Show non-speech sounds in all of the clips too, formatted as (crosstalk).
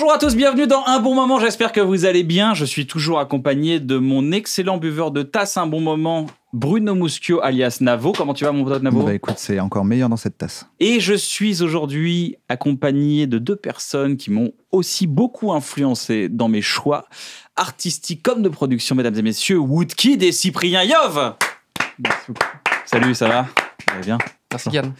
Bonjour à tous, bienvenue dans Un Bon Moment, j'espère que vous allez bien. Je suis toujours accompagné de mon excellent buveur de tasse Un Bon Moment, Bruno Muschio alias Navo. Comment tu vas mon pote Navo Bah écoute, c'est encore meilleur dans cette tasse. Et je suis aujourd'hui accompagné de deux personnes qui m'ont aussi beaucoup influencé dans mes choix artistiques comme de production, mesdames et messieurs, Woodkid et Cyprien Yov Salut, ça va Ça va bien Merci Yann.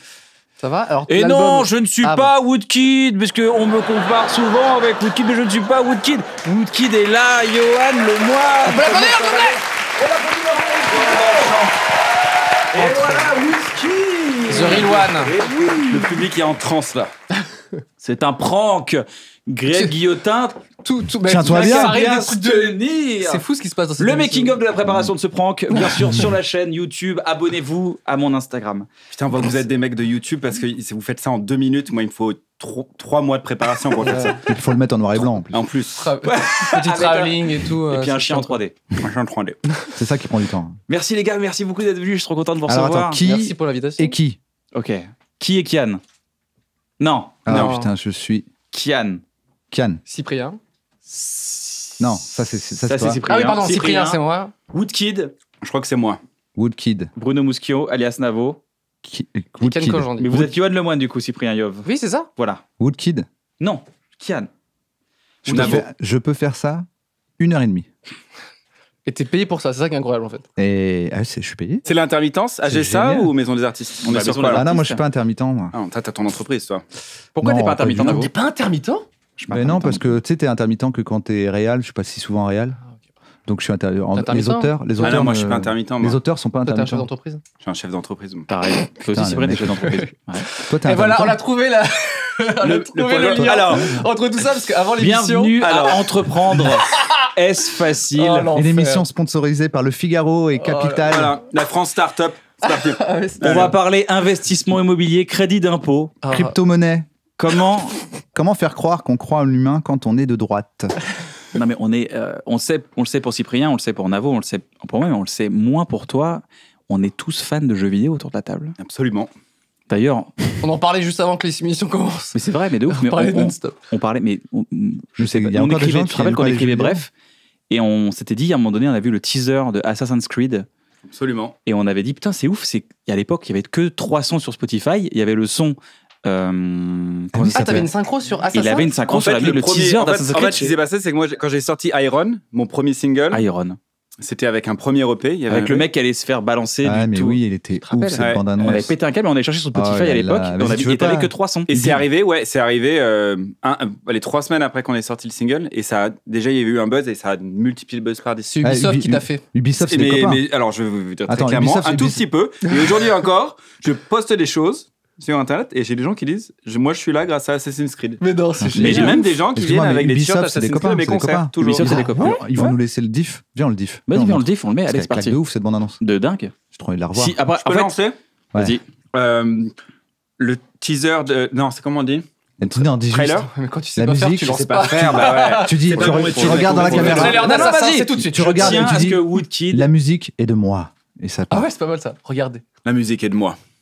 Ça va Et non, je ne suis ah, pas Woodkid, parce qu'on me compare souvent avec Woodkid, mais je ne suis pas Woodkid. Woodkid est là, Johan, le moi. On peut s'il vous plaît Et voilà, Woodkid The Real One. Le public est en transe, là. C'est un prank Greg Guillotin, tout, tout, tiens-toi bien. C'est fou ce qui se passe dans cette Le making of de la préparation de ce prank, bien sûr, sur la chaîne YouTube. Abonnez-vous à mon Instagram. Putain, vous êtes des mecs de YouTube parce que vous faites ça en deux minutes, moi, il me faut trois mois de préparation pour faire ça. (laughs) Il faut le mettre en noir et blanc en plus. En plus. (laughs) Petit travelling et tout. Et euh, puis un chien en 3D. Un chien en 3D. C'est ça qui prend du temps. Merci les gars, merci beaucoup d'être venus. Je suis trop content de vous Alors recevoir. Attends, qui merci pour l'invitation. Et qui Ok. Qui est Kian Non. Ah, non. putain, je suis. Kian. Kian. Cyprien. Non, ça c'est ça, c'est Cyprien. Ah oui, pardon, Cyprien, c'est moi. Woodkid. Je crois que c'est moi. Woodkid. Bruno Muschio, alias Navo. Woodkid. Mais vous êtes Yohan Lemoine du coup, Cyprien Yov. Oui, c'est ça. Voilà. Woodkid. Non, Kian. Je, Peux faire, ça une heure et demie. Et t'es payé pour ça, c'est ça qui est incroyable en fait. Et ah, je suis payé. C'est l'intermittence, AGSA ou Maison des Artistes bah, On est sur quoi, Ah non, moi je suis pas intermittent ah, t'as ton entreprise toi. Pourquoi t'es pas intermittent T'es pas intermittent mais non, parce que tu sais, t'es intermittent que quand t'es réel. je suis pas si souvent réel. Ah, Donc je suis intermittent. Les auteurs, les ah auteurs, non, moi je suis pas intermittent. Les auteurs sont pas intermittents. t'es un chef d'entreprise. Je suis un chef d'entreprise. Pareil. Toi aussi, Cyprien, t'es chef d'entreprise. Et (laughs) voilà, eh ben, on a trouvé là le (laughs) a le, lien alors, entre tout ça parce qu'avant l'émission. Bienvenue alors. à entreprendre. (laughs) Est-ce facile Une oh, émission sponsorisée par Le Figaro et oh, Capital. voilà. la France Startup. c'est ah, on va parler investissement immobilier, crédit d'impôt, crypto-monnaie. Comment, (laughs) comment faire croire qu'on croit en l'humain quand on est de droite Non, mais on, est, euh, on, sait, on le sait pour Cyprien, on le sait pour Navo, on le sait pour moi, mais on le sait moins pour toi. On est tous fans de jeux vidéo autour de la table. Absolument. D'ailleurs. On en parlait juste avant que les émissions commencent. Mais c'est vrai, mais de ouf. On parlait non-stop. parlait, mais je sais pas. qu'on écrivait bref Et on s'était dit, à un moment donné, on a vu le teaser de Assassin's Creed. Absolument. Et on avait dit, putain, c'est ouf. C'est, à l'époque, il y avait que trois sons sur Spotify. Il y avait le son euh, ah, ah t'avais une synchro sur Assassin Il avait une synchro sur la le, le teaser d'Assassin's Creed. En fait, ce qui s'est passé, c'est que moi, quand j'ai sorti Iron, mon premier single. Iron. C'était avec un premier EP. Il y avait avec le e mec qui allait se faire balancer ah, du mais tout. Oui, il était ouf cette bande annonce. On avait pété un câble, on oh avait cherché sur petit oh, à l'époque. On avait que trois sons. Et c'est (laughs) arrivé, ouais, c'est arrivé euh, euh trois semaines après qu'on ait sorti le single. Et ça, déjà, il y avait eu un buzz et ça a multiplié le buzz par des. C'est Ubisoft qui t'a fait. Ubisoft, c'est mais, mais, alors, je vais vous dire très clairement, un tout petit peu. Mais aujourd'hui (laughs) encore, je poste des choses sur internet et j'ai des gens qui disent moi je suis là grâce à Assassin's Creed. Mais non, c'est Mais j'ai même des gens qui viennent avec des t-shirts Assassin's Creed à mes concerts. Toujours. des copains. Ils vont nous laisser le diff. Viens, on le diff. Vas-y, viens, on le diff, on le met. Allez, c'est parti. de ouf cette bande-annonce. De dingue. J'ai trop envie de la revoir. Si, après, je peux Vas-y. Euh, le teaser de. Non, c'est comment on dit non, dis trailer mais quand tu sais la musique, faire, tu sais pas, faire. Bah ouais. (laughs) tu dis, tu, regardes dans la caméra. Non, non, vas-y, tout de suite. Tu regardes tu dis, que Woodkid... la musique est de moi. Et ça. Ah ouais, c'est pas mal ça. Regardez. La musique est de moi.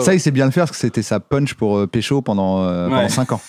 Ça, il sait bien le faire parce que c'était sa punch pour euh, Pécho pendant, euh, pendant 5 ans.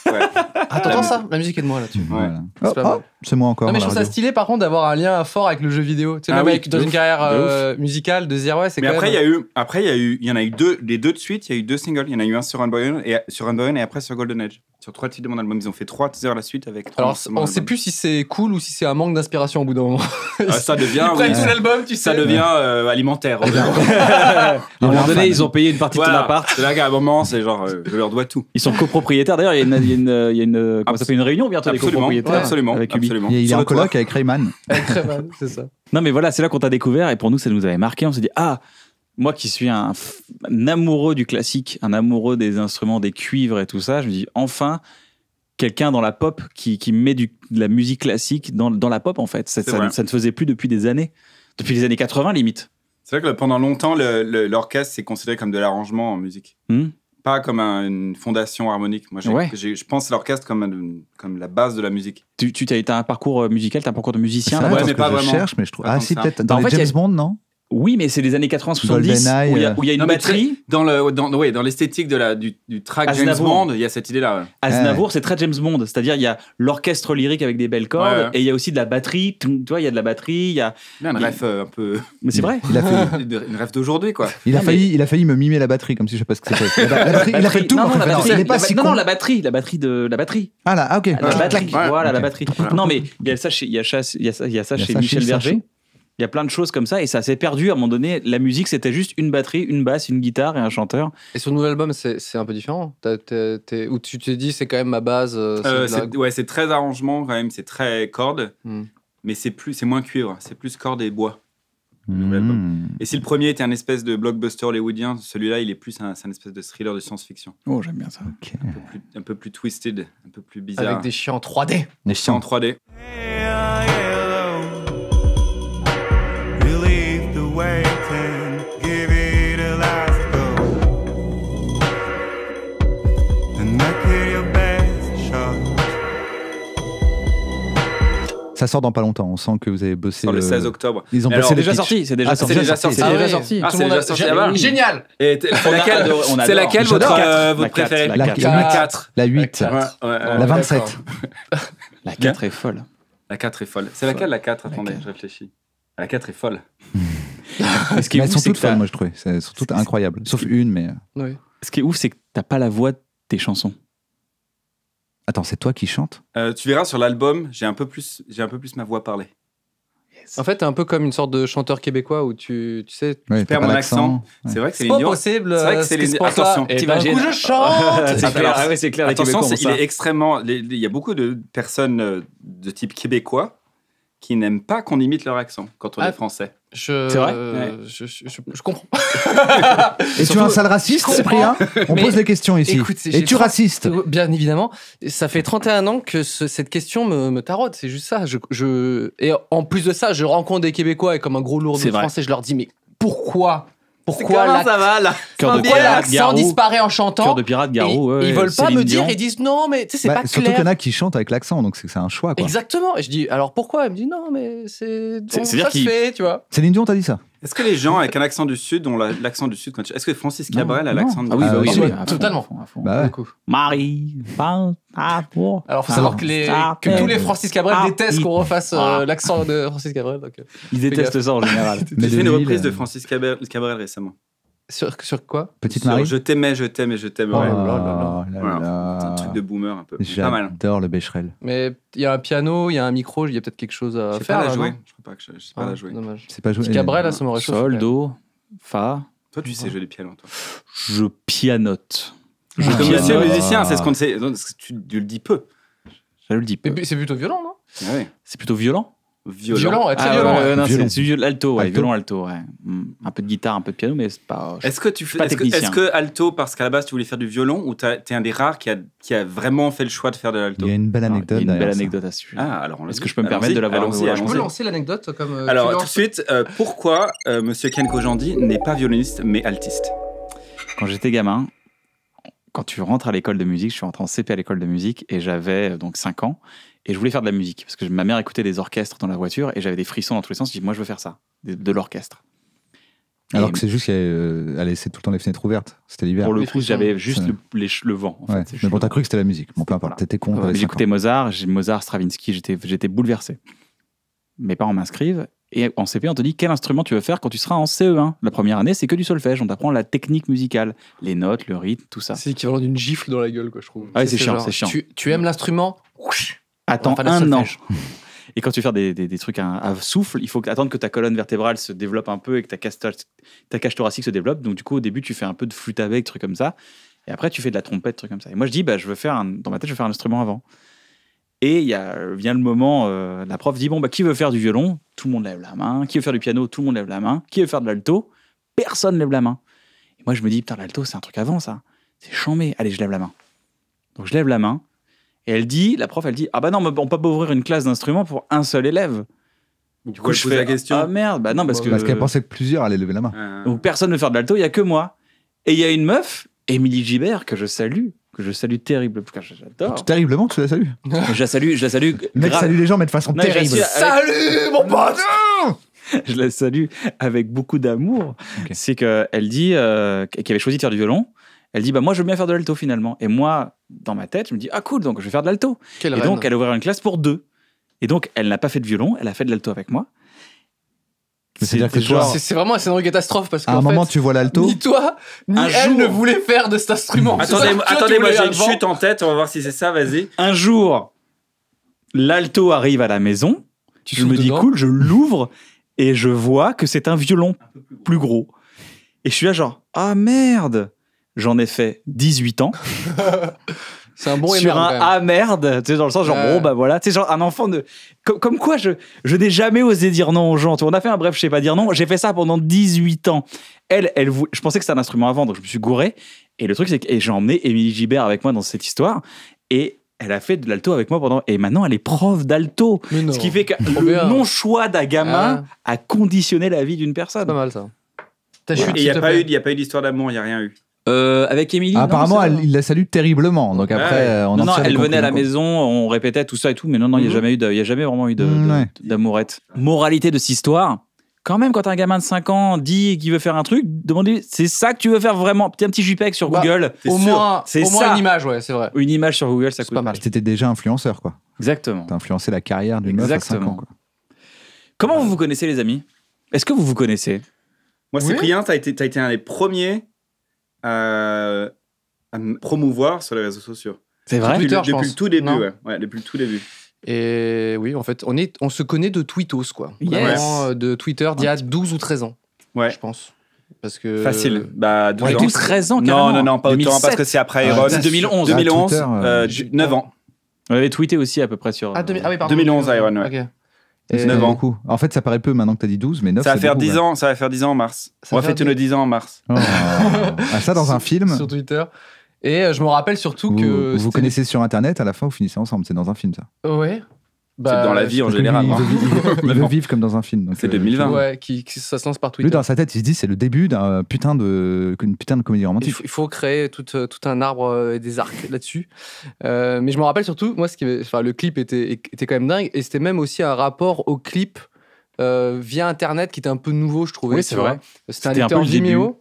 Ah, ça La musique est de moi là-dessus. Voilà. C'est oh, oh, c'est moi encore. mais je ça stylé par contre d'avoir un lien fort avec le jeu vidéo. Tu sais, ah dans une carrière euh, musicale de dire ouais, c'est Mais après, il y a après, il y en a eu deux, les deux de suite, il y a eu deux singles. Il y en a eu un sur Unboyon et et après sur Golden Age. Sur trois titres de mon album, ils ont fait trois teasers à la suite avec. Trois Alors, on ne sait plus si c'est cool ou si c'est un manque d'inspiration au bout d'un moment. Ah, ça (laughs) devient. Ils oui, l'album, tu sais. Ça devient euh, alimentaire. (laughs) (laughs) à un moment donné, ils ont payé une partie de ton appart. Là, qu'à un moment, c'est genre, euh, je leur dois tout. Ils sont copropriétaires. D'ailleurs, il y a une, il y a une, ah, ça fait une réunion bientôt avec des copropriétaires. Absolument. Avec absolument. Il a un coloc avec Rayman. Avec Rayman, c'est ça. Non, mais voilà, c'est là qu'on t'a découvert et pour nous, ça nous avait marqué. On s'est dit, ah, moi qui suis un, amoureux du classique, un amoureux des instruments, des cuivres et tout ça, je me dis enfin quelqu'un dans la pop qui, qui met du, de la musique classique dans, dans la pop en fait. Ça, ne faisait plus depuis des années, depuis les années 80 limite. C'est vrai que pendant longtemps, l'orchestre s'est considéré comme de l'arrangement en musique. Hmm. Pas comme une fondation harmonique. Moi, je pense l'orchestre comme, comme la base de la musique. Tu, tu as, un parcours euh, musical, tu as un parcours de musicien là Ouais, mais pas je cherche, mais je trouve. Ah, si, peut-être. Dans bah, en les fait, James a... Bond, non oui, mais c'est les années 80-70 où il y, a une batterie. Dans le, dans, ouais, dans l'esthétique de la, du, du track James Bond, il y a cette idée-là. Ouais. Aznavour, c'est très James Bond. C'est-à-dire, il y a l'orchestre lyrique avec des belles cordes et il y a aussi de la batterie. Tu vois, il y a de la batterie. Il y a, il un rêve un peu. Mais c'est vrai. Il a fait une rêve d'aujourd'hui, quoi. Il a, failli, il a failli me mimer la batterie, comme si je sais pas ce que c'était. il a fait tout. Non, non, la batterie, non, la batterie. La batterie de la batterie. Ah là, ok. Voilà, la batterie. Non, mais il y a ça chez Michel Berger. Il y a plein de choses comme ça et ça s'est perdu à un moment donné. La musique, c'était juste une batterie, une basse, une guitare et un chanteur. Et sur le nouvel album, c'est un peu différent. Ou tu te dis c'est quand même ma base. Euh, euh, ouais, c'est très arrangement quand même, c'est très cordes, hmm. mais c'est plus, c'est moins cuivre, c'est plus cordes et bois. Hmm. Et si le premier était un espèce de blockbuster hollywoodien, celui-là, il est plus un, espèce de thriller de science-fiction. Oh, j'aime bien ça. Un, peu plus, twisted, un peu plus bizarre. Avec des chiens en 3D. Des chiens en 3D. ça sort dans pas longtemps. On sent que vous avez bossé. le 16 euh, octobre. Ils ont déjà sorti. C'est déjà, ah, sorti. C'est déjà sorti. c'est déjà sorti. Ah ah, Génial. c'est laquelle votre euh, préférée La 4. La 8. La 27. La 4 est folle. La 4 est folle. C'est laquelle la 4 Attendez, je réfléchis. La 4 est folle. (laughs) Ce elles sont toutes folles, moi, je trouvais. Elles sont toutes incroyables. Sauf une, mais. Euh. Ce qui est ouf, c'est que t'as pas la voix de tes chansons. Attends, c'est toi qui chantes euh, Tu verras sur l'album, j'ai un, peu plus, un peu plus ma voix parlée. En fait, t'es un peu comme une sorte de chanteur québécois où tu, tu sais, perds mon accent. C'est vrai que c'est pas possible. C'est vrai que euh, c'est les Attention, coup, je chante. c'est clair. c'est clair. Attention, il est extrêmement. Il y a beaucoup de personnes euh, de type québécois qui n'aiment pas qu'on imite leur accent quand on ah. est français c'est vrai je, comprends. (laughs) et tu es un sale raciste, Cyprien On pose des questions ici. tu raciste euh, Bien évidemment. Ça fait 31 ans que cette question me, me taraude. C'est juste ça. et en plus de ça, je rencontre des Québécois et comme un gros lourd de français, je leur dis mais pourquoi pourquoi ça va là l'accent disparaît en chantant Cœur de pirate, Garou, Ils veulent pas me dire, ils disent non, mais c'est pas bah, pas surtout qu'il y en a qui chantent avec l'accent, donc c'est un choix. Quoi. Exactement. Et je dis, alors pourquoi Elle me dit non, mais c'est. C'est- à dire qui... fait, tu vois. Céline Dion, t'as dit ça est-ce que les gens avec un accent du Sud ont l'accent du Sud quand tu- Est-ce que Francis Cabrel a l'accent du Ah oui, bah oui, totalement. Marie, va, à toi. Alors, il faut savoir que, les, que tous les Francis Cabrel détestent qu'on refasse euh, l'accent de Francis Cabrel. donc, euh, Ils détestent ça en général. J'ai (laughs) fait une reprise de Francis Cabrel récemment. Sur, quoi Petite Marie Je t'aimais, je t'aime et je t'aimais. Oh C'est un truc de boomer un peu. Pas mal. J'adore le Becherel. Mais il y a un piano, il y a un micro, il y a peut-être quelque chose à faire. Pas la jouer. Je crois pas que je, sais pas la ah, jouer. Dommage. C'est pas jouer. Cabrel, là, ça me réchauffe. Sol, do, fa. Toi, tu sais jouer les pianos, toi Je pianote. Je musicien, c'est ce qu'on sait. Tu, le dis peu. Je le dis peu. C'est plutôt violent, non ah Oui. C'est plutôt violent Violon, très alto, violon alto, Un peu de guitare, un peu de piano, mais c'est pas. Est-ce que tu fais est-ce que, alto parce qu'à la base tu voulais faire du violon ou t'es un des rares qui a, vraiment fait le choix de faire de l'alto Il y a une belle anecdote. il une belle anecdote à ce ah, alors est-ce que je peux me bah, permettre de la relancer Je peux lancer l'anecdote comme. Euh, alors tout de suite, euh, pourquoi euh, Monsieur Ken Kojandi n'est pas violoniste mais altiste Quand j'étais gamin, quand tu rentres à l'école de musique, je suis rentré en CP à l'école de musique et j'avais euh, donc 5 ans et je voulais faire de la musique parce que ma mère écoutait des orchestres dans la voiture et j'avais des frissons dans tous les sens. Je dis, moi, je veux faire ça, de, l'orchestre. Alors que c'est juste qu'elle euh, laissait tout le temps les fenêtres ouvertes. C'était l'hiver. Pour le coup, j'avais juste le, vent. En fait. Mais bon, t'as cru que c'était la musique. Bon, peu importe. T'étais con. J'écoutais Mozart, Mozart, Stravinsky, j'étais bouleversé. Mes parents m'inscrivent et en CP, on te dit quel instrument tu veux faire quand tu seras en CE1. La première année, c'est que du solfège. On t'apprend la technique musicale, les notes, le rythme, tout ça. C'est l'équivalent d'une gifle dans la gueule, je trouve. Ah, c'est chiant, c'est chiant. Tu, aimes l'instrument Attends un an. (laughs) Et quand tu veux faire des, des, trucs à, souffle, il faut attendre que ta colonne vertébrale se développe un peu et que ta, cage thoracique se développe. Donc, du coup, au début, tu fais un peu de flûte avec, trucs comme ça. Et après, tu fais de la trompette, trucs comme ça. Et moi, je dis, bah, je veux faire dans ma tête, je veux faire un instrument avant. Et il euh, vient le moment, euh, la prof dit Bon, bah, qui veut faire du violon Tout le monde lève la main. Qui veut faire du piano Tout le monde lève la main. Qui veut faire de l'alto Personne lève la main. Et moi, je me dis Putain, l'alto, c'est un truc avant ça. C'est chambé. Allez, je lève la main. Donc, je lève la main. Et elle dit La prof, elle dit Ah, bah non, on peut pas ouvrir une classe d'instruments pour un seul élève. Du, coup, je fais la question. Ah merde, bah non, parce que. Parce qu'elle pensait que plusieurs allaient lever la main. Ah. Donc, personne ne veut faire de l'alto, il y a que moi. Et il y a une meuf, Émilie Gibert, que je salue, que je salue terrible. j'adore. Terriblement, tu la salues Je la salue, je la salue. Mec, salue les gens, mais de façon terrible. Salut, mon pote (laughs) je la salue avec beaucoup d'amour, C'est c'est qu'elle dit, euh, qu'elle avait choisi de faire du violon, elle dit, bah moi je veux bien faire de l'alto finalement. Et moi, dans ma tête, je me dis, ah cool, donc je vais faire de l'alto. Et donc elle a ouvert une classe pour deux. Et donc elle n'a pas fait de violon, elle a fait de l'alto avec moi cest vraiment une catastrophe parce qu'à un moment tu vois l'alto. Ni toi, ni elle ne voulait faire de cet instrument. Attendez, moi j'ai une chute en tête. On va voir si c'est ça. Vas-y. Un jour, l'alto arrive à la maison. je me dis cool, je l'ouvre et je vois que c'est un violon plus gros. Et je suis là genre ah merde. J'en ai fait 18 ans. (laughs) C'est un bon Sur un ah merde, tu sais, dans le sens genre, bon, bah voilà, tu sais, genre, un enfant de. Comme, quoi, je, je n'ai jamais osé dire non aux gens. on a fait un bref, je sais pas dire non. J'ai fait ça pendant 18 ans. Elle, elle, je pensais que c'était un instrument à vendre, je me suis gouré. Et le truc, c'est que j'ai emmené Émilie Gibert avec moi dans cette histoire. Et elle a fait de l'alto avec moi pendant. Et maintenant, elle est prof d'alto. Ce qui fait que le non-choix d'un gamin ah. a conditionné la vie d'une personne. C'est pas mal ça. Il n'y a, pas eu d'histoire d'amour, il n'y a rien eu. Euh, avec Émilie. apparemment, il la salue terriblement. Donc après, euh, on non, non, elle venait à la maison, on répétait tout ça et tout, mais non, non, il mhm. jamais n'y a, a, jamais vraiment eu d'amourette. Moralité de cette histoire. Quand même, quand un gamin de 5 ans dit qu'il veut faire un truc, demandez, c'est ça que tu veux faire vraiment Petit un petit JPEG sur bah, Google. Au moins, une image, ouais, c'est vrai. Une image sur Google, ça coûte pas mal. Tu étais déjà influenceur, quoi. Exactement. as influencé la carrière d'une meuf à 5 ans, quoi. Comment vous vous connaissez, les amis Est-ce que vous vous connaissez Moi, Cyprien, t'as as été un des premiers à, à me promouvoir sur les réseaux sociaux. C'est vrai, depuis, le, tout début, ouais. Depuis le tout début. Et oui, en fait, on, est, on se connaît de Twittos, quoi. Yes. Euh, de Twitter d'il y a 12 ou 13 ans, ouais. je pense. Parce que... Facile. Bah, 12 ou 13 ans, carrément. Non, non, non, pas autant, hein, parce que c'est après Iron. Ah, c'est 2011. 2011, 9 ans. On avait tweeté aussi à peu près sur... Ah, oui, pardon. 2011, Iron, ouais. Ok. 19 euh, ans. Coup. En fait, ça paraît peu maintenant que tu as dit 12, mais 9 Ça va faire beaucoup, ans, ça va faire 10 ans en mars. Ça On va fêter nos 10 ans en mars. Oh. (laughs) ah, ça dans un film Sur Twitter. Et euh, je me rappelle surtout que. Vous vous connaissez sur Internet, à la fin, vous finissez ensemble. C'est dans un film, ça. Ouais. Bah, dans la vie en général. Hein. Il, veut, vivre comme dans un film. C'est 2020. Euh, ouais, qui, ça se lance partout. Lui, dans sa tête, il se dit c'est le début d'un putain de, une putain de comédie romantique. Il faut, créer tout, euh, tout, un arbre euh, et des arcs là-dessus. mais je me rappelle surtout, moi, ce qui, enfin, le clip était, était quand même dingue et c'était même aussi un rapport au clip via Internet qui était un peu nouveau, je trouvais. c'est vrai. C'était un, peu Vimeo. Début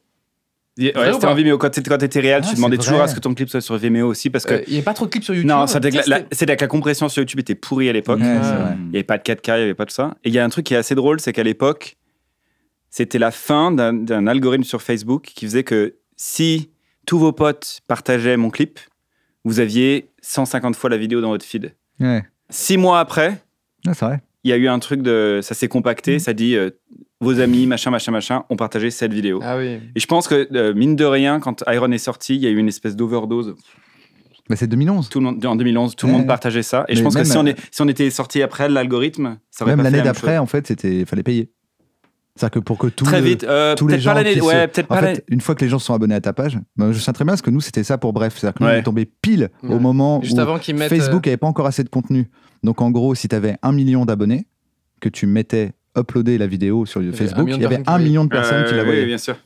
c'était en mais Quand t'étais réel, tu ah, demandais toujours à ce que ton clip soit sur Vimeo aussi parce que. Euh, il n'y avait pas trop de clips sur YouTube. Non, hein. c'est que la compression sur YouTube était pourrie à l'époque. Il n'y avait pas de 4K, il n'y avait pas de ça. Et il y a un truc qui est assez drôle, c'est qu'à l'époque, c'était la fin d'un algorithme sur Facebook qui faisait que si tous vos potes partageaient mon clip, vous aviez 150 fois la vidéo dans votre feed. Six mois après, ah, il y a eu un truc de. Ça s'est compacté, mmh. ça dit euh, vos amis, machin, machin, machin, ont partagé cette vidéo. Ah oui. Et je pense que, euh, mine de rien, quand Iron est sorti, il y a eu une espèce d'overdose. Bah, c'est 2011. Tout monde, en 2011, tout le monde partageait ça. Et je pense que euh, si on, était sorti après l'algorithme, ça aurait Même l'année d'après, en fait, c'était fallait payer. C'est-à-dire que pour que tout très vite, euh, tous les gens peut-être pas l'année une fois que les gens sont abonnés à ta page, je sais très bien parce que nous c'était ça pour bref, c'est-à-dire que nous on est tombé pile au moment où Facebook n'avait pas encore assez de contenu. Donc en gros, si tu avais un million d'abonnés que tu mettais uploader la vidéo sur Facebook, il y avait un million de personnes qui la voyaient. bien sûr.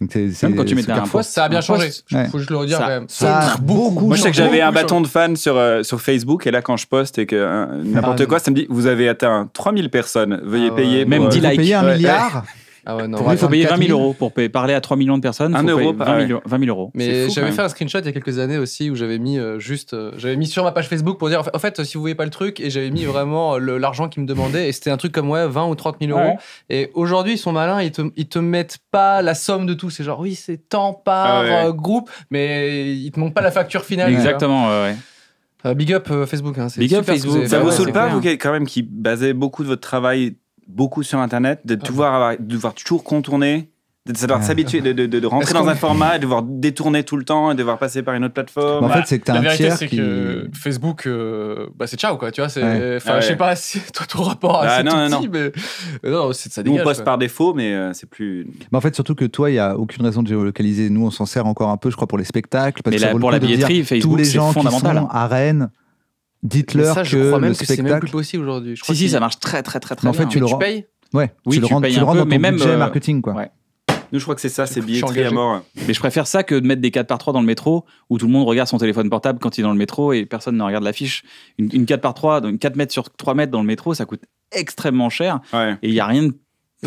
Même quand tu mettais un post, ça a bien changé. Il Faut juste le redire. Ça, ça, beaucoup. Moi, je sais que j'avais un bâton de fans sur, euh, sur Facebook, et là, quand je poste et que euh, ah, n'importe quoi, ça me dit Vous avez atteint 3000 personnes, veuillez ah, payer. Même 10 euh, likes. un milliard. Ah pour il faut payer 20 000 euros pour parler à 3 millions de personnes. 1 euro, 20, 20 000 euros. Mais j'avais fait un screenshot il y a quelques années aussi où j'avais mis euh, juste, euh, j'avais mis sur ma page Facebook pour dire en fait, si vous voyez pas le truc, et j'avais mis vraiment euh, l'argent qu'ils me demandaient et c'était un truc comme ouais 20 ou 30 000 euros. Et aujourd'hui, ils sont malins, ils te, ils te mettent pas la somme de tout. C'est genre oui, c'est tant par ah groupe, mais ils te montrent pas la facture finale. Exactement, big up Facebook. Hein, big up Facebook. Ça vous saoule pas, vous, quand même, qui basez beaucoup de votre travail beaucoup sur Internet, de, devoir, ah de devoir toujours contourner de savoir s'habituer, de, de, de, rentrer dans un (laughs) format, de devoir détourner tout le temps, de devoir passer par une autre plateforme. en fait, c'est que un vérité, tiers c'est que Facebook, euh, bah, c'est ciao, quoi. Tu vois, c'est. Enfin, ah je sais pas si toi ton rapport à bah, c'est non, non, non. mais ça Nous, on poste par défaut, mais euh, c'est plus. Mais en fait, surtout que toi, il y a aucune raison de géolocaliser. Nous, on s'en sert encore un peu, je crois, pour les spectacles. Parce mais là, pour la billetterie, Facebook, tous les gens qui sont à Rennes Dites-leur que je crois même le que spectacle... c'est même plus possible aujourd'hui. Si, si, ça marche très, très, très, très en Fait, tu, hein. le tu payes Ouais, oui, tu, tu, le rends, tu le rends dans ton mais même, budget euh, marketing, quoi. Ouais. Nous, je crois que c'est ça, c'est billets à mort. Mais je préfère ça que de mettre des 4 par 3 dans le métro où tout le monde regarde son téléphone portable quand il est dans le métro et personne ne regarde l'affiche. Une, une 4 par 3, donc 4 mètres sur 3 mètres dans le métro, ça coûte extrêmement cher. Et il n'y a rien de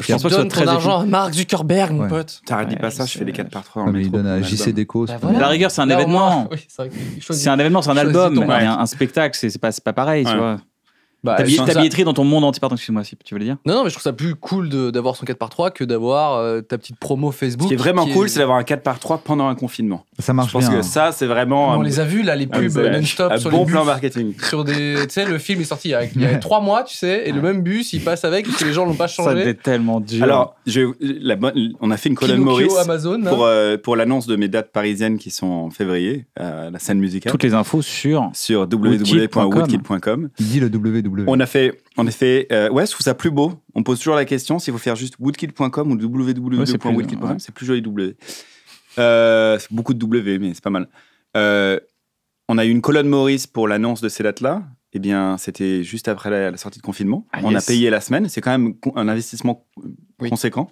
je pense donne très ton argent à Mark Zuckerberg, mon pote. T'arrêtes dit pas ça, je fais les 4 par 3 ah, il donne à JC Déco. Bah la rigueur, c'est un événement. c'est un événement, c'est un album, un, spectacle, c'est pas, pas pareil, tu vois t'as bah, ta, dans ton monde anti pardon, excuse-moi, si tu le dire. Non, non, mais je trouve ça plus cool d'avoir son 4x3 que d'avoir euh, ta petite promo Facebook. Ce qui est vraiment cool, c'est d'avoir un 4x3 pendant un confinement. Ça marche bien. Je pense que hein. ça, c'est vraiment. On les a vus, là, les pubs euh, non-stop sur plan marketing. des. (laughs) Tu sais, le film est sorti il y a, il mois, tu sais, et le même bus, il passe avec, parce les gens l'ont pas changé. Ça devait tellement dur. Alors, on a fait une colonne Pinocchio, Maurice Amazon, pour, euh, pour l'annonce de mes dates parisiennes qui sont en février, la scène musicale. Toutes les infos sur. Sur www.woodkid.com. dit le on a fait, en effet, euh, ouais, je trouve ça plus beau. On pose toujours la question s'il faut faire juste woodkit.com ou www.woodkit.com. c'est, plus joli W. Euh, c'est beaucoup de W, mais c'est pas mal. Euh, on a eu une colonne Maurice pour l'annonce de ces dates-là. Eh bien, c'était juste après la, sortie de confinement. Ah, on a payé la semaine. C'est quand même un investissement conséquent.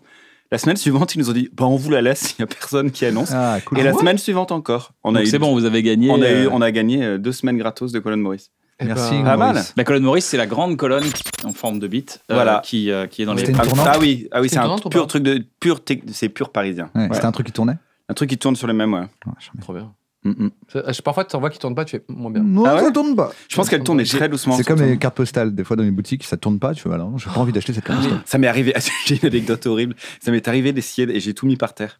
La semaine suivante, ils nous ont dit bah, on vous la laisse, il n'y a personne qui annonce. Ah, Et la ah, semaine suivante encore. On Donc a c'est bon, vous avez gagné. On a, on a gagné deux semaines gratos de Colonne Maurice. Eh Merci. Ben, la colonne Maurice, c'est la grande colonne en forme de bite euh, voilà. Euh, qui, est dans les. Ah, oui, ah oui c'est un pur truc de pur, c'est pur parisien. Ouais, C'était un truc qui tournait. Un truc qui tourne sur les mêmes, ouais. Mm, mm. Ah, parfois, tu en vois qui tourne pas, tu fais moins bien. Non, ah ça tourne pas. Je pense qu'elle tourne très doucement. C'est comme les cartes postales, des fois dans les boutiques, ça tourne pas, tu vois. Alors, j'ai pas envie d'acheter cette carte ah, postale. Ça m'est arrivé, (laughs) j'ai une anecdote horrible. Ça m'est arrivé d'essayer et j'ai tout mis par terre.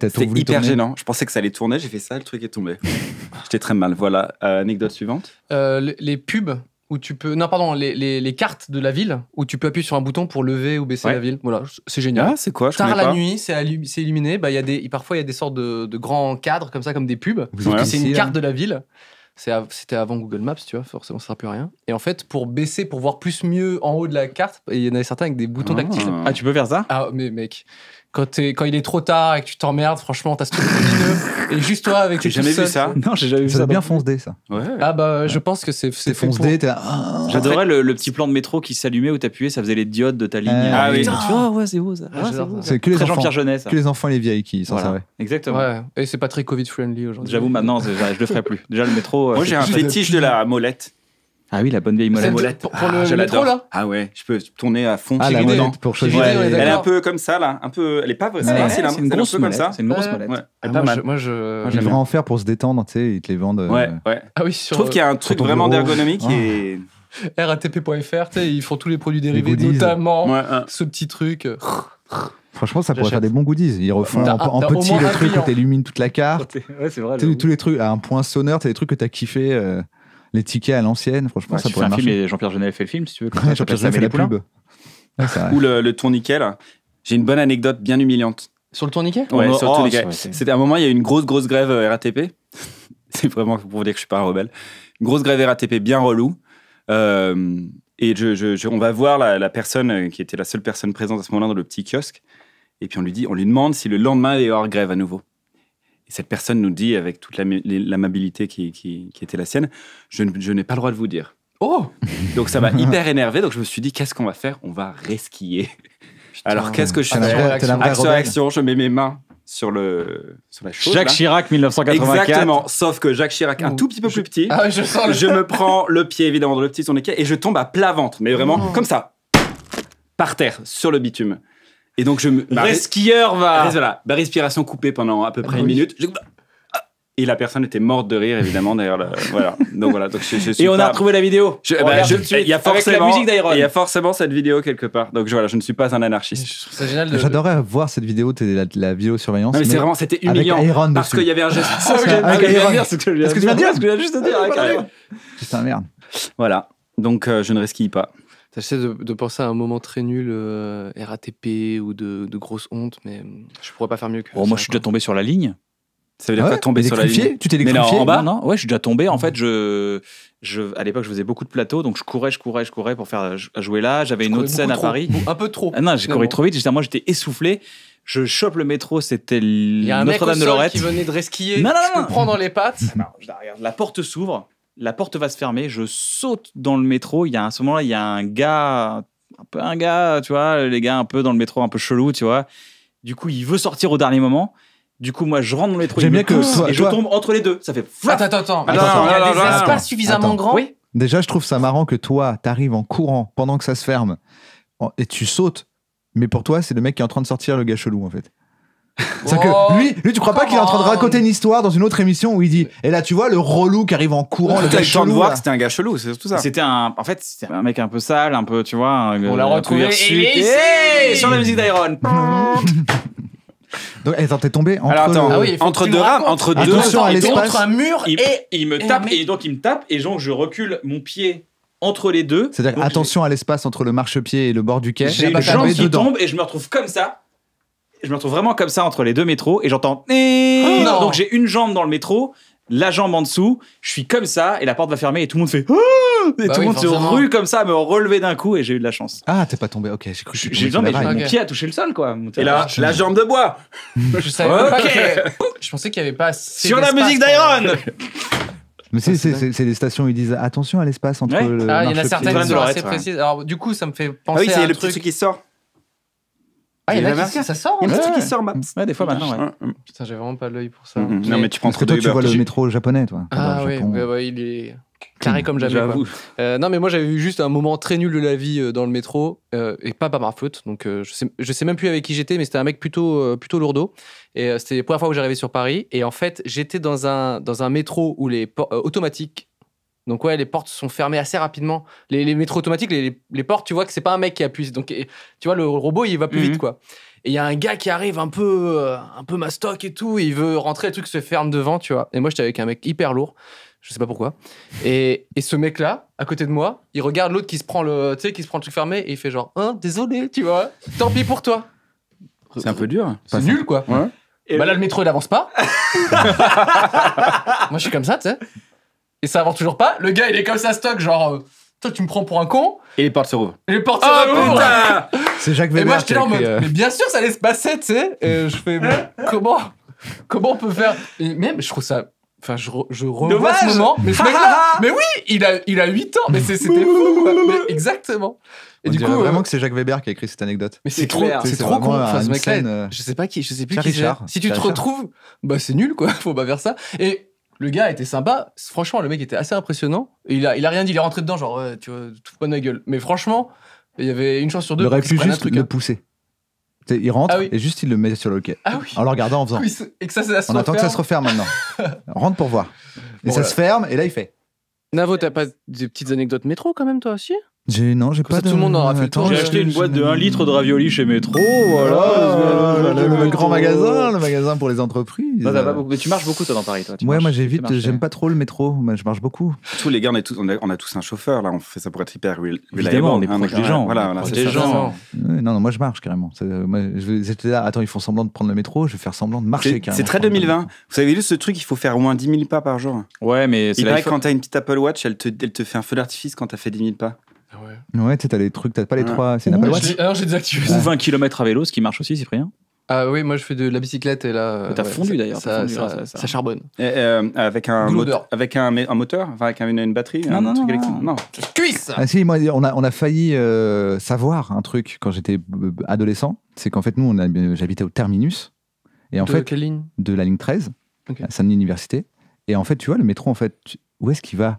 C'était hyper gênant. Je pensais que ça allait tourner, j'ai fait ça, le truc est tombé. (laughs) J'étais très mal. Voilà, euh, anecdote suivante. Euh, les pubs où tu peux. Non, pardon, les, les, cartes de la ville où tu peux appuyer sur un bouton pour lever ou baisser la ville. Voilà, c'est génial. Ah, c'est quoi je Tard la nuit, c'est illuminé. Bah, y a des, parfois, il y a des sortes de, de, grands cadres comme ça, comme des pubs. c'est une carte de la ville. C'était avant Google Maps, tu vois, forcément, ça ne sert plus à rien. Et en fait, pour baisser, pour voir plus mieux en haut de la carte, il y en avait certains avec des boutons d'actifs ah. ah, tu peux faire ça Ah, mais mec, quand, il est trop tard et que tu t'emmerdes, franchement, t'as ce truc et juste toi avec J'ai jamais vu ça. Non, j'ai jamais vu ça. ça bien bah. foncé ça. Ouais. Ah bah, euh, je pense que c'est. C'est foncé ah. J'adorais le, petit plan de métro qui s'allumait où t'appuyais, ça faisait les diodes de ta ligne. Euh, ah oui. Tu oh, ouais, c'est beau ça. Ah, c'est que les enfants. Jean-Pierre Jeunet, ça. Que les enfants et les vieilles qui s'en voilà. servaient. Exactement. Et c'est pas très Covid-friendly aujourd'hui. J'avoue, maintenant, je le ferai plus. Déjà, le métro. Moi, euh, j'ai un fétiche de la molette. Ah oui, la bonne vieille molette. molette. Pour, ah, ah, ouais, je peux tourner à fond. Ah, la molette pour choisir. elle est un peu comme ça, là. Un peu... Elle est pas vraie, hein, C'est une, C'est une grosse molette. Ouais. est ah, moi, mal. Je, moi, je... J'aimerais en faire pour se détendre, tu sais, ils te les vendent. Ouais, euh, ouais. Ah oui, sur, je trouve qu'il y a un truc vraiment d'ergonomie qui est... Ah. RATP.fr, tu sais, ils font tous les produits dérivés, notamment ce petit truc. Franchement, ça pourrait faire des bons goodies. Ils refont en, petit le truc où t'élimine toute la carte. Ouais, c'est vrai. Tous les trucs, à un point sonneur, t'as des trucs que as kiffé. Euh les tickets à l'ancienne, franchement, ça pourrait marcher. Jean-Pierre Jeunet fait le film, si tu veux. (laughs) Jean-Pierre Jeunet fait la pub. Ou le, tourniquet, J'ai une bonne anecdote bien humiliante. Sur le tourniquet Ouais, oh, sur le tourniquet. Oh, C'était un moment, il y a eu une grosse, grosse grève euh, RATP. (laughs) C'est vraiment pour vous dire que je suis pas un rebelle. grosse grève RATP bien relou. Euh, et je, on va voir la, personne euh, qui était la seule personne présente à ce moment-là dans le petit kiosque. Et puis on lui dit, on lui demande si le lendemain il va y avoir grève à nouveau cette personne nous dit, avec toute l'amabilité qui, qui, était la sienne, je, n'ai pas le droit de vous dire. Oh Donc ça m'a (laughs) hyper énervé. Donc je me suis dit, qu'est-ce qu'on va faire On va resquiller. Alors qu'est-ce que je ah, fais action, action, je mets mes mains sur le la chose, Jacques Chirac 1984. Exactement, sauf que Jacques Chirac un tout petit peu plus petit. Ah, je, sens je me (laughs) prends le pied évidemment dans le petit son équerre et je tombe à plat ventre, mais vraiment oh. comme ça par terre sur le bitume. Et donc, je me. va. Voilà, respiration coupée pendant à peu près une ah minute. Ah. et la personne était morte de rire, évidemment, d'ailleurs. (laughs) Voilà. Donc voilà. Donc, et on a retrouvé la vidéo. Bah, il bah, y a forcément. Il y a forcément cette vidéo quelque part. Donc voilà, je ne suis pas un anarchiste. J'adorais de... voir cette vidéo, la, la vidéosurveillance. mais, c'est vraiment, c'était humiliant. parce qu'il y avait un geste. (laughs) c'est ce que je viens de dire. Ce que je viens juste de dire. C'est un merde. Voilà. Donc euh, je ne resquille pas. J'essaie de, penser à un moment très nul, euh, RATP ou de, de, grosse honte, mais hum, je pourrais pas faire mieux que. Oh, ça, moi, je suis déjà tombé sur la ligne. Ça veut dire ah quoi, tomber sur la ligne. Tu t'es Non, en bas, non Ouais, je suis déjà tombé. En fait, mmh. je, je à l'époque, je faisais beaucoup de plateaux, donc je courais, je courais, je courais pour faire jouer là. J'avais une autre scène à Paris. Un peu trop. Ah non, j'ai couru trop vite. moi, j'étais essoufflé. Je chope le métro, c'était Notre-Dame de Lorette. qui venait de resquiller. Non, non, non. Je me prends dans les pattes. je regarde, la porte s'ouvre la porte va se fermer, je saute dans le métro. Il y a à ce moment-là, il y a un gars, un peu un gars, tu vois, les gars un peu dans le métro, un peu chelou, tu vois. Du coup, il veut sortir au dernier moment. Du coup, moi, je rentre dans le métro, J'aime bien que et je tombe entre les deux. Ça fait. Attends, attends, attends. Il y a des espaces suffisamment grands. Oui. Déjà, je trouve ça marrant que toi, t'arrives en courant pendant que ça se ferme et tu sautes. Mais pour toi, c'est le mec qui est en train de sortir le gars chelou, en fait. C'est que oh, lui, lui, tu crois pas qu'il est en train de raconter une histoire dans une autre émission où il dit et là tu vois le relou qui arrive en courant le gars chelou. de voir c'était un gars chelou, c'est tout ça. C'était un en fait, c'était un mec un peu sale, un peu tu vois, on l'a retrouvé et, sur la musique d'Iron. (laughs) Donc, attends, eh, t'es tombé entre, ah entre deux rames, entre deux, rames, entre un mur et il me tape et donc il me tape et genre je recule mon pied entre les deux. C'est-à-dire attention à l'espace entre le marchepied et le bord du quai. J'ai les jambe qui tombe et je me retrouve comme ça je me retrouve vraiment comme ça entre les deux métros et j'entends. Ah. Donc j'ai une jambe dans le métro, la jambe en dessous, je suis comme ça et la porte va fermer et tout le monde fait. Ah et bah tout le monde se rue comme ça me relever d'un coup et j'ai eu de la chance. Ah, t'es pas tombé, ok, j'ai cru J'ai mon pied a touché le sol, quoi. Et là, la jambe de bois (laughs) Je savais pas Je pensais qu'il y avait pas assez Sur la musique d'Iron Mais ah, c'est, c'est, des stations où ils disent attention à l'espace entre le. Ah, il y en a certaines qui sont assez précises. Alors, du coup, ça me fait penser oui, à. c'est le truc... truc qui sort. Ah, il y en a qui ça sort. Il y a qui sort Maps. des fois maintenant. Ouais. Putain, mm, mm. j'ai vraiment pas l'œil pour ça. Non, mm, mais tu prends trop de. Tu vois le métro japonais, toi. Ah oui, il est carré comme jamais. Euh, non, mais moi j'avais eu juste un moment très nul de la vie euh, dans le métro euh, et pas par ma faute. Donc je, sais, je sais même plus avec qui j'étais, mais c'était un mec plutôt plutôt lourdeau. Et c'était la première fois où j'arrivais sur Paris. Et en fait, j'étais dans un dans un métro où les automatiques donc ouais, les portes sont fermées assez rapidement. Les, les métros automatiques, les, portes, tu vois que c'est pas un mec qui appuie. Donc tu vois, le robot, il va plus vite, mhm. quoi. Et il y a un gars qui arrive un peu, euh, un peu mastoc et tout, il veut rentrer, le truc se ferme devant, tu vois. Et moi, j'étais avec un mec hyper lourd, je sais pas pourquoi. Et, ce mec-là, à côté de moi, il regarde l'autre qui se prend le, tu qui se prend le truc fermé, et il fait genre, hein, désolé, tu vois, tant pis pour toi. C'est un peu dur. C'est nul, quoi. Et bah là, le métro, il avance pas. (laughs) moi, je suis comme ça, tu sais. Et ça avance toujours pas. Le gars, il est comme ça stock, genre, euh, toi, tu me prends pour un con. Et les portes se rouvrent. Et les portes se oh, (laughs) C'est Jacques Et moi, j'étais là en mode, euh. mais bien sûr, ça allait se passer, tu sais. Et je fais, mais (laughs) comment, comment on peut faire Mais je trouve ça. Enfin, je, je revois ce moment. Mais, (laughs) mais oui, il a, il a 8 ans. Mais c'était fou, exactement. Et on du dirait coup. Euh, vraiment que c'est Jacques Weber qui a écrit cette anecdote. mais c'est trop, c'est trop con. ce je sais pas qui, je sais plus qui. c'est. Si tu te retrouves, bah c'est nul quoi. Faut pas faire ça. Et le gars était sympa. Franchement, le mec était assez impressionnant. il, a, rien dit, il est rentré dedans, genre, tu vois, tout pas la gueule. Mais franchement, il y avait une chance sur deux. Il aurait pu le hein. pousser. il rentre ah et juste il le met sur le quai. Ah en le regardant en (laughs) faisant. On attend que ça se referme maintenant. (laughs) rentre pour voir. Et ça se ferme et là il fait. Navo, t'as pas des petites anecdotes métro quand même toi aussi j'ai non, j'ai pas. Tout le monde en fait. J'ai acheté une boîte de 1 litre de ravioli chez Métro. Oh, voilà, le, grand magasin, le magasin pour les entreprises. mais tu marches beaucoup toi dans Paris, toi. ouais, moi j'évite, j'aime pas trop le métro, je marche beaucoup. Tous les gars, on, on, a, tous un chauffeur là. On fait ça pour être hyper reliable. on est proche des gens. Voilà, des gens. Non, non, moi je marche carrément. Euh, j'étais là, attends, ils font semblant de prendre le métro, je vais faire semblant de marcher. C'est très 2020. Vous avez juste ce truc, il faut faire au moins 10 000 pas par jour. Ouais, mais c'est quand t'as une petite Apple Watch, elle te, elle te fait un feu d'artifice quand t'as fait 10 000 pas. Ah ouais, tu t'as les trucs, t'as pas les trois. C'est Alors j'ai désactivé. 20 km à vélo, ce qui marche aussi, Cyprien ah oui, moi je fais de la bicyclette et là. T'as fondu d'ailleurs. Ça, charbonne. Euh, avec un, moteur, avec un, moteur, enfin, avec une, batterie, un truc électrique. Non. non. Cuisse Ah moi, on a, failli euh, savoir un truc quand j'étais euh, adolescent. C'est qu'en fait, nous, j'habitais au terminus. Et en de fait, quelle ligne De la ligne 13, à Saint-Denis Université. Et en fait, tu vois, le métro, en fait, où est-ce qu'il va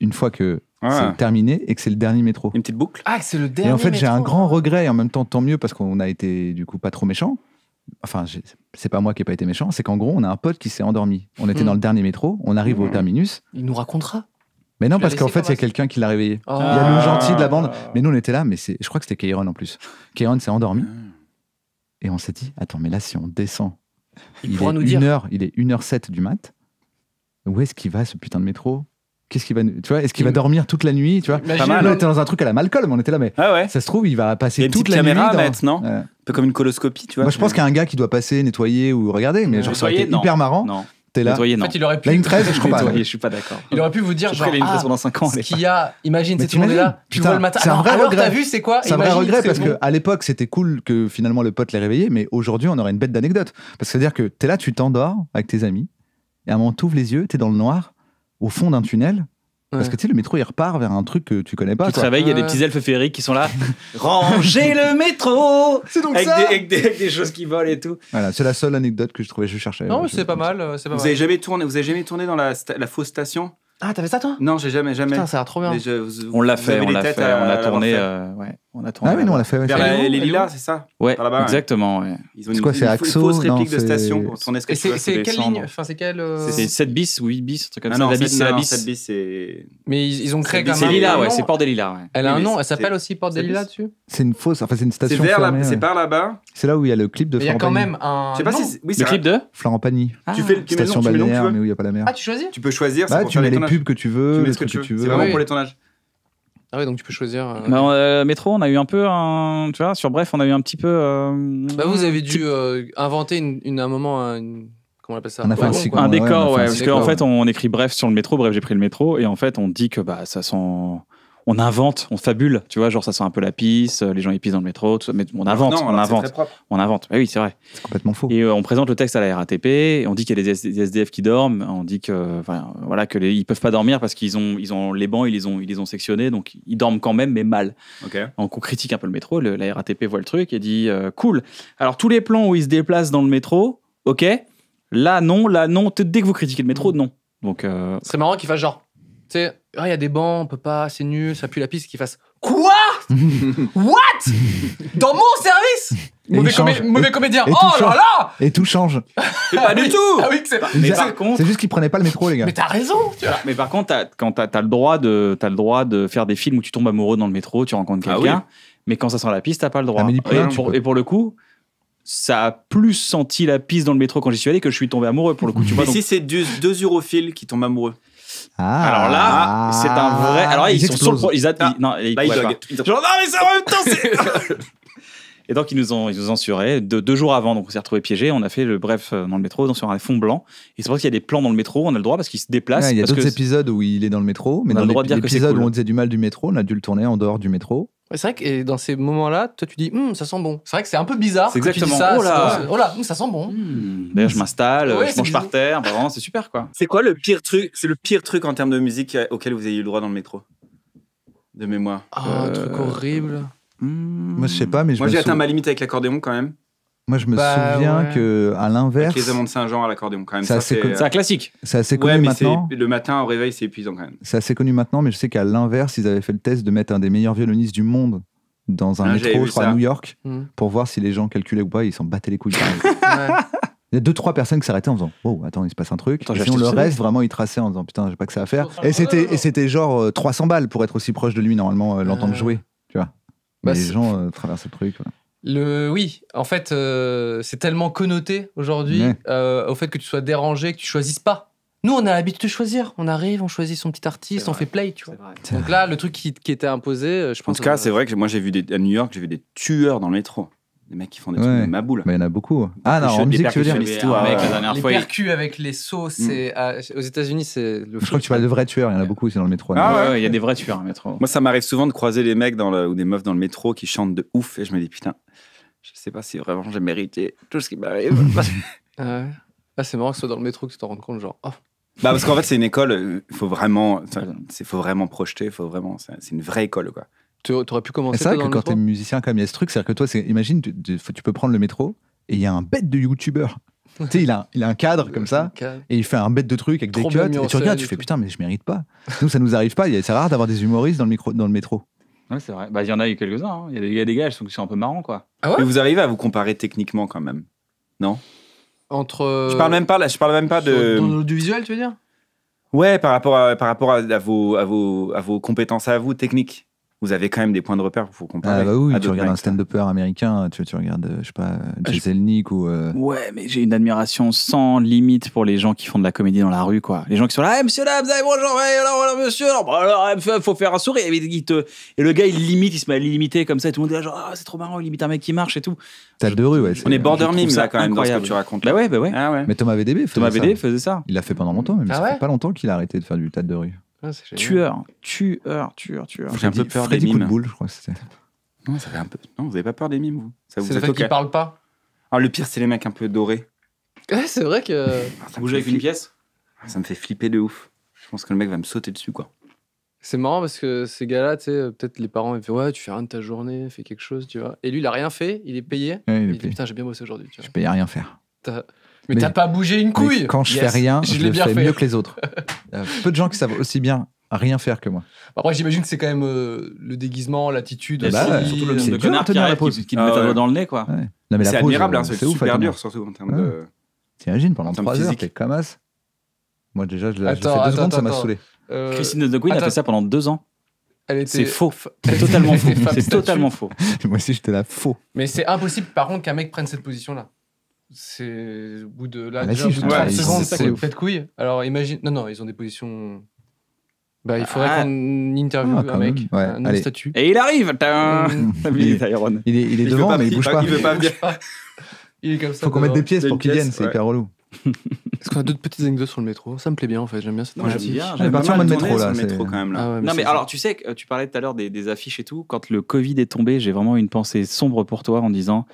Une fois que c'est terminé et que c'est le dernier métro. Une petite boucle Ah, c'est le dernier Et en fait, j'ai un grand regret, et en même temps, tant mieux, parce qu'on a été, du coup, pas trop méchant. Enfin, c'est pas moi qui ai pas été méchant, c'est qu'en gros, on a un pote qui s'est endormi. On était hmm. dans le dernier métro, on arrive au hmm. terminus. Il nous racontera. Mais non, parce qu'en fait, il y a quelqu'un qui l'a réveillé. Oh. Il y a le gentil de la bande. Ah. Mais nous, on était là, mais je crois que c'était Keiron en plus. Keiron s'est endormi. Et on s'est dit, attends, mais là, si on descend, il, est nous dire. Heure, il est 1h07 du mat. Où est-ce qu'il va, ce putain de métro qu'est-ce va, tu vois, est-ce qu'il va mm. dormir toute la nuit, tu vois on était dans un truc à la Malcolm, on était là, mais ah ça se trouve, il va passer toute la caméra nuit. Un peu comme une coloscopie, tu vois. Moi, je pense qu'il y a un gars qui doit passer, nettoyer ou regarder, mais genre, ça aurait hyper marrant. T'es là. En fait, il aurait pu. 13, je (laughs) crois pas. Il aurait pu vous dire, genre, ah, ans, ce qu'il y a, imagine, c'est tout là, tu vois le matin. C'est un vrai regret. t'as vu, c'est quoi C'est un vrai regret parce que à l'époque, c'était cool que finalement le pote l'ait réveillé, mais aujourd'hui, on aurait une bête d'anecdote. Parce que c'est-à-dire que t'es là, tu t'endors avec tes amis, et à un moment, t'ouvres les yeux, t'es dans le noir, au fond d'un tunnel. Parce que tu sais, le métro, il repart vers un truc que tu connais pas. Tu te il y a des petits elfes féeriques qui sont là. (laughs) Ranger le métro avec des, des, choses qui volent et tout. Voilà, c'est la seule anecdote que je trouvais, je cherchais. Non, c'est pas, mal, euh, vous Avez jamais tourné, vous avez jamais tourné dans la, fausse station Ah, fait ça toi Non, j'ai jamais, jamais. Putain, ça a trop bien. on l'a fait, on l'a fait, on l'a tourné. On attend. Ah mais non, on l'a fait. Vers les Lilas, c'est ça Ouais, exactement. C'est quoi, c'est Axo Une fausse réplique de station pour tourner ce que C'est quelle ligne Enfin, c'est quelle euh, C'est 7 bis ou 8 bis, un truc comme ah ça. Non, bis, c'est la bis. 7 bis, c'est. Mais ils ont créé quand même. C'est Lila, ouais, c'est Porte des Lilas. Elle a un nom, elle s'appelle aussi Porte des Lilas dessus C'est une fausse, enfin, c'est une station. C'est par là-bas. C'est là où il y a le clip de Florent Il y a quand même un. Je sais pas si. Oui, c'est le clip de Florent Pagny. Tu fais le station balnéaire, mais où il n'y a pas la mer. Ah, tu choisis Tu peux choisir. Bah, tu mets les pubs que tu veux, les ce que tu veux. C'est vraiment pour les tournages. Ah oui, donc tu peux choisir. Euh, bah, euh, métro, on a eu un peu un. Tu vois, sur Bref, on a eu un petit peu. Euh, bah, vous avez dû inventer un moment. Une... Comment on appelle ça un, décor, ouais, parce qu'en fait, on, on écrit Bref sur le métro. Bref, j'ai pris le métro. Et en fait, on dit que bah, ça sent on invente, on fabule, tu vois, genre ça sent un peu la pisse, euh, les gens ils pissent dans le métro, tout ça, mais on invente, on, invente on invente. Mais oui, c'est vrai. C'est complètement faux. Et euh, on présente le texte à la RATP, on dit qu'il y a des SDF qui dorment, on dit que enfin, voilà que ils peuvent pas dormir parce qu'ils ont ils ont les bancs, ils les ont ils ont sectionnés, donc ils dorment quand même mais mal. Donc on critique un peu le métro, la RATP voit le truc et dit euh, cool. Alors tous les plans où ils se déplacent dans le métro, OK Là non, là non, dès que vous critiquez le métro, mm. non. Donc c'est marrant qu'il fasse genre tu ah, il y a des bancs, on peut pas, c'est nul, ça pue la piste, qu'ils fassent Quoi (laughs) What Dans mon service mauvais, comédien. oh là là Et tout change. pas du tout Ah oui, c'est Mais C'est juste qu'ils prenaient pas le métro, les gars. Mais t'as raison, Mais par contre, quand t'as as le, droit de, as le droit de faire des films où tu tombes amoureux dans le métro, tu rencontres ah quelqu'un, mais quand ça sent la piste, t'as pas le droit. et, pour, et pour le coup, ça a plus senti la piste dans le métro quand j'y suis allé que je suis tombé amoureux pour le coup. Tu si c'est deux, deux europhiles qui tombent amoureux ah. Alors là, c'est un vrai. Alors là, ils, sont sur le. Ils, a... Ah, bah, non, mais ça en même temps, Et donc, ils nous ont, ils nous ont De, deux jours avant, donc on s'est retrouvé piégé On a fait le bref euh, dans le métro, sur un fond blanc. Et c'est pour qu'il y a des plans dans le métro, on a le droit parce qu'il se déplace. il y a d'autres épisodes où il est dans le métro, mais dans l'épisode où on disait du mal du métro, on a dû le tourner en dehors du métro c'est vrai que dans ces moments-là, toi tu dis hum, ça sent bon. C'est vrai que c'est un peu bizarre. C'est exactement ça. Oh là, oh hum, ça sent bon. Hmm. Hum. D'ailleurs, je m'installe, je mange par terre. c'est super quoi. C'est quoi le pire truc C'est le pire truc en termes de musique auquel vous avez eu le droit dans le métro De mémoire. oh, un truc euh, horrible. Hmm. Moi, je sais pas, mais je Moi, j'ai atteint ma limite avec l'accordéon quand même. Moi, je me bah, souviens qu'à que à l'inverse. les amants de Saint-Jean à l'accordéon, quand même. C'est un classique. C'est assez connu maintenant. Le matin au réveil, c'est épuisant quand même. C'est assez connu maintenant, mais je sais qu'à l'inverse, ils avaient fait le test de mettre un des meilleurs violonistes du monde dans un ah, métro, je crois, à New York, hmm. pour voir si les gens calculaient ou pas. Ils s'en battaient les couilles. (laughs) Il y a deux, trois personnes qui s'arrêtaient en disant « Oh, attends, il se passe un truc. et sinon, le reste, vraiment, ils traçaient en disant Putain, j'ai pas que ça à faire. Oh. Et c'était, genre 300 euh, balles pour être aussi proche de lui, normalement, euh, l'entendre ah. jouer. Tu vois. Bah, les gens euh, traversent le truc oui, en fait, euh, c'est tellement connoté aujourd'hui euh, au fait que tu sois dérangé, que tu choisisses pas. Nous, on a l'habitude de choisir. On arrive, on choisit son petit artiste, on fait play, tu vois. Donc là, le truc qui, était imposé, euh, je En pense. tout cas, c'est vrai que moi, j'ai vu à New York, j'ai vu des tueurs dans le métro. Des mecs qui font des trucs de boule. Mais il y en a beaucoup. Ah non, en musique, tu veux dire ah, Les avec les sauts, mm. aux États-Unis, c'est le. Je crois que tu vois de vrai tueur il y en a beaucoup, c'est dans le métro. Ah, ouais, il y a des vrais tueurs, le métro. Moi, ça m'arrive souvent de croiser des mecs dans ou des meufs dans le métro qui chantent de ouf et je me dis putain, je sais pas si vraiment j'ai mérité tout ce qui m'arrive. (laughs) Ah ah, c'est marrant que ce soit dans le métro que tu t'en rends compte, genre. Oh. Bah parce qu'en fait c'est une école, il euh, faut vraiment, c'est faut vraiment projeter, faut vraiment, c'est une vraie école quoi. Tu aurais pu commencer. C'est ça que quand es musicien comme il y a ce truc, cest que toi, imagine, tu, peux prendre le métro et il y a un bête de youtubeur. (laughs) tu sais, il a, il a un cadre comme ça et il fait un bête de truc avec des cuts et tu regardes, tu fais putain mais je mérite pas. Nous ça nous arrive pas, c'est rare d'avoir des humoristes dans le micro, dans le métro. Bah, il y en a eu quelques-uns. Hein. Il y, a des gars qui sont, un peu marrants, quoi. Ah Mais vous arrivez à vous comparer techniquement quand même, non Entre. Euh, je parle même pas, je parle même pas de. Du visuel, tu veux dire Ouais, par rapport à, par rapport vos, à vos compétences à vous, techniques vous avez quand même des points de repère pour comparer. Ah bah oui, tu regardes un stand-upper américain, tu, regardes, euh, je sais pas, ah, Jay ou. Euh, ouais, mais j'ai une admiration sans limite pour les gens qui font de la comédie dans la rue, quoi. Les gens qui sont là, hey, eh, monsieur, là, vous avez bonjour, hey, eh, alors, alors, monsieur, alors, bah, alors, eh, faut faire un sourire. Et, le gars, il limite, il se met à limiter comme ça, tout le monde est là, ah, genre, ah, c'est trop marrant, il limite un mec qui marche et tout. Tête de rue, ouais. on est euh, border mime, là, quand même, dans ce que tu racontes. Bah ouais, bah ouais. Ah ouais. Mais Thomas VDB faisait Thomas VDB faisait ça. Il l'a fait pendant longtemps, mais ça fait pas longtemps qu'il a arrêté de faire du tâche de rue. Ah, tueur, tueur, tueur, tueur. J'ai un peu peur des mimes. boule, je crois. Non, ça non, vous avez pas peur des mimes, vous ça vous C'est le fait qu'ils parlent pas. Ah, le pire, c'est les mecs un peu dorés. c'est vrai que. Ah, ça avec une pièce ah, Ça me fait flipper de ouf. Je pense que le mec va me sauter dessus, quoi. C'est marrant parce que ces gars-là, tu sais, euh, peut-être les parents, ils font Ouais, tu fais rien de ta journée, fais quelque chose, tu vois. Et lui, il a rien fait, il est payé. Ouais, il, Putain, j'ai bien bossé aujourd'hui. Je paye à rien faire. Mais, t'as pas bougé une couille. Quand je fais rien, je, le fais mieux que les autres. (laughs) peu de gens qui savent aussi bien rien faire que moi. après, bah, j'imagine que c'est quand même euh, le déguisement, l'attitude, eh bah surtout le nombre de connards qui, la pose. qui, qui ah, la ouais. dans le nez, quoi. Ouais. c'est admirable, hein, c'est super dur, surtout en termes de. T'imagines, pendant trois heures, t'es comme as. Moi, déjà, je l'ai fait deux secondes, ça m'a saoulé. Euh, Christine de Queen a fait ça pendant deux ans. C'est faux. C'est totalement (laughs) faux. C'est totalement faux. (laughs) Moi aussi, j'étais là, faux. Mais c'est impossible, par contre, qu'un mec prenne cette position-là c'est au bout de là, ah, déjà, si, au bout ça de couilles. Alors imagine, non, non, ils ont des positions. Bah, il faudrait ah. qu'on interviewe ah, un mec, un statut. Et il arrive euh, (laughs) Il est, il est, il est devant, mais il bouge pas. Il veut pas bien. (laughs) il est comme ça. Faut qu'on mette des pièces pour qu'il vienne, c'est hyper relou. (laughs) Est-ce qu'on a d'autres petites anecdotes sur le métro Ça me plaît bien en fait, j'aime bien cette Moi j'aime bien, j'aime bien le métro là. métro quand même là. non mais alors tu sais, euh, tu parlais tout à l'heure des, des, affiches et tout, quand le Covid est tombé, j'ai vraiment une pensée sombre pour toi en disant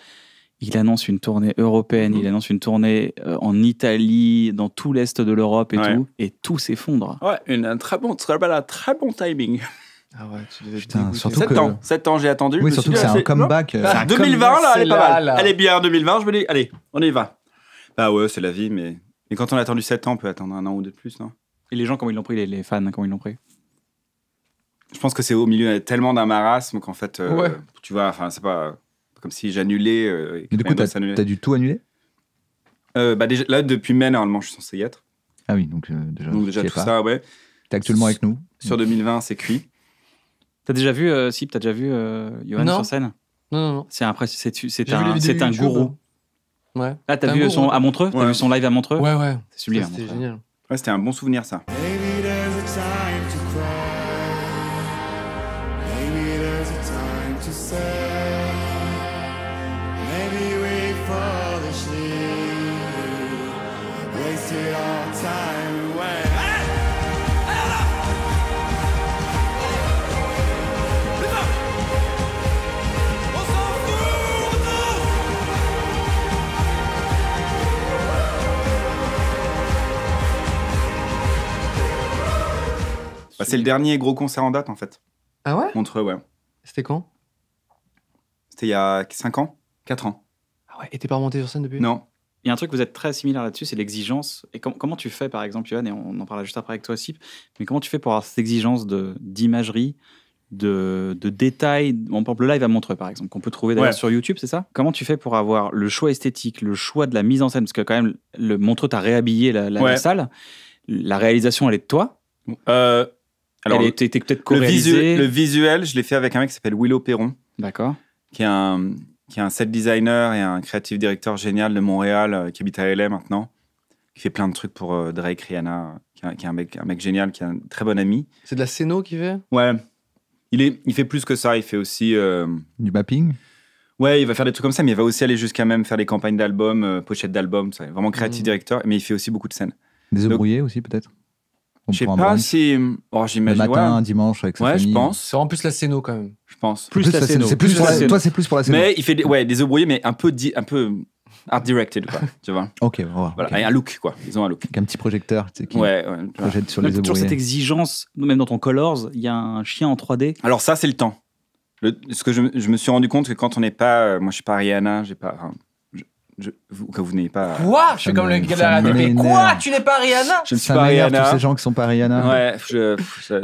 il annonce une tournée européenne, il mmh. annonce une tournée euh, en Italie, dans tout l'Est de l'Europe et tout, et tout s'effondre. Ouais, une, un très bon, très bon timing. Ah ouais, tu devais Putain, surtout 7 ans, 7 ans j'ai attendu. Oui, surtout que c'est un ah, comeback. 2020, euh, là, elle est, pas mal. Elle est bien, 2020, je me dis, allez, on y va. Bah ouais, c'est la vie, mais... mais quand on a attendu 7 ans, on peut attendre un an ou deux de plus, non Et les gens, comment ils l'ont pris, les, les fans, comment ils l'ont pris Je pense que c'est au milieu tellement d'un marasme qu'en fait, euh, tu vois, enfin, c'est pas comme si j'annulais. Euh, Mais du coup, t'as, as dû tout annulé euh, bah, Là, depuis mai, normalement, je suis censé y être. Ah oui, donc euh, déjà, déjà tout ça, ouais. T'es actuellement avec nous Sur 2020, c'est cuit. T'as déjà vu, Sip, t'as déjà vu Johan non. sur scène Non, non, non. C'est un, c'est, un, un gourou. Ouais. Là, ah, t'as vu son, à Montreux T'as vu son live à Montreux Ouais, ouais. C'est sublime. C'était génial. Ouais, c'était un bon souvenir, ça. Bah, c'est le dernier gros concert en date, en fait. Ah ouais Montreux, ouais. C'était quand C'était il y a 5 ans 4 ans. Ah ouais, et t'es pas remonté sur scène depuis Non. Il y a un truc, vous êtes très similaire là-dessus, c'est l'exigence. Et comment tu fais, par exemple, Johan, et on en parlera juste après avec toi, Sip, mais comment tu fais pour avoir cette exigence d'imagerie de, de détails. On parle le live à Montreux, par exemple, qu'on peut trouver d'ailleurs sur YouTube, c'est ça Comment tu fais pour avoir le choix esthétique, le choix de la mise en scène Parce que, quand même, le Montreux, t'a réhabillé la, la salle. La réalisation, elle est de toi euh, alors, peut-être le, le visuel, je l'ai fait avec un mec qui s'appelle Willow Perron. D'accord. Qui est un qui un set designer et un créatif directeur génial de Montréal, euh, qui habite à LA maintenant, qui fait plein de trucs pour euh, Drake, Rihanna, qui, est, un, mec, un mec génial, qui est un très bon ami. C'est de la scéno qu'il fait Ouais. Il, est, il fait plus que ça, il fait aussi... Euh, du mapping Ouais, il va faire des trucs comme ça, mais il va aussi aller jusqu'à même faire des campagnes d'albums, pochettes d'albums, vraiment mhm. créatif directeur, mais il fait aussi beaucoup de scènes. Des œufs aussi peut-être je sais pas si. Oh, j'imagine. Le matin, dimanche avec sa ouais, je pense. C'est en plus la scéno quand même. Je pense. Plus, la, scéno. C'est plus, pour toi, c'est plus pour la scéno. Mais il fait des, ouais, des œufs mais un peu, un peu art directed, quoi. (laughs) tu vois. Ok, voilà. Okay. Et un look, quoi. Ils ont un look. Avec un petit projecteur tu sais, qui ouais, ouais projette sur les œufs Toujours cette exigence, même dans ton Colors, il y a un chien en 3D. Alors ça, c'est le temps. ce que je, me suis rendu compte que quand on n'est pas, euh, moi je ne suis pas Rihanna, je n'ai pas, je, vous, quand vous pas. Quoi Je suis comme le gars de la Mais quoi Tu n'es pas Rihanna Je ne suis pas Rihanna. Tous ces gens qui sont pas Rihanna. Ouais,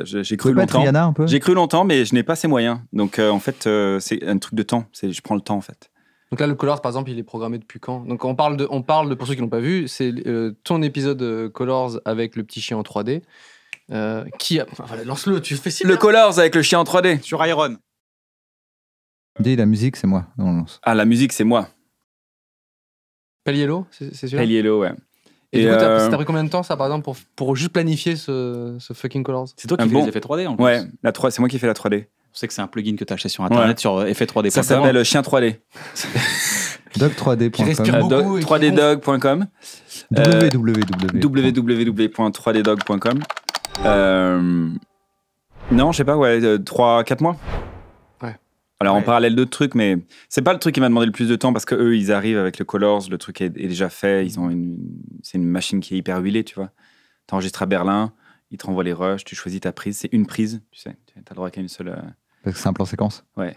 j'ai cru longtemps. Rihanna un peu. J'ai cru longtemps, mais je n'ai pas ces moyens. Donc euh, en fait, euh, c'est un truc de temps. je prends le temps en fait. Donc là, le Colors, par exemple, il est programmé depuis quand Donc on parle de, on parle de, pour ceux qui l'ont pas vu, c'est euh, ton épisode Colors avec le petit chien en 3D. qui a... enfin, lance-le, tu fais si Le Colors avec le chien en 3D. Sur Iron. Dis la musique, c'est moi. Ah, la musique, c'est moi. Paliello, c'est sûr. là Paliello, ouais. Et, du t'as pris euh, combien de temps, ça, par exemple, pour, pour juste planifier ce, fucking Colors C'est toi qui fais les effets 3D, en plus. Ouais, la 3... c'est moi qui fais la 3D. On sait que c'est un plugin que tu acheté sur Internet, sur euh, effet 3D. Ça s'appelle euh, Chien 3D. Dog3D.com. 3ddog.com. www.3ddog.com. Non, je sais pas, ouais, 3-4 mois. Alors en parallèle d'autres trucs, mais c'est pas le truc qui m'a demandé le plus de temps parce que eux, ils arrivent avec le Colors, le truc est, déjà fait, ils ont mhm. une, c'est une machine qui est hyper huilée, tu vois. T'enregistres à Berlin, ils te renvoient les rushs, tu choisis ta prise, c'est une prise, tu sais, t'as le droit qu'à une seule. Euh. Parce que c'est un plan séquence. Ouais.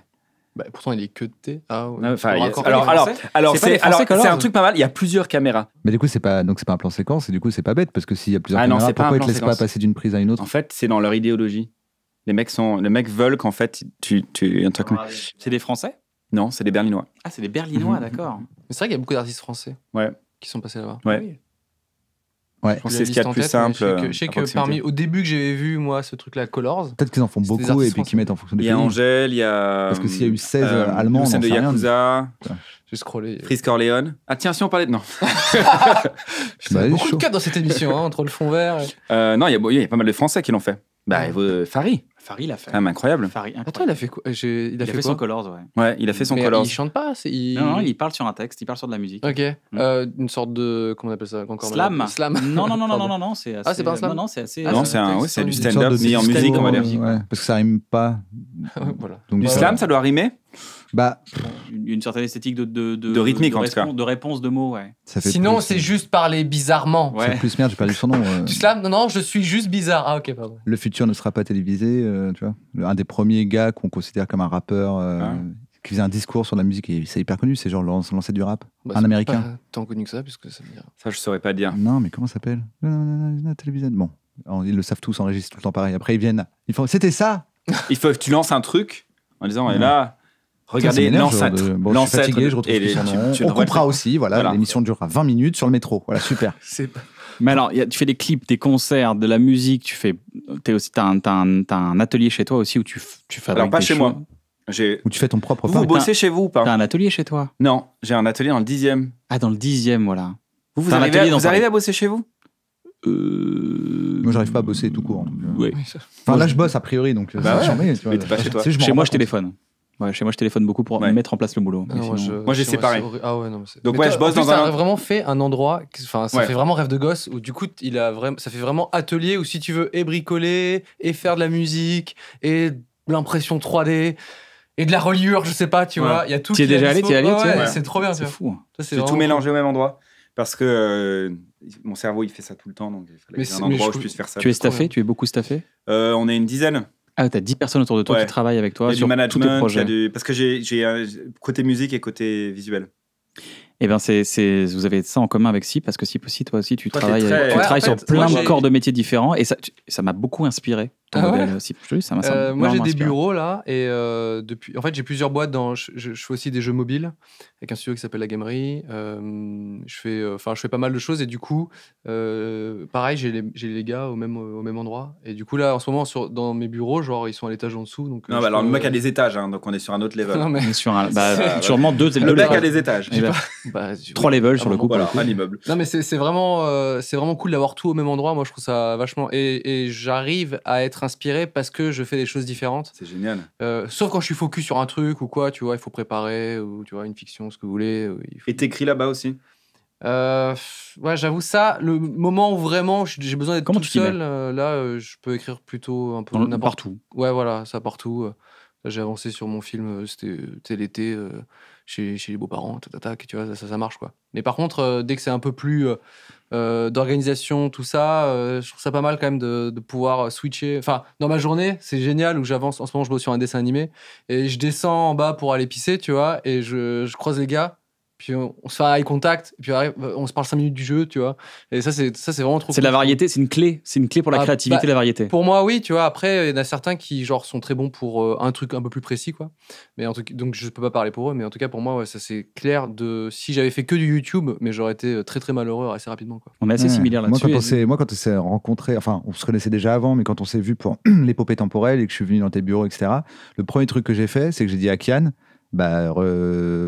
Bah, pourtant, il est que de T. Ah, ouais. alors, alors, alors, c'est, alors, c'est un truc pas mal. Il y a plusieurs caméras. Mais du coup, c'est pas donc c'est pas un plan séquence et du coup, c'est pas bête parce que s'il y a plusieurs ah caméras, pourquoi ils te laissent pas passer d'une prise à une autre En fait, c'est dans leur idéologie. Les mecs, sont, les mecs veulent qu'en fait, tu. tu ah, c'est des Français Non, c'est des Berlinois. Ah, c'est des Berlinois, mhm. d'accord. C'est vrai qu'il y a beaucoup d'artistes français ouais. qui sont passés là-bas. Ouais. Ah ouais. C'est ce qu'il y a de plus simple. Je sais que, euh, parmi, au début que j'avais vu, moi, ce truc-là, Colors. Peut-être qu'ils en font beaucoup et puis qu'ils mettent en fonction des Il y a Angèle, il y a. Parce que s'il y a eu 16 euh, Allemands. Scène de Yakuza. J'ai scrollé. Fritz Corleone. Ah, tiens, si on parlait de. Non. (laughs) Bah, beaucoup de cas dans cette émission, hein, entre le fond vert. Euh, non, il y, a pas mal de Français qui l'ont fait. Bah, euh, Farid. Farid l'a fait. Ah, mais incroyable. Attends, il a fait quoi Il a fait, son Colors, ouais. Ouais, il a fait son Colors. Il chante pas il... Non, non, il parle sur un texte, il parle sur de la musique. Ok. Mm. Euh, une sorte de. Comment on appelle ça Slam. Slam. Non, non, non, non, non, non, non, c'est assez. Ah, c'est pas un slam Non, non, c'est assez. Ah, non, c'est un, ouais, c'est hein. du stand-up, mais en musique, on va dire. ouais, parce que ça rime pas. (laughs) Voilà. Donc, Du slam, ça doit rimer bah, une, certaine esthétique de, de, rythmique, de, en cas. de réponse de mots. Sinon, c'est euh, juste parler bizarrement. C'est plus merde, j'ai perdu son nom. Euh. non, non, je suis juste bizarre. Ah, le futur ne sera pas télévisé, euh, tu vois. Un des premiers gars qu'on considère comme un rappeur. Ah. Qui faisait un discours sur la musique et c'est hyper connu, c'est genre lancer du rap. Bah, un américain. Pas tant connu que ça, puisque ça me dit... Ça, je saurais pas dire. Non, mais comment ça s'appelle La Bon, ils le savent tous, enregistrent enregistre tout le temps pareil. Après, ils viennent. C'était ça Il faut que tu lances un truc en disant et là, Regardez l'ancêtre. Je tu, On coupera aussi. Voilà, l'émission durera 20 minutes sur le métro. Voilà, super. (laughs) mais alors, tu fais des clips, des concerts, de la musique, tu fais. T'es aussi, un, un, atelier chez toi aussi où tu, tu fabriques. Alors, pas chez moi. Où tu fais ton propre Vous, vous bossez chez vous ou T'as un atelier chez toi Non, j'ai un atelier dans le dixième. Ah, dans le dixième, voilà. Vous, vous, arrivez, à, vous arrivez à bosser chez vous euh... Moi, j'arrive pas à bosser tout court. Euh. Oui. Enfin, là, je bosse a priori, donc. Bah Chez moi, je téléphone chez moi, je téléphone beaucoup pour mettre en place le boulot. Ah, moi, j'ai séparé. Donc, je bosse dans plus, ça a vraiment fait un endroit, enfin, ça fait vraiment rêve de gosse, où du coup, il a vraiment, ça fait vraiment atelier où si tu veux et bricoler, et faire de la musique, et l'impression 3D, et de la reliure, je sais pas, tu vois. Il y a tout. Tu es déjà allé, tu es allé, C'est trop bien, c'est fou. Hein. J'ai tout mélangé au même endroit. Parce que euh, mon cerveau, il fait ça tout le temps. Donc, il fallait je puisse faire ça. Tu es staffé Tu es beaucoup staffé euh, On est une dizaine. Ah, t'as 10 personnes autour de toi qui travaillent avec toi sur tous tes projets. Parce que j'ai côté musique et côté visuel. Eh bien, c'est, c'est, vous avez ça en commun avec Si, parce que Si aussi, toi aussi, tu travailles, tu travailles sur plein de corps de métiers différents et ça, ça m'a beaucoup inspiré. Ton aussi. Ah euh, moi, j'ai des bureaux là et euh, depuis. En fait, j'ai plusieurs boîtes. Dans, je, je, fais aussi des jeux mobiles avec un studio qui s'appelle La Gamerie. Euh, je fais, enfin, je fais pas mal de choses et du coup, pareil, j'ai les, j'ai les, gars au même au même endroit. Et du coup là, en ce moment, sur, dans mes bureaux, genre ils sont à l'étage en dessous. Donc non, bah, alors le mec a des étages, hein, donc on est sur un autre level. (laughs) Non, mais... sur un, bah, (laughs) sûrement deux. Le mec a des étages. Eh ben, bah, Trois levels sur le coup. pas l'immeuble Non, mais c'est vraiment, euh, c'est vraiment cool d'avoir tout au même endroit. Moi, je trouve ça vachement. Et, j'arrive à être inspiré parce que je fais des choses différentes. C'est génial. Euh, sauf quand je suis focus sur un truc ou quoi, tu vois, il faut préparer, ou tu vois, une fiction, ce que vous voulez. Euh, et t'écris là-bas aussi ouais, j'avoue ça. Le moment où vraiment j'ai besoin d'être tout seul, là, je peux écrire plutôt un peu partout. Ouais, voilà, ça partout. J'ai avancé sur mon film, c'était l'été chez, les beaux-parents, tac, tac, tu vois, ça, ça, marche, quoi. Mais par contre, euh, dès que c'est un peu plus euh, euh, d'organisation, tout ça, je trouve ça pas mal quand même de, pouvoir switcher. Enfin, dans ma journée, c'est génial où j'avance. En ce moment, je bosse sur un dessin animé et je descends en bas pour aller pisser, tu vois, et je croise les gars puis on, se fait eye contact, puis on se parle cinq minutes du jeu, tu vois. Et ça, c'est ça, c'est vraiment trop. C'est la variété, c'est une clé, c'est une clé pour la ah, créativité, bah, la variété. Pour moi, oui, tu vois. Après, il y en a certains qui genre sont très bons pour euh, un truc un peu plus précis, quoi. Mais en tout, donc je peux pas parler pour eux, mais en tout cas pour moi, ça c'est clair. De si j'avais fait que du YouTube, mais j'aurais été euh, très très malheureux assez rapidement, quoi. On est assez similaires là-dessus. Moi, quand on s'est rencontré, enfin, on se connaissait déjà avant, mais quand on s'est vu pour (clears throat) l'épopée temporelle et que je suis venu dans tes bureaux, etc. Le premier truc que j'ai fait, c'est que j'ai dit à Kian bah, par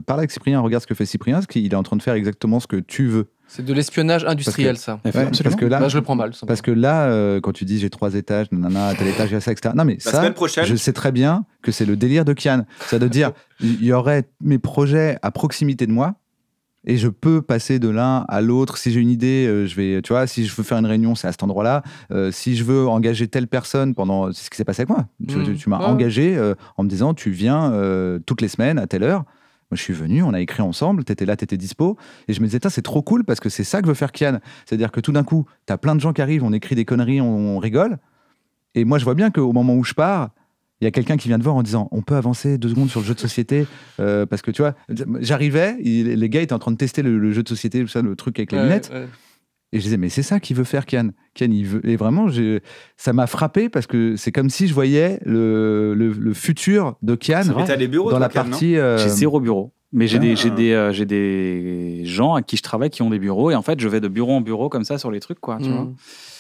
parle avec Cyprien, regarde ce que fait Cyprien, parce qu'il est en train de faire exactement ce que tu veux. C'est de l'espionnage industriel, ça. parce que là, bah, je le prends mal. Parce que là, euh, quand tu dis j'ai trois étages, tel (laughs) étage, etc. Non, mais ça, je sais très bien que c'est le délire de Kian. C'est à dire, (laughs) il y aurait mes projets à proximité de moi, et je peux passer de l'un à l'autre. Si j'ai une idée, euh, je vais, tu vois, si je veux faire une réunion, c'est à cet endroit-là. Euh, si je veux engager telle personne pendant, c'est ce qui s'est passé avec moi. Mmh. Tu, m'as engagé euh, en me disant, tu viens toutes les semaines à telle heure. Moi, je suis venu, on a écrit ensemble, t'étais là, t'étais dispo. Et je me disais, c'est trop cool parce que c'est ça que veut faire Kian. C'est-à-dire que tout d'un coup, t'as plein de gens qui arrivent, on écrit des conneries, on, on rigole. Et moi, je vois bien qu'au moment où je pars, il y a quelqu'un qui vient de voir en disant on peut avancer deux secondes sur le jeu de société euh, parce que tu vois j'arrivais les gars étaient en train de tester le, jeu de société ça le truc avec les lunettes et je disais mais c'est ça qu'il veut faire Kian Kian il veut et vraiment ça m'a frappé parce que c'est comme si je voyais le, le, futur de Kian bureaux, dans la partie euh, j'ai zéro bureau mais j'ai des, ah. des, euh, des gens à qui je travaille qui ont des bureaux et en fait je vais de bureau en bureau comme ça sur les trucs quoi tu hmm. vois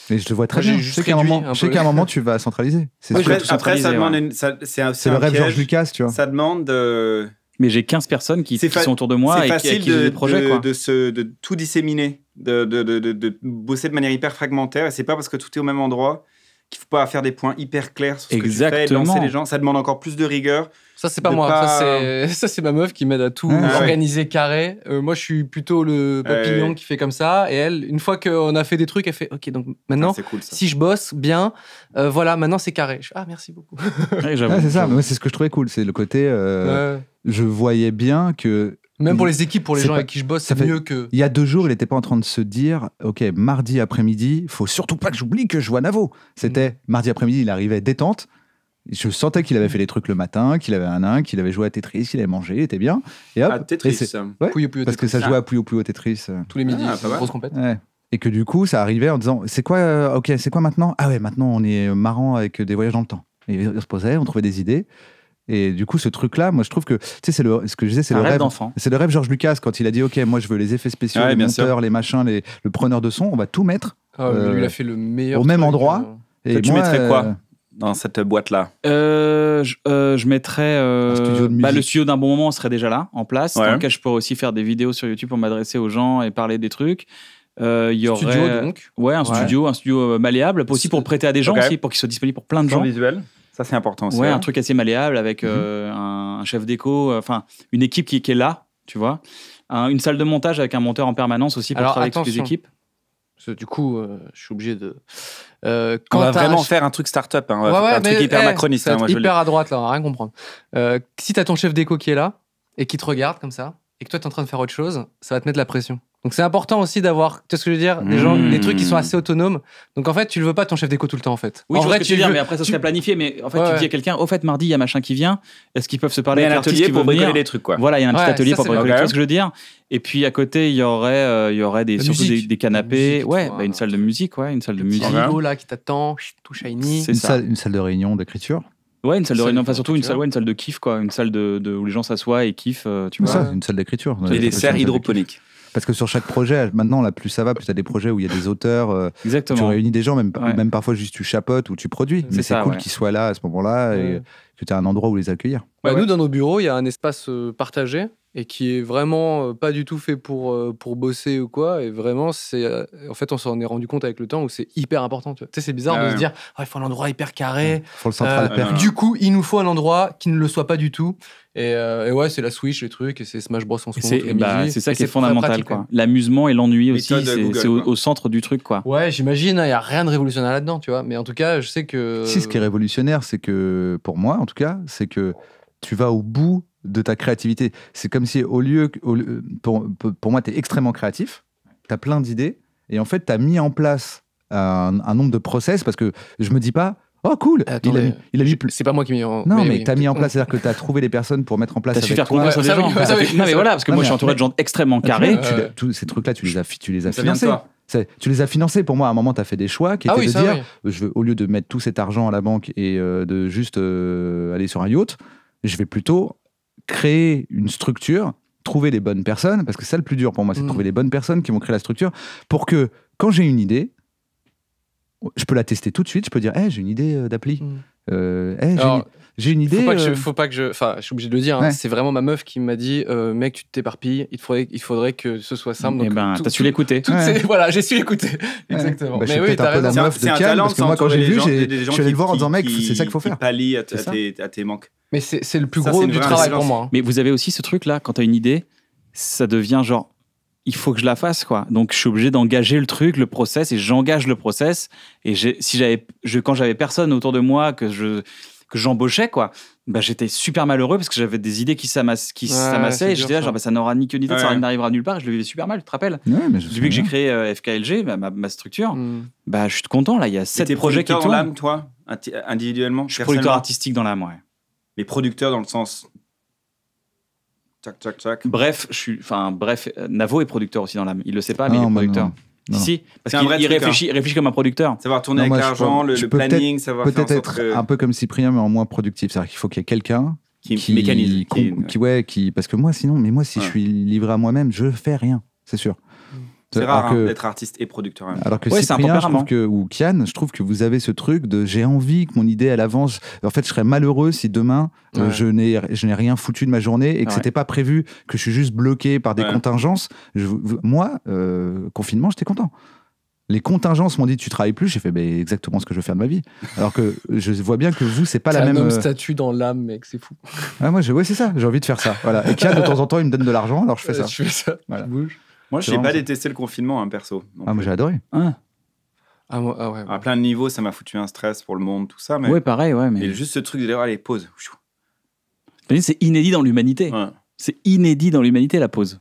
mais je te vois très bien. Je sais qu'à un, moment, tu vas centraliser. C'est ça demande hein. c'est, un, le rêve Georges Lucas, tu vois. Ça demande. Mais j'ai 15 personnes qui, sont autour de moi et qui, qui de, ont des projets. C'est facile De, de tout disséminer, de, bosser de manière hyper fragmentaire. Et c'est pas parce que tout est au même endroit qu'il faut pas faire des points hyper clairs sur ce que tu fais, lancer les gens. Ça demande encore plus de rigueur. Ça, c'est pas moi. Ça, c'est ma meuf qui m'aide à tout ah organiser carré. Euh, moi, je suis plutôt le papillon qui fait comme ça. Et elle, une fois qu'on a fait des trucs, elle fait Ok, donc maintenant, si je bosse bien, euh, voilà, maintenant c'est carré. ah, merci beaucoup. (laughs) c'est ça. c'est ce que je trouvais cool. C'est le côté. Euh, je voyais bien que même pour les équipes, pour les gens avec qui je bosse, c'est mieux que. Il y a deux jours, il n'était pas en train de se dire Ok, mardi après-midi, faut surtout pas que j'oublie que je vois Navo. C'était mm. mardi après-midi, il arrivait détente. Je sentais qu'il avait fait les trucs le matin, qu'il avait un nain, qu'il avait joué à Tetris, qu'il avait mangé, il était bien. Et hop, Tetris. parce que ça jouait à Puyo Puyo Tetris. Euh. Tous les midis, ah, grosse compète. Et que du coup, ça arrivait en disant C'est quoi, euh, ok, c'est quoi maintenant Ah ouais, maintenant on est marrant avec des voyages dans le temps. Et on se posait, on trouvait des idées. Et du coup, ce truc-là, moi, je trouve que, tu sais, c'est le, ce que je disais, c'est le rêve, d'enfant. C'est le rêve George Lucas quand il a dit, OK, moi, je veux les effets spéciaux, les monteurs, les machins, les, le preneur de son, on va tout mettre. Ah, il a euh, fait le meilleur. Au même endroit. Euh. Et tu mettrais quoi euh, dans cette boîte-là je, mettrais bah, le studio d'un bon moment serait déjà là, en place, dans lequel je pourrais aussi faire des vidéos sur YouTube pour m'adresser aux gens et parler des trucs. Un studio, donc. ouais un studio, un studio malléable, aussi pour prêter à des gens pour qu'ils soient disponibles pour plein de gens. visuel ça, c'est important aussi. Ouais, un truc assez malléable avec mhm. euh, un, chef déco, euh, enfin, une équipe qui, est là, tu vois. une salle de montage avec un monteur en permanence aussi pour travailler avec toutes les équipes. du coup, euh, je suis obligé de. on va vraiment faire un truc start-up, hein, un truc hyper eh, macroniste. Hein, hyper à droite, là, on va rien comprendre. Euh, si as ton chef déco qui est là et qui te regarde comme ça, et que toi tu es en train de faire autre chose, ça va te mettre la pression. Donc c'est important aussi d'avoir, tu sais ce que je veux dire, des gens, mmh. des trucs qui sont assez autonomes. Donc en fait, tu le veux pas ton chef d'éco tout le temps en fait. Oui, en je vrai, que tu veux dire, mais après ça serait planifié. Mais en fait, tu dis à quelqu'un, au fait, mardi il y a machin qui vient. Est-ce qu'ils peuvent se parler un l'atelier pour bricoler venir. trucs quoi. Voilà, il y a un petit atelier pour bricoler. ce que je veux dire. Et puis à côté, il y aurait, euh, il y aurait des, surtout des, canapés, ouais, bah, une salle de musique, ouais, une salle de musique. Un là qui t'attend, tout shiny. Une salle, une salle de réunion d'écriture. Ouais, une salle de réunion, enfin surtout une salle, une salle de kiff, quoi. Une salle de, où les gens s'assoient et kiffent, euh, tu vois. Ça, une salle d'écriture. Et des serres hydroponiques. Parce que sur chaque projet, maintenant, la plus ça va, plus tu as des projets où il y a des auteurs. Euh, Exactement. Tu réunis des gens, même, même parfois juste tu chapotes ou tu produis. Mais c'est cool qu'ils soient là à ce moment-là et que tu as un endroit où les accueillir. nous, dans nos bureaux, il y a un espace euh, partagé et qui est vraiment euh, pas du tout fait pour, euh, pour bosser ou quoi. Et vraiment, c'est euh, en fait, on s'en est rendu compte avec le temps où c'est hyper important. Tu sais, c'est bizarre ah de se dire il faut un endroit hyper carré. Faut le central Du coup, il nous faut un endroit qui ne le soit pas du tout. Et, ouais, c'est la Switch, les trucs, et c'est Smash Bros en ce moment. Bah, c'est ça qui est, fondamental fondamental. Hein. L'amusement et l'ennui aussi, c'est au, centre du truc. Quoi. Ouais, j'imagine, il n'y a rien de révolutionnaire là-dedans, tu vois. Mais en tout cas, je sais que. Si, ce qui est révolutionnaire, c'est que, pour moi en tout cas, c'est que tu vas au bout de ta créativité. C'est comme si, au lieu. pour, moi, tu es extrêmement créatif, tu as plein d'idées, et en fait, tu as mis en place un, nombre de process, parce que je me dis pas. Oh cool il a C'est pas moi qui mis en Non mais, t'as mis en place, c'est-à-dire que t'as trouvé les personnes pour mettre en place. T'as su faire gens. non mais voilà, parce que moi je suis entouré de gens extrêmement carrés. Euh. Tous ces trucs-là, tu les as, tu les financés. Tu les as financés. Pour moi, à un moment, tu as fait des choix qui ah étaient de dire, je veux, au lieu de mettre tout cet argent à la banque et euh, de juste euh, aller sur un yacht, je vais plutôt créer une structure, trouver les bonnes personnes, parce que c'est ça le plus dur pour moi, c'est de mm. trouver les bonnes personnes qui vont créer la structure pour que quand j'ai une idée, je peux la tester tout de suite, je peux dire, hey, j'ai une idée euh, d'appli. Mm. Euh, eh, j'ai une, idée. Euh, faut pas, que je, Enfin, je suis obligé de le dire. Hein. c'est vraiment ma meuf qui m'a dit, euh, mec, tu t'éparpilles. Il faudrait, il faudrait que ce soit simple. Eh Donc, ben, t'as su l'écouter. Voilà, j'ai su l'écouter. (laughs) Exactement. Bah, mais oui, t'as un peu la meuf de calme parce que moi, quand j'ai vu, je suis allé le voir en disant, mec, c'est ça qu'il faut faire. Pallie à tes manques. Mais c'est le plus gros du travail pour moi. Hein. Mais vous avez aussi ce truc là, quand t'as une idée, ça devient genre il faut que je la fasse quoi. Donc je suis obligé d'engager le truc, le process et j'engage le process et si j'avais je quand j'avais personne autour de moi que je que j'embauchais quoi, bah, j'étais super malheureux parce que j'avais des idées qui s'amassaient qui ouais, et j'étais là genre ça n'aura ni queue ni tête, ça n'arrivera nulle part, je le vivais super mal, tu te rappelles Depuis que j'ai créé euh, FKLG, bah, ma, structure, hmm. bah je suis content là, il y a sept projets qui tournent. dans toi, individuellement Je suis producteur artistique dans l'âme, ouais. Mais producteur dans le sens Bref, je suis, enfin, bref, Navo est producteur aussi dans l'âme. Il le sait pas, mais ah, il est producteur. Si, parce qu'il hein. réfléchit, comme un producteur. Savoir tourner avec l'argent, le, planning, savoir faire peut -être, un peu comme Cyprien, mais en moins productif. C'est-à-dire qu'il faut qu'il y ait quelqu'un qui, qui mécanise. Qui, ouais, qui, parce que moi, sinon, mais moi, si je suis livré à moi-même, je fais rien, c'est sûr. C'est rare hein, d'être artiste et producteur. Hein. Alors que ouais, Cyprien, je trouve hein. que, ou Kian, je trouve que vous avez ce truc de j'ai envie que mon idée elle avance. En fait, je serais malheureux si demain euh, je n'ai rien foutu de ma journée et que ce c'était pas prévu, que je suis juste bloqué par des contingences. moi, euh, confinement, j'étais content les contingences m'ont dit tu travailles plus, j'ai fait exactement ce que je veux faire de ma vie. Alors que je vois bien que vous, c'est pas la un même. Euh, statut dans l'âme, mec, c'est fou. Ah, moi, je... ouais, c'est ça, j'ai envie de faire ça. Voilà. Et Kian, de temps en temps, il me donne de l'argent, alors je fais ça. Je fais ça, je bouge. Moi, j'ai pas détesté le confinement, hein, perso. Ah, moi, j'ai euh, adoré. Ah. Ah, ah à plein de niveaux, ça m'a foutu un stress pour le monde, tout ça. Mais... pareil, Mais... juste ce truc de dire, allez, pause. C'est inédit dans l'humanité. C'est inédit dans l'humanité, la pause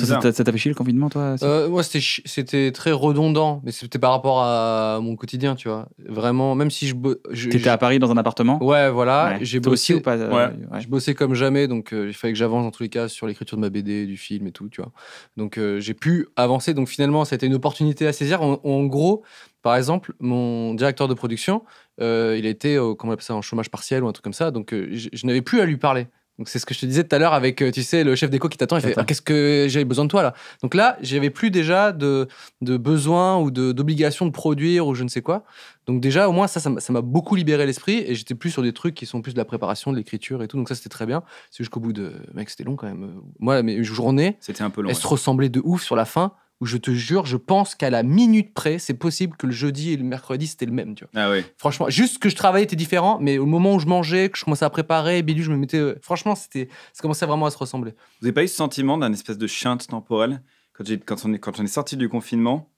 ça, t'a fait chier le confinement, toi euh, Moi, c'était très redondant, mais c'était par rapport à mon quotidien, tu vois. Vraiment, même si je. Tu T'étais à Paris dans un appartement Ouais, voilà. J'ai bossé ou pas euh, Je bossais comme jamais, donc euh, il fallait que j'avance dans tous les cas sur l'écriture de ma BD, du film et tout, tu vois. Donc j'ai pu avancer. Donc finalement, ça a été une opportunité à saisir. en, gros, par exemple, mon directeur de production, il était, comment on appelle ça, en chômage partiel ou un truc comme ça, donc je n'avais plus à lui parler. Donc c'est ce que je te disais tout à l'heure avec, euh, tu sais, le chef d'éco qui t'attend et ah, Qu'est-ce que j'avais besoin de toi là Donc là, j'avais plus déjà de, de besoin ou d'obligation de, produire ou je ne sais quoi. Donc déjà, au moins, ça, ça m'a beaucoup libéré l'esprit et j'étais plus sur des trucs qui sont plus de la préparation, de l'écriture et tout. Donc ça, c'était très bien. C'est jusqu'au bout de. Mec, c'était long quand même. Moi, mes journées. C'était un peu long. Elles se ressemblaient de ouf sur la fin où je te jure, je pense qu'à la minute près, c'est possible que le jeudi et le mercredi, c'était le même. Tu ah oui. Franchement, juste que je travaillais était différent, mais au moment où je mangeais, que je commençais à préparer, bidule, je me mettais. Euh, franchement, c'était, ça commençait vraiment à se ressembler. Vous n'avez pas eu ce sentiment d'un espèce de chinte temporelle quand, on est, quand sorti du confinement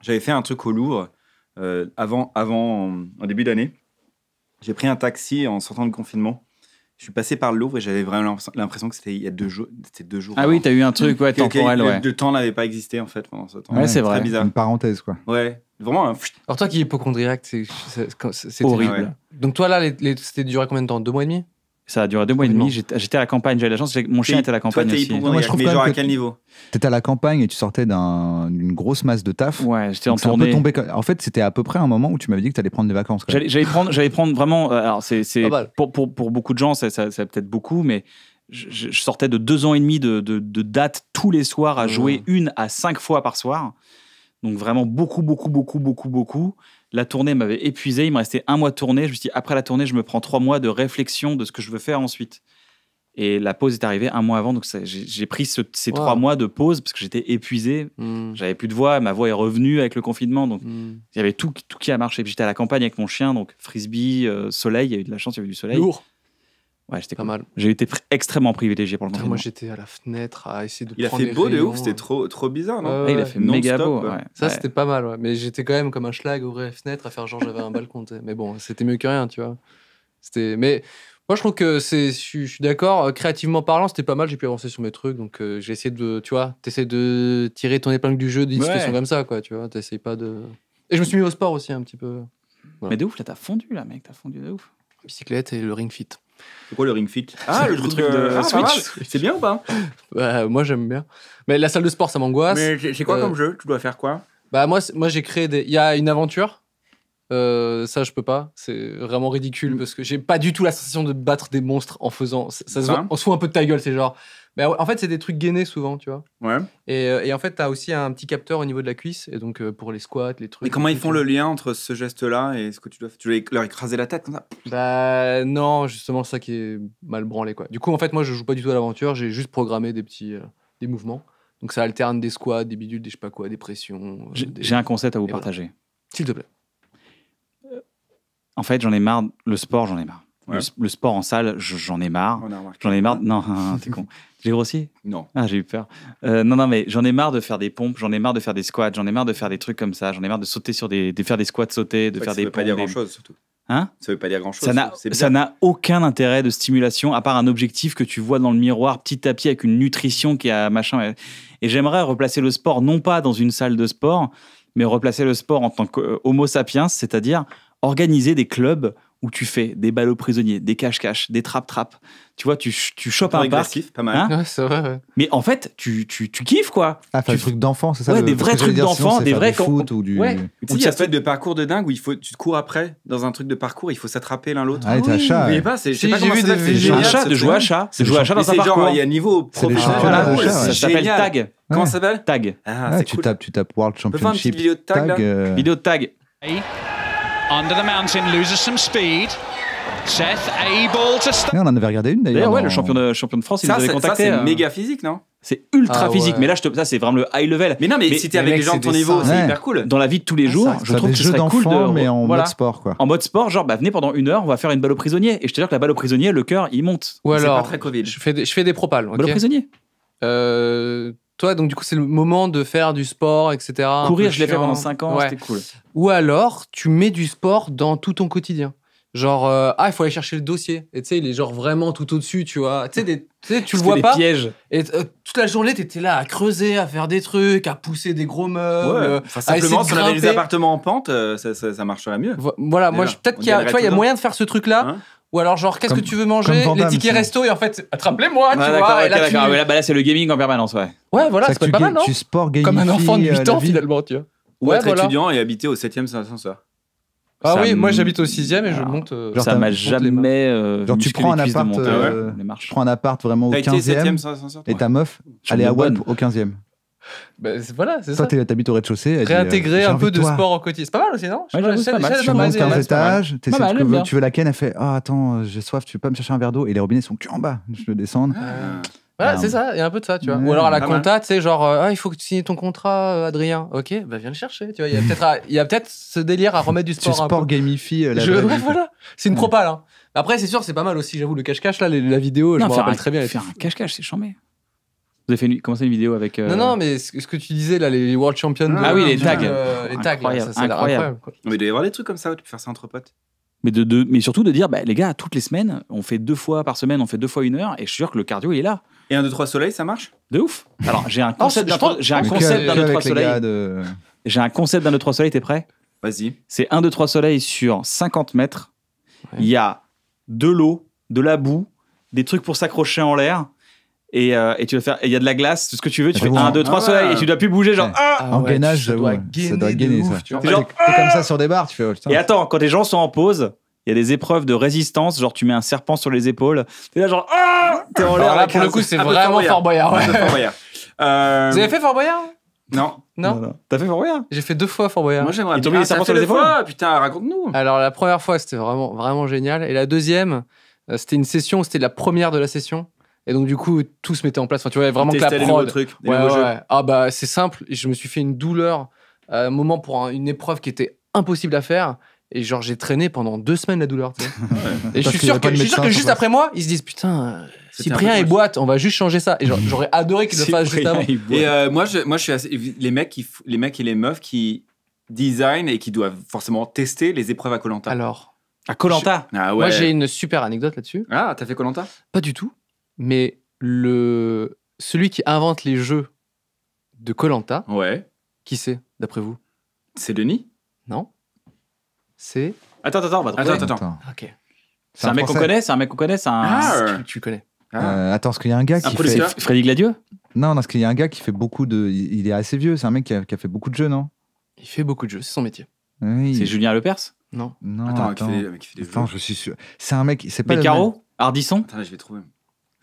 J'avais fait un truc au Louvre euh, avant, avant, en, en début d'année. J'ai pris un taxi en sortant du confinement je suis passé par le Louvre et j'avais vraiment l'impression que c'était il y a deux jours. deux jours. Ah oui, t'as eu un truc ouais, temporel. Ouais. Le, temps n'avait pas existé en fait pendant ce temps. Ouais, c'est vrai. Bizarre. Une parenthèse quoi. Ouais, vraiment. Un... Alors toi qui es hypochondriac, c'est horrible. Donc toi là, c'était duré combien de temps Deux mois et demi ça a duré deux mois et demi. J'étais à la campagne, j'avais la chance. Mon chien était à la campagne aussi. moi, je genre à quel niveau T'étais à la campagne et tu sortais d'une grosse masse de taf. Ouais, j'étais en tournée. En fait, c'était à peu près un moment où tu m'avais dit que tu allais prendre des vacances. J'allais prendre, j'allais prendre vraiment. Euh, alors, c'est pour, beaucoup de gens, ça, ça, peut-être beaucoup, mais je, sortais de deux ans et demi de, de, dates tous les soirs à mmh. jouer une à cinq fois par soir. Donc vraiment beaucoup, beaucoup, beaucoup, beaucoup, beaucoup. La tournée m'avait épuisé, il me restait un mois de tournée. Je me suis dit, après la tournée, je me prends trois mois de réflexion de ce que je veux faire ensuite. Et la pause est arrivée un mois avant, donc j'ai pris ces trois mois de pause parce que j'étais épuisé. Hmm. J'avais plus de voix, ma voix est revenue avec le confinement, donc hmm. il y avait tout, tout qui a marché. J'étais à la campagne avec mon chien, donc frisbee, euh, soleil, il y a eu de la chance, il y avait du soleil. Ouais, j'étais pas mal. J'ai été extrêmement privilégié pour le moment. Moi, j'étais à la fenêtre à essayer de. Il a fait beau de ouf, c'était hein. trop, trop bizarre, non Il a fait méga beau. Ouais. Ça, c'était pas mal, ouais. Mais j'étais quand même comme un schlag ouvrir la fenêtre à faire genre j'avais un balcon. Mais bon, c'était mieux que rien, tu vois. C'était. Mais moi, je trouve que c'est. Je suis d'accord. Euh, créativement parlant, c'était pas mal. J'ai pu avancer sur mes trucs, donc euh, j'ai essayé de. Tu vois, t'essayes de tirer ton épingle du jeu d'une situation comme ça, quoi. Tu vois, t'essayes pas de. Et je me suis mis au sport aussi un petit peu. Mais de ouf, là, t'as fondu, là, mec, t'as fondu de ouf. Bicyclette et le ring fit. C'est le Ring Fit Ah, le, truc, de, ah, Switch. C'est bien ou pas bah, Moi, j'aime bien. Mais la salle de sport, ça m'angoisse. Mais c'est quoi comme euh, jeu Tu dois faire quoi Bah, moi, moi j'ai créé des. Il y a une aventure. Euh, ça, je peux pas. C'est vraiment ridicule mm. parce que j'ai pas du tout la sensation de battre des monstres en faisant. Ça, hein On se fout un peu de ta gueule. C'est genre, mais bah, en fait, c'est des trucs gainés souvent, tu vois. Ouais. Et, euh, et en fait, tu as aussi un petit capteur au niveau de la cuisse, et donc euh, pour les squats, les trucs. Mais comment ils font le lien entre ce geste-là et ce que tu dois faire Tu dois leur écraser la tête comme ça Bah non, justement, ça qui est mal branlé, quoi. Du coup, en fait, moi, je joue pas du tout à l'aventure, j'ai juste programmé des petits euh, des mouvements. Donc ça alterne des squats, des bidules, des je sais pas quoi, des pressions. J'ai un concept à vous partager. S'il te plaît. En fait, j'en ai marre. Le sport, j'en ai marre. Le, le, sport en salle, j'en ai marre. J'en ai marre. Non, (laughs) t'es con. J'ai grossi Non. Ah, j'ai eu peur. Euh, non, non, mais j'en ai marre de faire des pompes, j'en ai marre de faire des squats, j'en ai marre de faire des trucs comme ça, j'en ai marre de sauter sur des, faire des squats sautés, de faire des. Ça veut pas dire grand chose surtout. Hein Ça veut pas dire grand chose. Ça n'a aucun intérêt de stimulation à part un objectif que tu vois dans le miroir petit à petit avec une nutrition qui a machin. Et j'aimerais replacer le sport non pas dans une salle de sport, mais replacer le sport en tant qu'homo sapiens, c'est-à-dire organiser des clubs où tu fais des ballots prisonniers, des cache-cache, des trap-trap. Tu vois, tu, tu chopes un parc. pas mal. Hein ouais, c'est vrai, Mais en fait, tu, tu, tu kiffes, quoi. Ah, tu... des trucs d'enfant, c'est ça Ouais, des vrais trucs d'enfant, des vrais... Du foot ou du... Ouais. Ou ça fait de parcours de dingue où il faut, tu cours après, dans un truc de parcours, il faut s'attraper l'un l'autre. Ah, t'es ah un chat. J'ai pas, des pas comment C'est de jouer à chat. C'est jouer à chat dans un parcours. Il y a un niveau professionnel. Ah, ça s'appelle tag. Comment ça s'appelle Tag. Ah, tu tapes World Championship. Vidéo de tag. Euh, vidéo de tag. Under the mountain loses some speed. Seth able to stop. on en avait regardé une d'ailleurs. Ouais, le champion de, champion de France, il nous avait contacté. Ça, c'est euh. méga physique, non c'est ultra ah, physique, mais là, je te... ça, c'est vraiment le high level. Mais non, mais, mais si t'es avec des gens de ton niveau, c'est hyper cool. Dans la vie de tous les ah, jours, je trouve que ce serait cool de. Mais en mode sport, quoi. En mode sport, genre, bah, venez pendant une heure, on va faire une balle au prisonnier. Et je te dis que la balle au prisonnier, le cœur, il monte. Ou alors. Pas très COVID. Je fais des, je fais des propales. Balle au prisonnier. Euh. Toi, donc du coup, c'est le moment de faire du sport, etc. Courir, je l'ai fait pendant 5 ans, c'était cool. Ou alors, tu mets du sport dans tout ton quotidien. Genre, euh, ah, il faut aller chercher le dossier. Et tu sais, il est genre vraiment tout au-dessus, tu vois. Tu sais, tu le vois pas. pièges. Et pièges. Euh, toute la journée, t'étais là à creuser, à faire des trucs, à pousser des gros meubles. simplement, si on avait des appartements en pente, euh, ça, ça, marcherait mieux. Voilà, moi, peut-être qu'il y a, y a moyen de faire ce truc-là. Hein ou alors, genre, qu'est-ce que tu veux manger Les tickets resto, et en fait, attrapez-moi, tu ah, vois. là, bah Là, c'est le gaming en permanence, ouais. Ouais, voilà, cest pas mal, non tu sport Comme un enfant de 8 euh, ans, finalement, tu vois. Ou Ouais, être voilà. étudiant et habiter au 7ème ascenseur. Ah oui, moi j'habite au 6 e et je ah. monte. Euh, genre, ça m'a jamais. euh, tu prends un appart, euh, Tu prends un appart vraiment au 15 e et ta meuf, elle est à WAP au 15 e bah, voilà, c'est ça. Toi, t'habites au rez-de-chaussée. Réintégrer euh, un peu de sport en quotidien. C'est pas mal aussi, non Je suis hein, un étage, tu veux la canne, elle fait Ah, attends, euh, j'ai soif, tu peux pas me chercher un verre d'eau Et les robinets sont que en bas. Je veux descendre. Ah. Voilà, ah, c'est ça, il y a un peu de ça, tu vois. Ou alors à la compta, tu sais, genre, euh, ah, il faut que tu signes ton contrat, Adrien. Ok, bah viens le chercher, tu vois. Il y a peut-être ce délire à remettre du sport. Du sport gamifie la voilà. C'est une propale. Hein. Après, c'est sûr, c'est pas mal aussi, j'avoue, le cache-cache, là, la vidéo, je me rappelle très bien. Faire un cache-cache, c'est chambé. Vous avez fait une, commencé une vidéo avec. Euh, non, non, mais ce, que tu disais là, les World Champions. Ah, oui, les tags. Euh, les tags, incroyable, incroyable. Mais il doit y avoir des trucs comme ça, tu peux faire ça entre potes. Mais, de, mais surtout de dire, bah, les gars, toutes les semaines, on fait deux fois par semaine, on fait deux fois une heure, et je suis sûr que le cardio, il est là. Et un 2, 3 soleil, ça marche De ouf Alors, j'ai un concept d'un 2, 3 soleil. J'ai un concept d'un 2, 3 soleil, t'es prêt Vas-y. C'est un 2, 3 soleil sur 50 mètres. Il y a de l'eau, de la boue, des trucs pour s'accrocher en l'air euh, et, tu vas faire il y a de la glace tout ce que tu veux tu ah, fais 1 2 3 soleil et tu dois plus bouger genre ah, en ah gainage ça doit gainer, ça doit gainer Tu comme ça sur des barres tu fais oh, et attends quand les gens sont en pause il y a des épreuves de résistance, genre tu mets un serpent sur les épaules, t'es là genre ah pour le coup c'est vraiment Fort Boyard. Ouais. Fort Boyard. Euh, Vous avez fait Fort Boyard hein non. Non, T'as fait Fort Boyard J'ai fait deux fois Fort Boyard. Moi j'aimerais. Ils t'ont mis les serpents sur les épaules. Fois, putain raconte-nous. Alors la première fois c'était vraiment vraiment génial et la deuxième euh, c'était une session, c'était la première de la session et donc, du coup, tout se mettait en place. Enfin, tu vois, vraiment que la prod. ouais, ouais. Ah, bah, c'est simple. Je me suis fait une douleur un euh, moment pour une épreuve qui était impossible à faire. Et genre, j'ai traîné pendant deux semaines la douleur. (laughs) et je suis, sûr que, juste après moi, ils se disent Putain, euh, Cyprien et boîte, on va juste changer ça. Et (laughs) j'aurais adoré qu'ils le fassent juste avant. Et euh, moi, je, moi, je suis assez, les, mecs qui, les mecs et les meufs qui design et qui doivent forcément tester les épreuves à Colanta. Alors À Colanta ah ouais. Moi, j'ai une super anecdote là-dessus. Ah, t'as fait Colanta Pas du tout mais le celui qui invente les jeux de Colanta, ouais. qui c'est d'après vous C'est Denis Non. C'est Attends attends attends attends attends. OK. C'est un, mec qu'on connaît, c'est un mec qu'on connaît, c'est un ah. Ah. tu, tu connais. Euh, attends, est-ce qu'il y a un gars qui fait... Freddy Gladieux Non, parce qu'il y a un gars qui fait beaucoup de... Il est assez vieux, c'est un mec qui a, fait beaucoup de jeux, non Il fait beaucoup de jeux, c'est son métier. C'est Julien Lepers Non. Non, attends, attends. qui fait des attends je suis sûr. C'est un mec... C'est pas Beccaro Hardisson Attends, je vais trouver.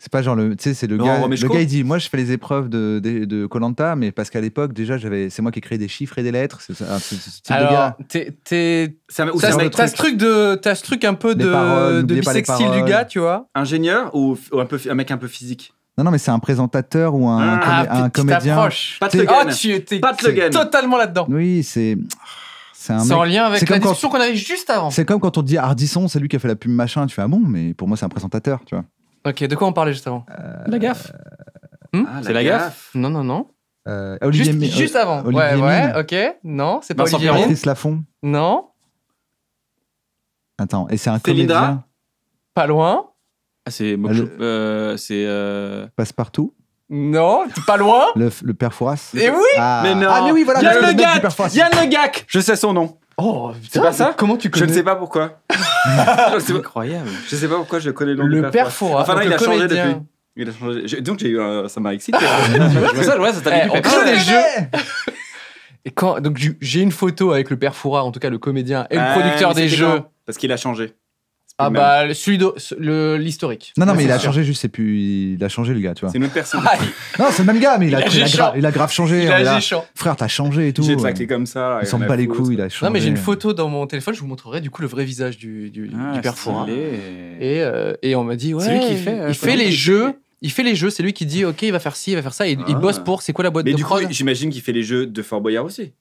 C'est pas genre le, tu sais, c'est le gars. Le gars il dit, moi je fais les épreuves de Colanta, mais parce qu'à l'époque déjà j'avais, c'est moi qui ai créé des chiffres et des lettres. C'est le Alors, gars. T'es, t'as ce truc de, t'as ce truc un peu de, bisextile du gars, tu vois. Ingénieur ou, un peu, un mec un peu physique. Non, non, mais c'est un présentateur ou un, ah, ah, comédien. oh, tu es totalement là-dedans. Oui, c'est. C'est un en lien avec la discussion qu'on avait juste avant. C'est comme quand on dit Hardisson, c'est lui qui a fait la pub machin. Tu fais ah bon, mais pour moi c'est un présentateur, tu vois. Ok, de quoi on parlait justement avant euh, La gaffe. Euh, hmm ah, c'est la gaffe. Non, non, non. Euh, juste, juste, avant. Olivier ouais, ouais, ok. Non, c'est pas Vincent Olivier Mine. Lafont. Non. Attends, et c'est un comédien. Pas loin. Ah, c'est euh, c'est Passe-partout Non, pas loin. le, le père Fouras. Et oui. Ah. Mais non. Ah, oui, voilà. Yann le, le Gac. Yann le Gac. Je sais son nom. Oh, c'est pas ça Comment tu connais Je ne sais pas pourquoi. c'est (laughs) incroyable. Je ne sais pas pourquoi je connais le nom le père Foura. Enfin il a changé depuis. Il a changé. Donc ça m'a excité. (laughs) je ça, ouais, ça t'a eh, On des jeux. Et quand donc j'ai une photo avec le père Foura, en tout cas le comédien et le ah, producteur des jeux. Parce qu'il a changé. Ah bah, celui de, l'historique. Non, non, mais il a changé juste, c'est plus. Il a changé le gars, tu vois. C'est le même personne. Ah, (laughs) non, c'est le même gars, mais il a, grave, changé. Frère, t'as changé et tout. J'ai traqué comme ça. Il s'en pas les couilles, il a changé. Non, mais j'ai une photo dans mon téléphone, je vous montrerai du coup le vrai visage du, du, ah, père Fourin. Et, euh, et on m'a dit, ouais. C'est lui qui fait. Euh, il fait les jeux il fait les jeux, c'est lui qui dit ok il va faire ci, il va faire ça, et il ah. bosse pour c'est quoi la boîte de mais du coup, J'imagine qu'il fait les jeux de Fort Boyard aussi.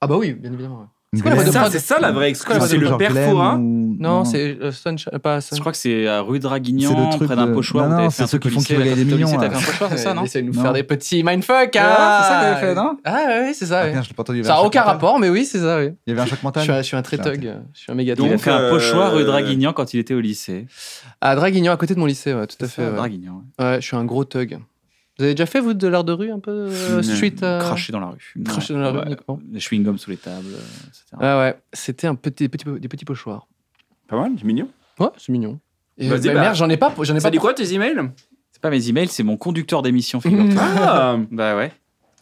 Ah bah oui, bien évidemment. C'est ça, ça, la vraie excuse. C'est le père hein Non, c'est euh, pas ça. Je crois que c'est à euh, rue Draguignan, près d'un pochoir. Non, c'est ceux qui font qu'il y a des millions. Ils un pochoir, euh, c'est ça, non (laughs) de nous faire des petits mindfuck. Ah, hein. c'est ça que t'avais fait, non Ah oui, c'est ça. Ah, ça n'a aucun rapport, mais oui, c'est ça. Il y avait un choc mental. Je suis un très thug. Je suis un méga thug. Donc, euh, un pochoir rue Draguignan quand il était au lycée. À Draguignan, à côté de mon lycée, tout à fait. Draguignan. Ouais, je suis un gros thug. Vous avez déjà fait, vous, de l'art de rue un peu euh, street euh, Cracher dans la rue. Cracher dans la rue, d'accord. Les chewing-gums sous les tables, euh, etc. Ah ouais, c'était un petit, petit, des petits pochoirs. Pas mal, c'est mignon. Ouais, c'est mignon. Et bah, bah, merde, j'en ai pas. J'en ai pas dit quoi tes emails C'est pas mes emails, c'est mon conducteur d'émission, mmh. Ah (laughs) Bah ouais.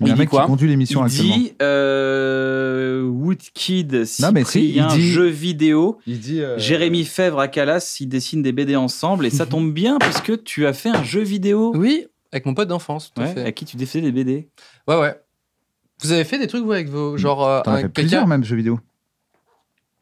il, dit quoi qui conduit l'émission Il dit euh, Woodkid, Cyprien, si, il un jeu vidéo. Il dit Jérémy Fèvre à Calas, ils dessinent des BD ensemble et ça mmh. tombe bien parce que tu as fait un jeu vidéo. Oui, avec mon pote d'enfance, à qui tu défaisais des BD Ouais, ouais. Vous avez fait des trucs, vous, avec vos. Hmm. Genre. Euh, T'en as fait plusieurs, même, jeux vidéo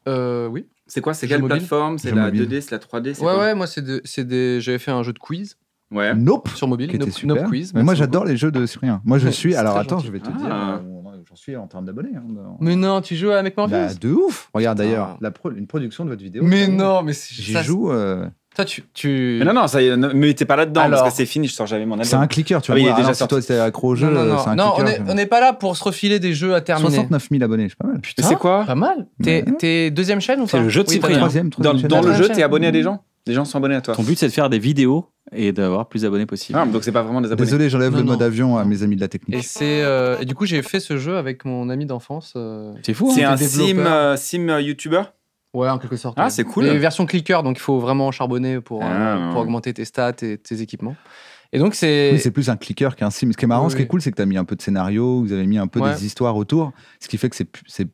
Euh, oui. C'est quoi C'est quelle plateforme C'est la 2D, c'est la 3D Ouais, ouais, moi, c'est des... j'avais fait un jeu de quiz. Ouais. Nope. Sur mobile, nope, nope quiz. Mais moi, j'adore les jeux de rien. Moi, je (laughs) suis. Alors, attends, je vais te ah. dire. J'en suis en termes d'abonner. Hein, mais non, tu joues avec Murphy bah, De ouf Regarde d'ailleurs, la une production de votre vidéo. Mais non, mais J'y joue. Euh, toi, tu. non, non, ça, mais t'es pas là-dedans parce que c'est fini, je sors jamais mon album. C'est un clicker, tu ah vois. il est déjà ah, toi, t'es accro au jeu. Non, c'est un non on est- on n'est pas là pour se refiler des jeux à terminer. 69 000 abonnés, c'est pas mal. Putain, c'est quoi Pas mal. T'es deuxième chaîne ou pas C'est le jeu de Cyprien. Troisième, Dans, le jeu, t'es abonné à des gens Des gens sont abonnés à toi. Ton but, c'est de faire des vidéos et d'avoir plus d'abonnés possible. Ah, donc c'est pas vraiment des abonnés. Désolé, j'enlève le mode avion à mes amis de la technique. c'est euh, et du coup j'ai fait ce jeu avec mon ami d'enfance. Euh, c'est fou. C'est un sim, développeur. Euh, Ouais, en quelque sorte. Ah, c'est cool. Les versions clicker, donc il faut vraiment charbonner pour, euh, ah, pour augmenter tes stats et tes équipements. Et donc c'est. c'est plus un clicker qu'un sim. Ce qui est marrant, ce qui est cool, c'est que tu as mis un peu de scénario, vous avez mis un peu des histoires autour, ce qui fait que c'est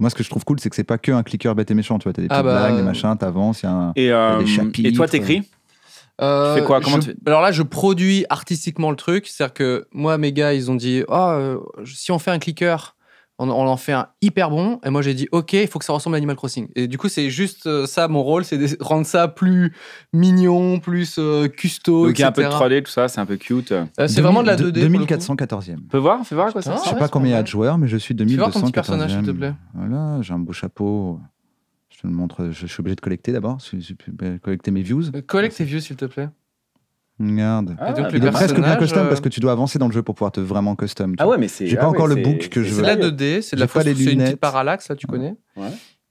moi, ce que je trouve cool, c'est que c'est pas que un clicker bête et méchant. Tu vois, as des ah petites bah, blagues, des euh, machins, t'avances, il y a et, des euh, chapitres. Et toi, t'écris tu fais quoi Alors là, je produis artistiquement le truc. C'est-à-dire que moi, mes gars, ils ont dit ah, si on fait un clicker, on, en fait un hyper bon. Et moi, j'ai dit, OK, il faut que ça ressemble à Animal Crossing. Et du coup, c'est juste euh, ça, mon rôle, c'est de rendre ça plus mignon, plus euh, custo. un peu de 3 tout ça, c'est un peu cute. Euh, c'est vraiment de la 2D. 2414e. peux voir, voir je sais pas combien il y a de joueurs, mais je suis 2214e. voir ton petit personnage, s'il te plaît. Voilà, j'ai un beau chapeau. Je te le montre, je, je suis obligé de collecter d'abord, collecter mes views. Collecte tes views, s'il te plaît. Regarde, ah, il est presque bien custom parce que tu dois euh, avancer dans le jeu pour pouvoir te vraiment custom. Ah ouais, mais c'est. J'ai ah pas encore le book que je veux. C'est de la 2D, c'est de la fausse. C'est une petite parallaxe là, tu connais. Ouais.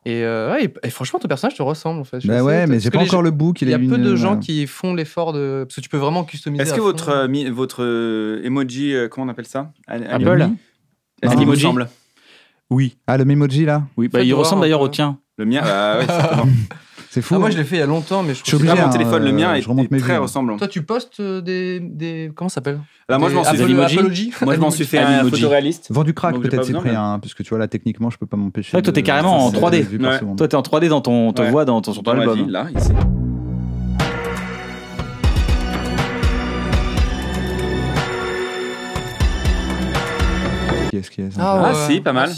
Euh, et, franchement, ton personnage te ressemble en fait. bah ouais, mais j'ai pas encore le book. Il y a peu de gens qui font l'effort de. Parce que tu peux vraiment customiser. Est-ce que votre, euh, votre emoji, comment on appelle ça Apple Est-ce ressemble Oui. Ah, le mimoji là Oui, bah, il ressemble d'ailleurs au tien. Le mien, bah ouais, (laughs) Ah, moi, hein. je l'ai fait il y a longtemps, mais je, trouve que ah, mon hein, téléphone, le mien, euh, est, très vues. ressemblant. Toi, tu postes euh, des. des comment ça s'appelle moi, je m'en suis fait un photoréaliste. Vend du crack, peut-être, c'est Cyprien, parce que tu vois, là, techniquement, je peux pas m'empêcher. Toi, t'es carrément en 3D. Toi, t'es en 3D dans ton. te voit dans ton album. Là, ah, ah, si, pas mal.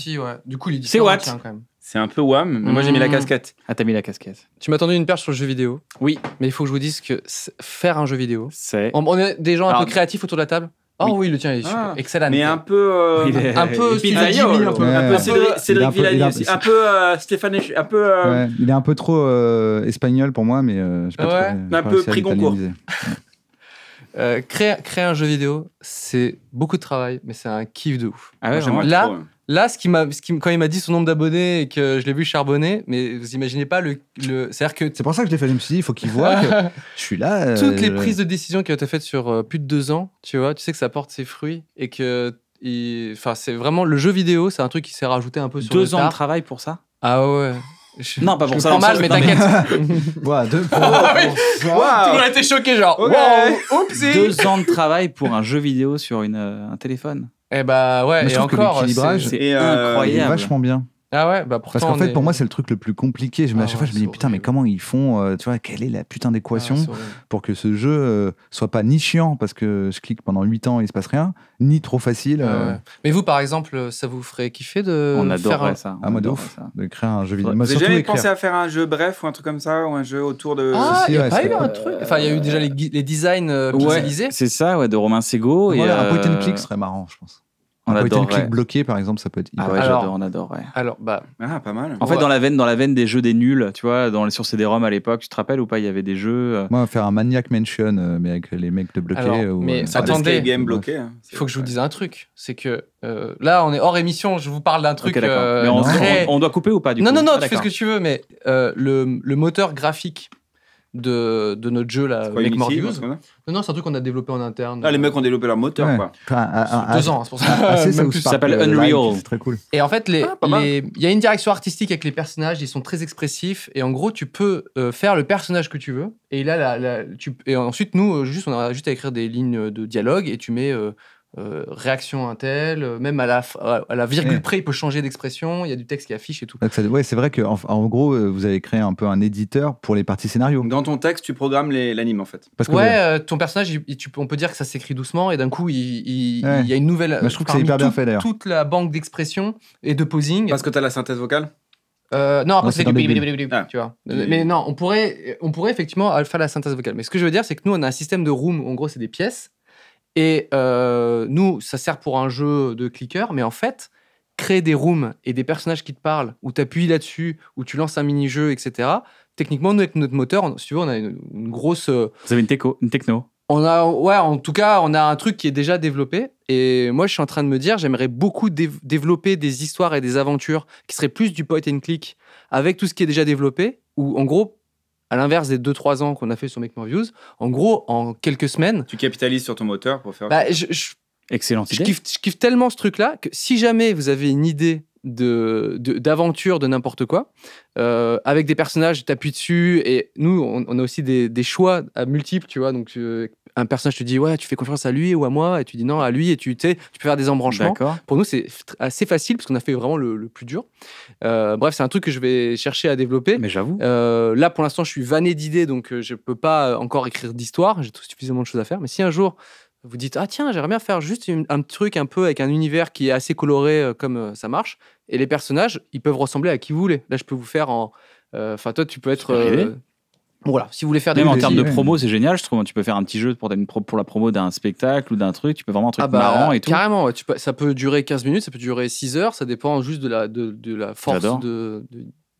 Du coup, il dit c'est what quand même. C'est un peu wham, mais moi j'ai mis la mmh. casquette. Ah, t'as mis la casquette. Tu m'as tendu une perche sur le jeu vidéo. Oui. Mais il faut que je vous dise que faire un jeu vidéo. C'est. On, on, est des gens un peu créatifs autour de la table. Oh oui, le tien est super. à ah. excellent. Mais un peu. Un peu Un peu, euh, un peu Cédric, Villani aussi. Un peu Stéphane. Un peu. il est un peu trop euh, espagnol pour moi, mais euh, je ouais. Un peu prix concours (laughs) créer, un jeu vidéo, c'est beaucoup de travail, mais c'est un kiff de ouf. Ah ouais, Moi, là, trop, hein. Là, ce qui m'a, ce qui, quand il m'a dit son nombre d'abonnés et que je l'ai vu charbonner, mais vous imaginez pas le. le cest que. C'est pour ça que je l'ai fait. Je me suis dit, il faut qu'il voit que (laughs) je suis là. Euh, Toutes les prises de décision qui ont été faites sur euh, plus de deux ans, tu vois, tu sais que ça porte ses fruits et que. Enfin, c'est vraiment. Le jeu vidéo, c'est un truc qui s'est rajouté un peu sur deux ans de travail pour ça Ah ouais. Non, pas pour c'est ça. mal, mais t'inquiète. (laughs) ouais, deux (laughs) pour, ah, Tout le monde été choqué, genre. Okay. Wow. Deux ans de travail pour un jeu vidéo sur une, euh, un téléphone. Eh bah ouais, et encore, c'est euh, incroyable. vachement bien. Ah ouais, bah Parce qu'en fait, pour moi, c'est le truc le plus compliqué. Je, ah à chaque fois, je me dis, putain, mais comment ils font euh, Tu vois, quelle est la putain d'équation ah, pour que ce jeu euh, soit pas ni chiant parce que je clique pendant 8 ans et il se passe rien, ni trop facile. Ah euh. Mais vous, par exemple, ça vous ferait kiffer de faire ça. Ah, on ah, moi, de ouf, de créer un jeu vidéo. Vous jamais pensé à faire un jeu bref ou un truc comme ça, ou un jeu autour de. Ah, il y a pas eu un truc. Enfin, il y a eu déjà les, designs pixelisés. C'est ça, ouais, de Romain Sego. et un point and click serait marrant, je pense. On un clic bloqué, par exemple, ça peut être. ah ouais, j'adore, on adore. Alors, bah. Ah, pas mal. En fait, dans la veine, dans la veine des jeux des nuls, tu vois, dans les sur CD-ROM à l'époque, tu te rappelles ou pas, il y avait des jeux. Euh, Moi, faire un maniac mention, euh, mais avec les mecs de bloqués. Euh, mais attendez, game bloqué. Hein, il faut que je vous dise un truc, c'est que là, on est hors émission. Je vous parle d'un truc. on, doit couper ou pas du Non, coup non, non. Ah, tu fais ce que tu veux, mais le, le moteur graphique de, de notre jeu, là, Make More Non, c'est un truc qu'on a développé en interne. Ah, les mecs ont développé leur moteur, quoi. Deux ans, c'est pour ça. (laughs) Ah, c'est ça, ça s'appelle euh, Unreal. C'est très cool. Et en fait, ah, les- il y a une direction artistique avec les personnages, ils sont très expressifs. Et en gros, tu peux euh, faire le personnage que tu veux. Et, là, la, tu, et ensuite, nous, euh, juste, on a juste à écrire des lignes de dialogue et tu mets euh, réaction un tel, euh, même à la, à la virgule près, il peut changer d'expression, il y a du texte qui affiche et tout. Ouais, c'est vrai qu'en en, gros, euh, vous avez créé un peu un éditeur pour les parties scénarios Dans ton texte, tu programmes l'anime en fait. Parce que ouais, ton personnage, tu, on peut dire que ça s'écrit doucement et d'un coup, il, y a une nouvelle. Bah, je trouve que c'est hyper bien fait d'ailleurs. Toute la banque d'expression et de posing. Parce que tu as la synthèse vocale euh, non, après c'est du ah. tu vois. Mais non, on pourrait, on pourrait effectivement faire la synthèse vocale. Mais ce que je veux dire, c'est que nous, on a un système de room. en gros, c'est des pièces et euh, nous, ça sert pour un jeu de clicker, mais en fait, créer des rooms et des personnages qui te parlent, où tu appuies là-dessus, où tu lances un mini-jeu, etc. Techniquement, nous, avec notre moteur, on, on a une, grosse. Euh, Vous avez une, techno on a, ouais, en tout cas, on a un truc qui est déjà développé. Et moi, je suis en train de me dire, j'aimerais beaucoup développer des histoires et des aventures qui seraient plus du point and click avec tout ce qui est déjà développé, ou en gros, à l'inverse des 2-3 ans qu'on a fait sur Make More Views, en gros, en quelques semaines. Tu capitalises sur ton moteur pour faire. Bah, Excellent je, je Kiffe, tellement ce truc-là que si jamais vous avez une idée de d'aventure de, n'importe quoi euh, avec des personnages t'appuies dessus et nous on, a aussi des, choix multiples tu vois donc euh, un personnage te dit ouais, tu fais confiance à lui ou à moi, et tu dis non à lui, et tu tu peux faire des embranchements. Pour nous, c'est assez facile parce qu'on a fait vraiment le, plus dur. Euh, bref, c'est un truc que je vais chercher à développer. Mais j'avoue. Euh, là, pour l'instant, je suis vanné d'idées, donc euh, je peux pas encore écrire d'histoire. J'ai suffisamment de choses à faire. Mais si un jour vous dites ah tiens j'aimerais bien faire juste un truc un peu avec un univers qui est assez coloré comme ça marche et les personnages ils peuvent ressembler à qui vous voulez là je peux vous faire en enfin toi tu peux être voilà, si vous voulez faire des Même en termes de promo, c'est génial, je trouve. Tu peux faire un petit jeu pour, pour la promo d'un spectacle ou d'un truc. Tu peux vraiment un truc ah bah, marrant et tout. Carrément, ça peut durer 15 minutes, ça peut durer 6 heures. Ça dépend juste de la, de, la force de,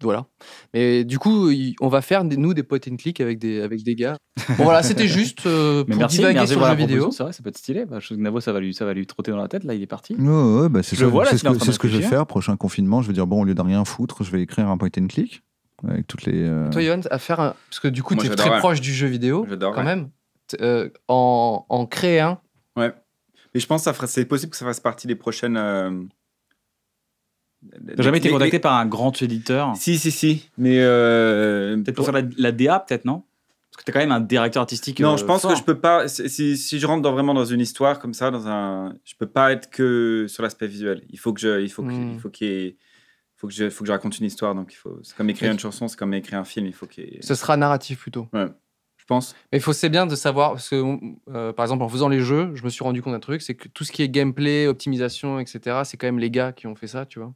Voilà. Mais du coup, on va faire, nous, des point and click avec des, avec des gars. Bon, voilà, c'était juste euh, (laughs) pour merci, divaguer sur la, vidéo. C'est vrai, ça peut être stylé. Bah, je trouve que Navo, ça va, lui, trotter dans la tête. Là, il est parti. bah, c'est ce, que, ce que je vais faire. Prochain confinement, je vais dire, bon, au lieu de rien foutre, je vais écrire un point and click avec toutes les. Euh, Toi, à faire parce que du coup, tu es très proche du jeu vidéo, quand même, euh, en, en créer un. Ouais. Mais je pense que c'est possible que ça fasse partie des prochaines. Euh, jamais été contacté par un grand éditeur Si, si, si. Mais peut-être pour, la, DA, peut-être, non Parce que tu t'es quand même un directeur artistique. Non, je pense que je peux pas. Si, je rentre vraiment dans une histoire comme ça, dans un, je peux pas être que sur l'aspect visuel. Il faut que je, il faut qu'il hmm. il faut y ait faut que je, faut que je raconte une histoire. Donc, il faut. C'est comme écrire une chanson, c'est comme écrire un film. Il faut que. Ce sera narratif plutôt. Ouais. Je pense. Mais il faut c'est bien de savoir parce que euh, par exemple en faisant les jeux, je me suis rendu compte d'un truc, c'est que tout ce qui est gameplay, optimisation, etc. C'est quand même les gars qui ont fait ça, tu vois.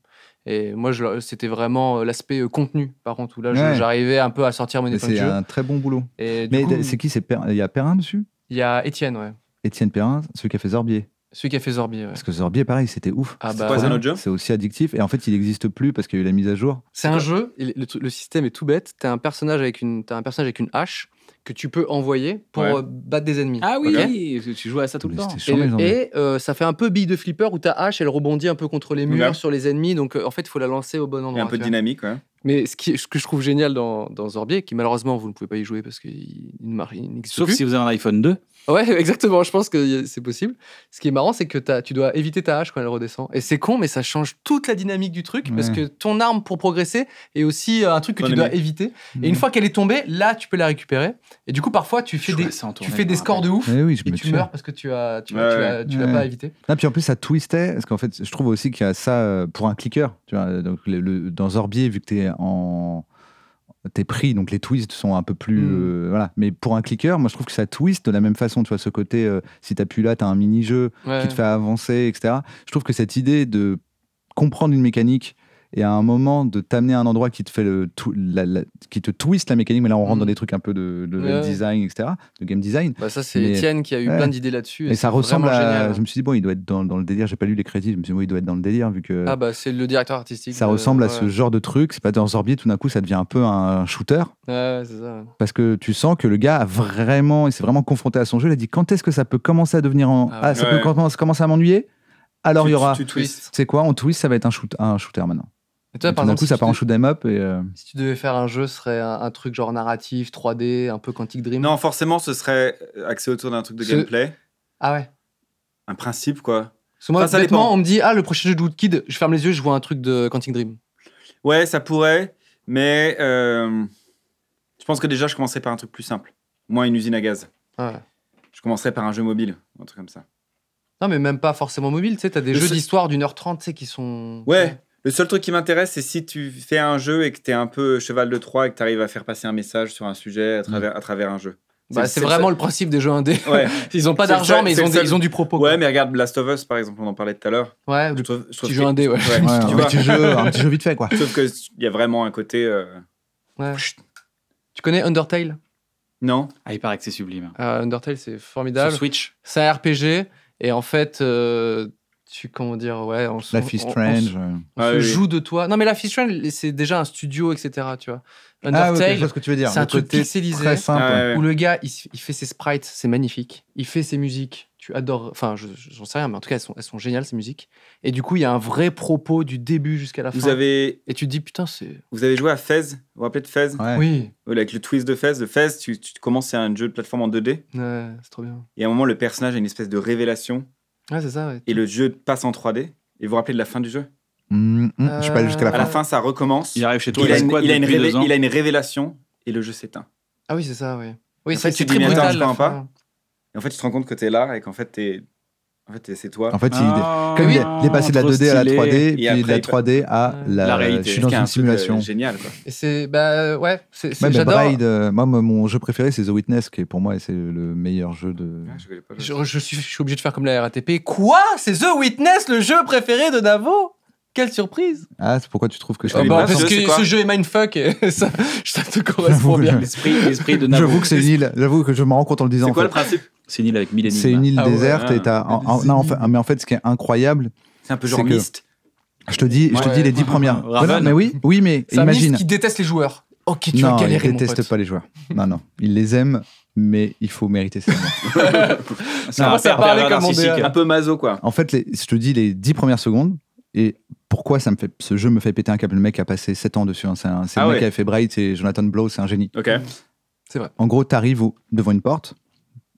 Et moi, c'était vraiment euh, l'aspect euh, contenu, par contre, où là, j'arrivais un peu à sortir mon C'est un très bon boulot. Et, mais c'est qui Il y a Perrin dessus Il y a Étienne, ouais. Étienne Perrin, celui qui a fait Zorbier. Celui qui a fait Zorbier. Parce que Zorbier, pareil, c'était ouf. Ah bah c'est aussi addictif. Et en fait, il n'existe plus parce qu'il y a eu la mise à jour. C'est un jeu, le, système est tout bête. T'as un, personnage avec une, as un personnage avec une hache que tu peux envoyer pour euh, battre des ennemis. Ah oui, tu joues à ça tout le temps. et, euh, ça fait un peu bille de flipper où ta hache, elle rebondit un peu contre les murs, sur les ennemis. Donc euh, en fait, il faut la lancer au bon endroit. a un peu de dynamique, ouais. Mais ce, qui, ce, que je trouve génial dans, dans Zorbier, qui malheureusement vous ne pouvez pas y jouer parce qu'il n'existe Sauf si vous avez un iPhone 2. Ouais, (laughs) exactement. Je pense que c'est possible. Ce qui est marrant, c'est que tu dois éviter ta hache quand elle redescend. Et c'est con, mais ça change toute la dynamique du truc parce que ton arme pour progresser est aussi euh, un truc que tu dois éviter. Et une mm. fois qu'elle est tombée, là, tu peux la récupérer. Et du coup, parfois, tu fais des, tu fais des scores de ouf et, tu meurs parce que tu as, l'as pas évité. puis en plus, ça twistait parce qu'en fait, je trouve aussi qu'il y a ça euh, pour un clicker. Tu vois, donc le, dans Orbier, vu que tu es en tes prix, donc les twists sont un peu plus. Mm. Euh, voilà. Mais pour un clicker, moi je trouve que ça twist de la même façon. Tu vois, ce côté, euh, si si t'appuies là, t'as un mini-jeu qui te fait avancer, etc. Je trouve que cette idée de comprendre une mécanique et à un moment de t'amener à un endroit qui te fait le, qui te twist la mécanique mais là on rentre mm. dans des trucs un peu de, design etc de game design bah, ça c'est Étienne qui a eu plein d'idées là-dessus et, ça ressemble à je me suis dit bon il doit être dans, dans le délire j'ai pas lu les crédits je me suis dit bon il doit être dans le délire vu que ah bah c'est le directeur artistique ça ressemble à ce genre de truc c'est pas dans Zorbi tout d'un coup ça devient un peu un shooter ouais, ça. parce que tu sens que le gars a vraiment il s'est vraiment confronté à son jeu il a dit quand est-ce que ça peut commencer à devenir en... ah, ah ça peut à m'ennuyer alors il y aura tu, c'est quoi on twist ça va être un shooter maintenant et toi, par coup, ça part en shoot'em up. Et, euh, Si tu devais faire un jeu, ce serait un, truc genre narratif, 3D, un peu Quantic Dream Non, forcément, ce serait axé autour d'un truc de gameplay. Ah ouais Un principe, quoi. Parce que moi, on me dit Ah, le prochain jeu de Woodkid, je ferme les yeux, je vois un truc de Quantic Dream. Ouais, ça pourrait, mais euh, je pense que déjà, je commencerais par un truc plus simple. Moi, une usine à gaz. Ah ouais. Je commencerai par un jeu mobile, un truc comme ça. Non, mais même pas forcément mobile, tu sais, t'as des jeux d'histoire d'une heure trente, tu sais, qui sont. Ouais, le seul truc qui m'intéresse, c'est si tu fais un jeu et que tu es un peu cheval de Troie et que tu arrives à faire passer un message sur un sujet à travers, mm. à travers un jeu. Bah, c'est vraiment le principe des jeux indés. Ouais. (laughs) ils n'ont pas d'argent, mais ils ont, du propos. Ouais, mais regarde Last of Us, par exemple, on en parlait tout à l'heure. Ouais, je indé, ouais. (laughs) tu joues un petit jeu vite fait, quoi. Sauf (laughs) qu'il y a vraiment un côté. Euh, ouais. Tu connais Undertale Non. Ah, il paraît que c'est sublime. Ah, Undertale, c'est formidable. Sur Switch. C'est un RPG, et en fait, euh, tu comment dire ouais on Strange on, se ah joue de toi non mais Life is Strange c'est déjà un studio etc tu vois ah Undertale ah, ce que tu veux dire c'est un truc très simple. Ah où le gars il, fait ses sprites c'est magnifique il fait ses musiques tu adores enfin j'en sais rien mais en tout cas elles sont, elles sont géniales ces musiques et du coup il y a un vrai propos du début jusqu'à la fin vous avez et tu te dis putain c'est vous avez joué à Fez vous vous rappelez de Fez oui avec le twist de Fez de Fez tu, tu commences c'est un jeu de plateforme en 2D ouais c'est trop bien et à un moment le personnage a une espèce de révélation c'est ça. Et le jeu passe en 3D. Et vous vous rappelez de la fin du jeu Je ne mm, mm, Je suis pas allé euh, jusqu'à la fin. À la fin, ça recommence. Il arrive chez toi, il, a, une, révélation et le jeu s'éteint. Ah oui, c'est ça, oui. en c'est, fait, c'est très brutal, pas. Et en fait, tu te rends compte que tu es là et qu'en fait, tu es en fait, c'est toi. En fait, il, est ah. passé de la 2D à la 3D, puis de la 3D à la, réalité. Je suis dans une euh, simulation. C'est génial. Quoi. Et c'est bah ouais, c'est euh, moi, mon jeu préféré, c'est The Witness, qui est pour moi c'est le meilleur jeu de. Ah, je, suis, je suis obligé de faire comme la RATP. Quoi C'est The Witness, le jeu préféré de Navo quelle surprise Ah, c'est pourquoi tu trouves que je suis ah bah, Parce que ce jeu est mindfuck, et (laughs) ça, je te correspond bien. L'esprit, l'esprit de J'avoue que c'est une île, j'avoue que je me rends compte en le disant. C'est quoi le principe C'est une île avec mille C'est une île déserte, et t'as... non, en mais en fait, ce qui est incroyable... C'est un peu genre Je te dis, je te dis les dix premières. mais oui, oui, mais imagine. qui déteste les joueurs. Ok, tu non, vas galérer. Il déteste pas les joueurs. Non, non, il les aime, mais il faut mériter ça. (laughs) c'est un, peu maso, quoi. En fait, les, je te dis les dix premières secondes, et pourquoi ça me fait, ce jeu me fait péter un câble. Le mec a passé 7 ans dessus. Hein. c'est un, ah le mec qui a fait Bright, c'est Jonathan Blow, c'est un génie. Ok. C'est vrai. En gros, tu arrives devant une porte.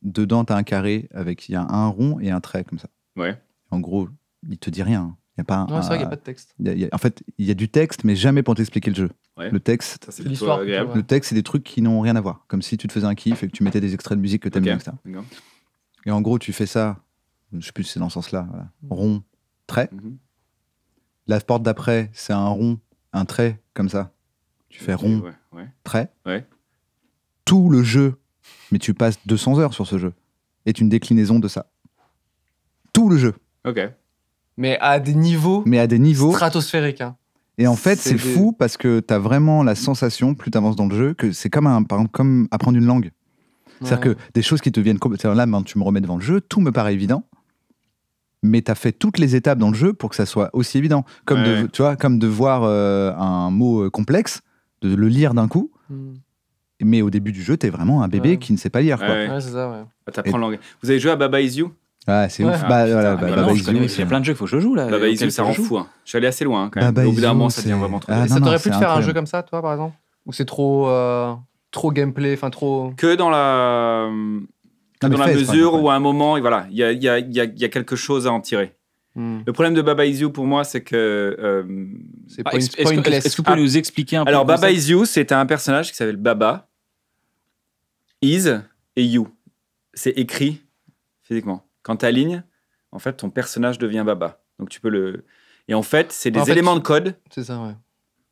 Dedans, tu as un carré avec il y a un rond et un trait comme ça. Ouais. En gros, il te dit rien. y pas. Non, c'est vrai qu'il n'y a pas de texte. en fait, il y a du texte, mais jamais pour t'expliquer le jeu. Le texte, c'est l'histoire. Le texte, c'est des trucs qui n'ont rien à voir. Comme si tu te faisais un kiff et que tu mettais des extraits de musique que t'aimes bien, Et en gros, tu fais ça. Je sais plus si c'est dans ce sens-là. Mm. Rond, trait. Mm-hmm. La porte d'après, c'est un rond, un trait, comme ça. Tu fais rond, trait. Tout le jeu, mais tu passes 200 heures sur ce jeu, est une déclinaison de ça. Tout le jeu. Ok. Mais à des niveaux. Mais à des niveaux. Stratosphériques. Hein. Et en fait, c'est fou parce que tu as vraiment la sensation, plus tu avances dans le jeu, que c'est comme, apprendre une langue. C'est-à-dire que des choses qui te viennent Là, tu me remets devant le jeu, tout me paraît évident mais tu as fait toutes les étapes dans le jeu pour que ça soit aussi évident. Comme, de, tu vois, comme de voir euh, un mot euh, complexe, de le lire d'un coup. Hmm. Mais au début du jeu, tu es vraiment un bébé qui ne sait pas lire. Quoi. Ouais, c'est ça, ah, T'apprends apprends l'anglais. Vous avez joué à Baba Is You ah, c'est ouf. Il y a plein de jeux qu'il faut que je joue là. Baba Is You, ça rend fou. Hein. Je suis allé assez loin quand même. au bout d'un moment, ça devient vraiment trop. Ah, bien. ça t'aurait plu de faire un jeu comme ça, toi, par exemple Ou c'est trop, euh, trop gameplay, enfin trop. Que dans la dans la mesure où à un moment, voilà, il y a, quelque chose à en tirer. Hmm. Le problème de Baba Is You pour moi, c'est que. Euh, c'est ah, est-ce, que vous pouvez ah. nous expliquer un peu Alors, Baba Is You, c'était un personnage qui s'appelle Baba, Is et You. C'est écrit physiquement. Quand tu alignes, en fait, ton personnage devient Baba. Donc, tu peux le. Et en fait, c'est des éléments de code. C'est ça, ouais.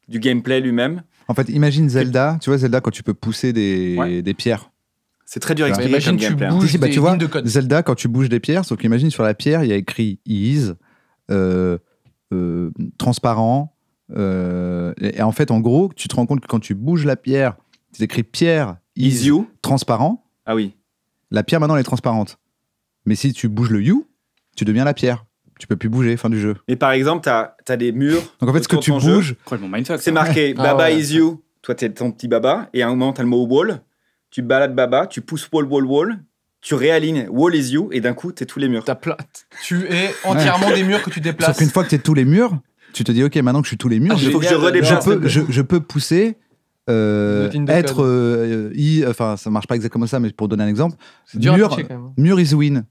Du gameplay lui-même. En fait, imagine Zelda, tu vois Zelda quand tu peux pousser des pierres. C'est très dur à bah, expliquer. Imagine, tu hein. bouges bah, tu vois, Zelda, quand tu bouges des pierres, sauf qu'imagine sur la pierre, il y a écrit Is, euh, euh, transparent. Euh, et, en fait, en gros, tu te rends compte que quand tu bouges la pierre, c'est écrit pierre, Is, you. transparent. Ah oui. La pierre maintenant elle est transparente. Mais si tu bouges le You, tu deviens la pierre tu peux plus bouger, fin du jeu. Mais par exemple, tu as, des murs. Donc en fait, ce que tu bouges, c'est marqué ah Baba is you. Toi, es ton petit baba, et à un moment, as le mot wall tu balades Baba, tu pousses wall, wall, wall, tu réalignes wall is you, et d'un coup, t'es tous les murs. T'as plate. tu es entièrement des murs que tu déplaces. Sauf qu'une fois que t'es tous les murs, tu te dis, ok, maintenant que je suis tous les murs, ah, je, peux, pousser. Euh, être euh, i- enfin ça marche pas exactement ça mais pour donner un exemple mur hein. mur is win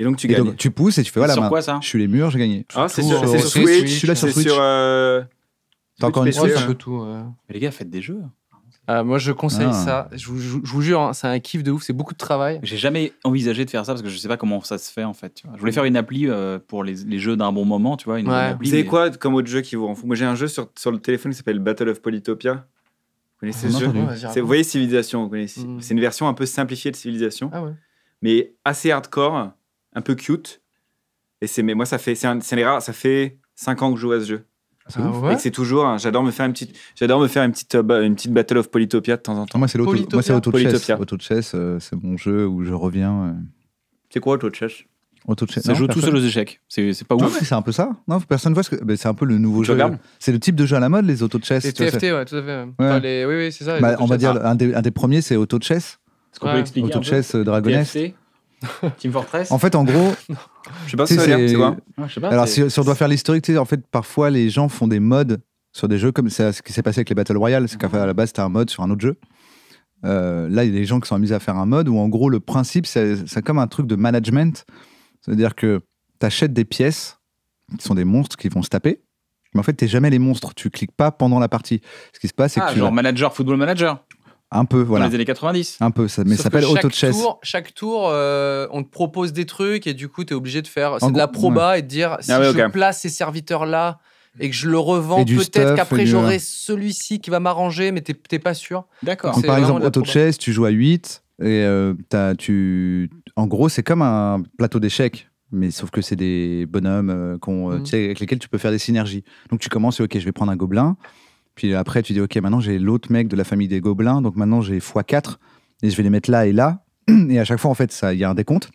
Et donc tu gagnes. donc tu pousses et tu fais voilà je suis les murs j'ai gagné Ah, c'est sur, Switch, je suis là sur Switch euh, encore une Switch un hein. peu tout. Mais les gars, faites des jeux. Euh, moi, je conseille ah. ça. Je vous, jure, hein, c'est un kiff de ouf. C'est beaucoup de travail. J'ai jamais envisagé de faire ça parce que je sais pas comment ça se fait en fait. Je voulais faire une appli euh, pour les, les jeux d'un bon moment, tu vois. Une appli, vous savez quoi comme autre jeu qui vous rend Moi, j'ai un jeu sur, sur le téléphone qui s'appelle Battle of Polytopia. Vous connaissez ah, ce jeu Vous voyez Civilisation, vous connaissez. Hmm. C'est une version un peu simplifiée de Civilisation, ah, mais assez hardcore, un peu cute. Et c'est mais moi ça fait c'est ça fait 5 ans que je joue à ce jeu. Ah ouais. c'est toujours, j'adore me faire une petite, j'adore me faire une petite, euh, une petite Battle of Polytopia de temps en temps. Moi, c'est l'auto, moi, c'est Auto Chess. Auto Chess, euh, c'est mon jeu où je reviens. Euh. C'est quoi Auto Chess Auto Chess. Ça joue tout seul aux échecs. C'est pas ouf. c'est un peu ça. Non, personne voit ce que. c'est un peu le nouveau jeu. C'est le type de jeu à la mode, les Auto Chess. Les TFT, ouais, tout à fait. Ouais. Oui, oui, c'est ça. Bah, on va dire, ah. un, des, un des premiers, c'est Auto Chess. Est-ce qu'on peut expliquer Auto Chess, Dragonest. (laughs) Team Fortress En fait, en gros. je sais pas Alors, si, on doit faire l'historique, en fait, parfois, les gens font des modes sur des jeux comme ça, ce qui s'est passé avec les Battle Royale. C'est qu'à la base, c'était un mode sur un autre jeu. Euh, là, il y a des gens qui sont mis à faire un mode où, en gros, le principe, c'est comme un truc de management. C'est-à-dire que tu achètes des pièces qui sont des monstres qui vont se taper. Mais en fait, tu jamais les monstres. Tu cliques pas pendant la partie. Ce qui se passe, c'est que. Ah, genre manager, football manager un peu, voilà. Dans les années 90. Un peu, ça, mais ça s'appelle auto chess. chaque tour, euh, on te propose des trucs et du coup, tu es obligé de faire c'est de la proba et de dire ah si je place ces serviteurs-là et que je le revends, peut-être qu'après j'aurai celui-ci qui va m'arranger, mais t'es, pas sûr. D'accord. par exemple, auto chess, tu joues à 8 et euh, tu. En gros, c'est comme un plateau d'échecs mais sauf que c'est des bonhommes euh, qu'on, mm. avec lesquels tu peux faire des synergies. Donc tu commences, ok, je vais prendre un gobelin, puis après, tu dis, OK, maintenant j'ai l'autre mec de la famille des gobelins, donc maintenant j'ai x4, et je vais les mettre là et là. Et à chaque fois, en fait, il y a un décompte.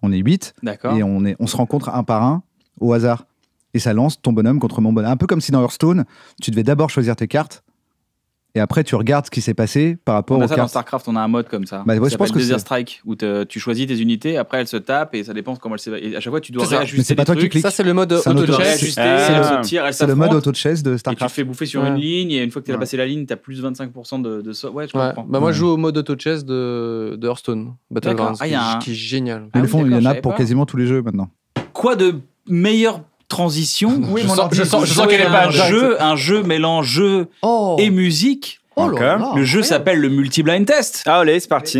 On est 8. Et on, est, on se rencontre un par un au hasard. Et ça lance ton bonhomme contre mon bonhomme. Un peu comme si dans Hearthstone, tu devais d'abord choisir tes cartes et après tu regardes ce qui s'est passé par rapport on a ça dans Starcraft on a un mode comme ça bah, c'est ouais, je Desert Strike où tu choisis tes unités après elles se tapent et ça dépend comment elles et à chaque fois tu dois réajuster c'est pas toi qui cliques ça c'est le mode auto chess eh. c'est le, mode auto chess de Starcraft et tu te fais bouffer sur une ligne et une fois que tu as passé la ligne tu as plus 25% de, de ouais je comprends bah moi je joue au mode auto chess de, de Hearthstone Battlegrounds ah, qui, est génial mais le ah fond il y en a pour quasiment tous les jeux maintenant quoi de meilleur transition. (laughs) Oui, je, sens, qu'elle n'est pas hein, un jeu, un jeu mélange jeu oh. et musique. Oh là le jeu s'appelle le multi-blind test. Ah, allez, c'est parti.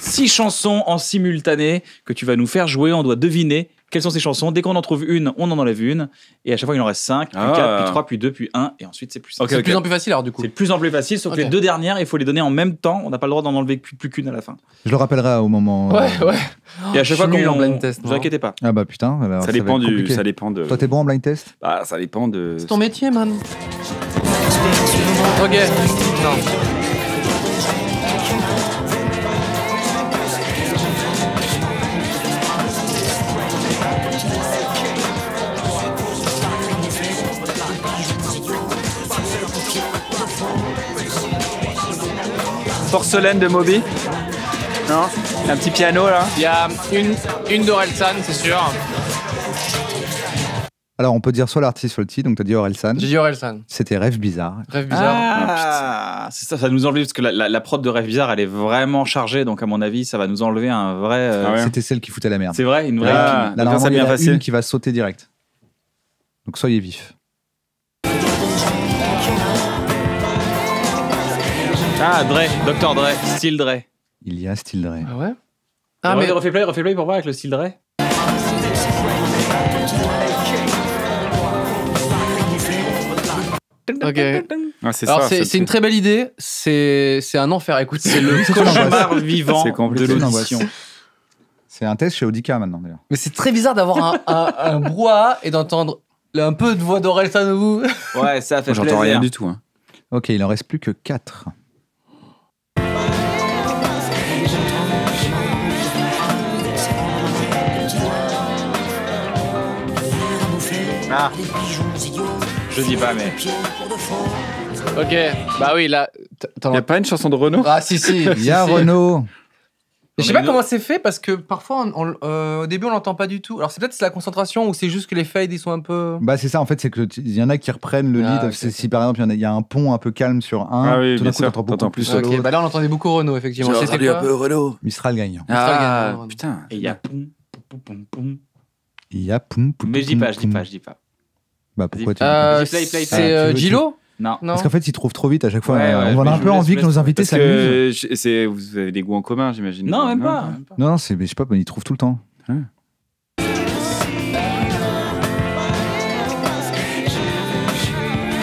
Six chansons en simultané que tu vas nous faire jouer. On doit deviner quelles sont ces chansons. Dès qu'on en trouve une, on en enlève une. Et à chaque fois, il en reste 5, puis 4, puis 3, ah. puis 2, puis 1. Et ensuite, c'est plus simple. C'est de plus en plus facile alors du coup. C'est de plus en plus facile, sauf que les deux dernières, il faut les donner en même temps. On n'a pas le droit d'en enlever plus, qu'une à la fin. Je le rappellerai au moment. Euh, ouais, ouais. Et à chaque fois qu'on. en blind test. Ne vous inquiétez pas. Ah bah putain, bah, ça, dépend du, ça dépend de. Toi, t'es bon en blind test Bah, ça dépend de. C'est ton métier, man. Ok. Non. Porcelaine de Moby Non Un petit piano là Il y a une, une d'Orelsan, c'est sûr. Alors, on peut dire soit l'artiste, soit le titre. Donc, t'as dit Orelsan. J'ai dit Orelsan. C'était Rêve Bizarre. Rêve Bizarre. Ah, ah, ah c'est ça, ça nous enlève parce que la, la, prod de Rêve Bizarre, elle est vraiment chargée. Donc, à mon avis, ça va nous enlever un vrai. Euh, ah C'était celle qui foutait la merde. C'est vrai, une vraie. il une qui va sauter direct. Donc, soyez vifs. Ah, Dre, Dr. Dre, style Dre. Il y a style Dre. Ah ouais Ah, mais refais play, refais play pour voir avec le style Dre. Ok. Ah, c'est c'est, une très belle idée. C'est, un enfer. Écoute, c'est le (laughs) cauchemar vivant C'est de l'audition. C'est un test chez Audica maintenant d'ailleurs. Mais c'est très bizarre d'avoir un, un, brouhaha et d'entendre un peu de voix d'Orelsan ou. Ouais, ça fait plaisir. J'entends rien du tout. Hein. Ok, il en reste plus que 4. Ah. Je dis pas, mais. Ok, bah oui, là. Il n'y a pas une chanson de Renault Ah, si, si, (laughs) il y a Renault. Je sais pas comment c'est fait parce que parfois euh, au début on l'entend pas du tout. Alors c'est peut-être la concentration ou c'est juste que les fades ils sont un peu. Bah c'est ça en fait c'est que il y en a qui reprennent le ah, lead. Si par exemple il y, a un pont un peu calme sur un, ah, oui, tout d'un coup t'entends beaucoup plus. Bah là on entendait beaucoup Renault effectivement. C'était un peu Renault. Mistral gagnant. Ah, gagnant. Putain. Et il y a pom pom pom Il y a pom pom. Mais je dis pas, je dis pas, je dis pas. Bah, euh, C'est Jilo euh, ah, Non. Parce qu'en fait, ils trouvent trop vite à chaque fois. on a un peu envie que nos invités s'amusent. vous avez des goûts en commun, j'imagine. Non, même pas. Non, non, c'est, mais je sais pas, mais ils trouvent tout le temps. Hein.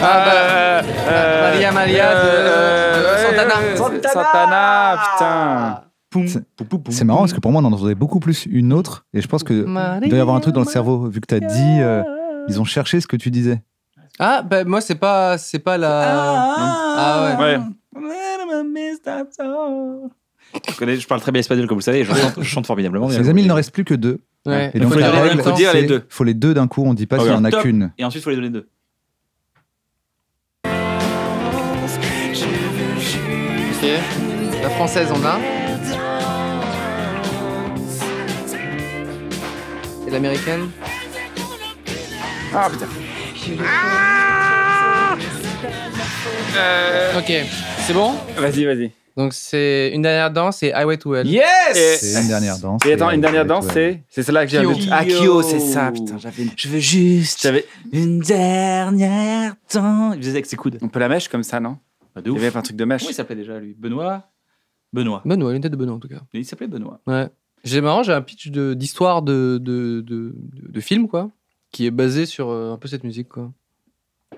Ah, bah, euh, euh, Maria Maria de- Santana. Santana. putain. C'est- marrant parce que pour moi, on en entendait beaucoup plus une autre. Et je pense que doit y avoir un truc dans le cerveau, vu que t'as dit ils ont cherché ce que tu disais. Ah, ben bah, moi, c'est pas, c'est pas la. Ah, ah ouais. Je, parle très bien espagnol, comme vous savez. Je chante, je chante formidablement. Les amis, il n'en reste plus que deux. Et donc, faut la les deux. il Faut les deux d'un coup. On dit pas s'il y en a qu'une. Et ensuite, faut les donner deux. La française, on a. Et l'américaine. Ah putain. euh... Ok, c'est bon Vas-y, vas-y. Donc c'est une dernière danse et wait to well. Yes C'est une dernière danse. Et attends, une dernière danse, c'est c'est celle-là que j'ai envie. Ah, c'est ça, putain. Une... Je veux juste j'avais une dernière danse. Il faisait avec ses coudes. On peut la mèche comme ça, non ah, de ouf. Il avait un truc de mèche. Comment il s'appelait déjà, lui Benoît Benoît. Benoît, il tête de Benoît en tout cas. Il s'appelait Benoît. Ouais. J'ai marrant, j'ai un pitch d'histoire de, de, de, de film, quoi qui est basé sur euh, un peu cette musique, quoi.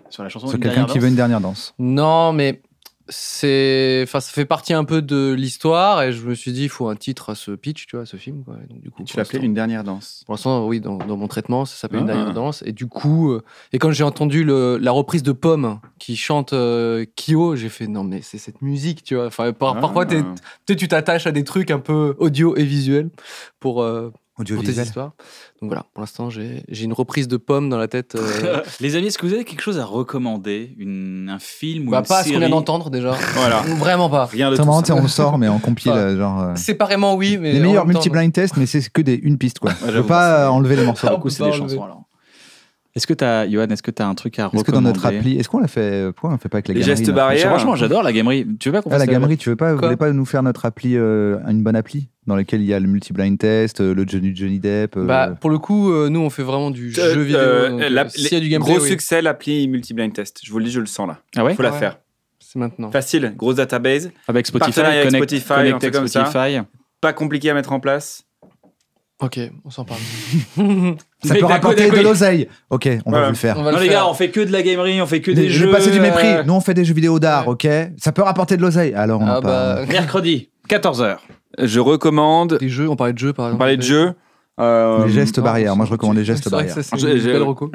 Sur la chanson C'est quelqu'un qui veut une dernière danse. Non, mais c'est, enfin, ça fait partie un peu de l'histoire, et je me suis dit, il faut un titre à ce pitch, tu vois, à ce film, quoi. donc, du coup, tu l'appelais Une dernière danse. Pour l'instant, oui, dans, mon traitement, ça s'appelle ah. Une dernière danse, et du coup, euh, et quand j'ai entendu la reprise de Pomme qui chante euh, Kyo, j'ai fait, non, mais c'est cette musique, tu vois. Enfin, par, ah. parfois, tu tu t'attaches à des trucs un peu audio et visuels pour pour histoires. Donc voilà, pour l'instant, j'ai une reprise de pomme dans la tête. Euh. (laughs) Les amis, est-ce que vous avez quelque chose à recommander une, Un film ou bah, une Pas à ce qu'on vient d'entendre déjà. voilà. (laughs) Vraiment pas. Rien de on sort, mais on (laughs) compile. genre, euh, Séparément, oui. Mais les meilleurs multi-blind tests, mais c'est que des une piste, quoi. Je veux pas enlever les morceaux. coup, c'est des chansons alors. Est-ce que tu as, Johan, est-ce que tu as un truc à recommander Est-ce que dans notre appli, est-ce qu'on l'a fait euh, Pourquoi on ne fait pas avec la Les gestes barrières. Franchement, j'adore la gamerie. Tu veux pas qu'on ah, la gamerie, tu veux pas, pas nous faire notre appli, euh, une bonne appli dans laquelle il y a le multi-blind test, euh, le Johnny, Johnny Depp bah, Pour le coup, nous, on fait vraiment du jeu vidéo. S'il y a du gameplay, gros succès, l'appli multi-blind test. Je vous le dis, je le sens là. Ah Faut la faire. C'est maintenant. Facile, grosse database. Ah bah, avec Spotify, avec Spotify, Pas compliqué à mettre en place. Ok, on s'en parle. (laughs) ça peut rapporter de l'oseille. Ok, on va vous le faire. non, les gars, on fait que de la gamerie, on fait que des, jeux. Je vais passer du mépris. Euh, Nous, on fait des jeux vidéo d'art, ok Ça peut rapporter de l'oseille. Alors, on ah pas. Bah, Mercredi, 14h. Je recommande. Des jeux, on parlait de jeux, par exemple. On parlait de jeux. Euh, les gestes ah, barrières. Moi, je recommande les gestes barrières. Ça, Un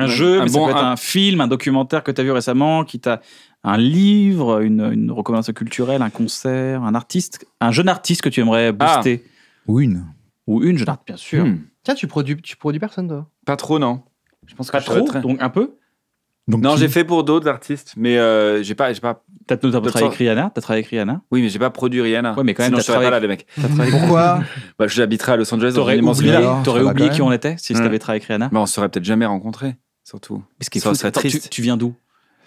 jeu, ah mais ça peut être un film, un documentaire que tu as vu récemment, qui t'a un livre, une, une, recommandation culturelle, un concert, un artiste, un jeune artiste que tu aimerais booster. Oui, Ou une. Ou une, je bien sûr. Hmm. Tiens, tu produis, tu produis personne, toi Pas trop, non. Je pense Pas trop, donc un peu. Non, j'ai fait pour d'autres artistes, mais euh, j'ai pas, j'ai pas. T'as travaillé avec Rihanna T'as travaillé Rihanna Oui, mais j'ai pas produit Rihanna. Ouais, mais quand même, Sinon, je serais pas là, les mecs. Pourquoi Bah, j'habiterais à Los Angeles dans T'aurais oublié, oublié qui on était si tu hmm. t'avais travaillé avec Rihanna Bah, on se serait peut-être jamais rencontrés, surtout. Parce qui Ça serait triste. Tu, viens d'où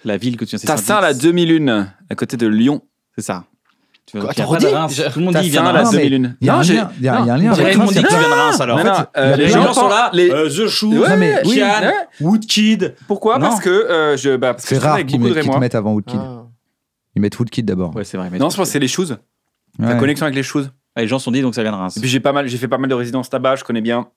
La ville que tu viens c'est Tassin, la demi-lune, à côté de Lyon. C'est ça. Tu Tout le monde dit il vient à Reims. Il y a un lien. Il y a un Tout le monde dit qu'il vient de Reims alors. Euh, les gens sont là. Euh, The Shoes Kian, Woodkid. Pourquoi euh, bah, Parce que c'est rare qu'ils te mettent avant Woodkid. Ah. Ils mettent Woodkid d'abord. Ouais, c'est vrai. Non, c'est les Shoes. La connexion avec les Shoes. Ah, les gens sont dit donc ça vient de Reims. puis j'ai fait pas mal de résidences là-bas. Je connais bien.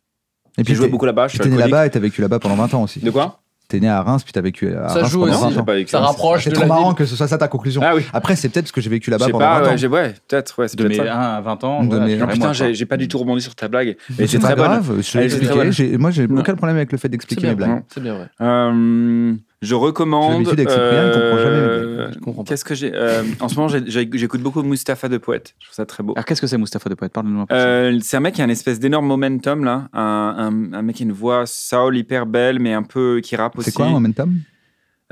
Et puis joué beaucoup là-bas. J'étais né là-bas et t'as vécu là-bas pendant 20 ans aussi. De quoi t'es né à Reims, puis t'as vécu à ça Reims. Joue aussi, ça rapproche. C'est trop marrant que ce soit ça ta conclusion. Ah Après, c'est peut-être ce que j'ai vécu là-bas pendant pas, 20 ouais, ans. Ouais, peut-être. Ouais, de mes 1 à 20 ans. Ah, putain, j'ai pas du tout rebondi sur ta blague. Mais ah, c'est très grave. Je Moi, j'ai aucun problème avec le fait d'expliquer mes blagues. C'est bien vrai. Euh, je recommande. euh, Qu'est-ce que j'ai euh, En ce moment, j'écoute beaucoup Mustapha de Poète. Je trouve ça très beau. Alors, qu'est-ce que c'est Mustapha de Poète Parle-nous un euh, C'est un mec qui a une espèce d'énorme momentum, là. Un, mec qui a une voix soul hyper belle, mais un peu qui rappe aussi. C'est quoi un momentum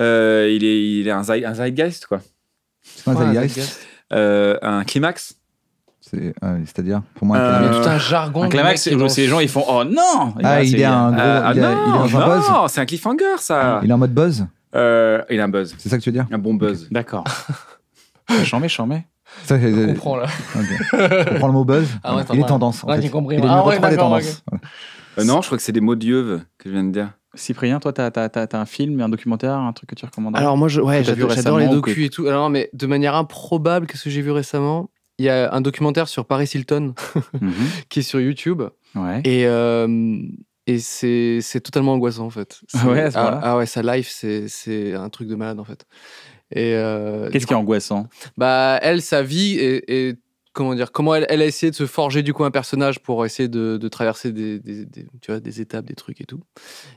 euh, il, est, il est un, zeitgeist, quoi. C'est un zeitgeist Un climax c'est euh, à dire pour moi euh, Il y a tout un jargon. Un climax, c'est les gens ils font oh non. Ah, euh, il est un ah buzz. non, c'est un cliffhanger ça. Il est en mode buzz. Euh, il a un buzz, C'est ça que tu veux dire un bon buzz. D'accord. J'en (laughs) mets, Ça, mets. comprends là. ok. On prend le mot buzz. Ah il est tendance. en j'ai compris. Il Ah tendances. non, je crois que c'est des mots d'yeuve que je viens de dire. Cyprien, toi, t'as, as un film, un documentaire, un truc que tu recommandes. Alors moi, je, j'adore, les docu docus et tout. Alors, non, mais de manière improbable, qu'est-ce que j'ai vu récemment il y a un documentaire sur Paris Hilton (laughs) mhm. qui est sur YouTube. Ouais. Et, euh, et c'est totalement angoissant, en fait. Ah ouais, ah, ah, ouais, sa life, c'est un truc de malade, en fait. et euh, Qu'est-ce qui est angoissant Bah, elle, sa vie et est comment dire comment elle, a essayé de se forger du coup un personnage pour essayer de, traverser des, étapes des trucs et tout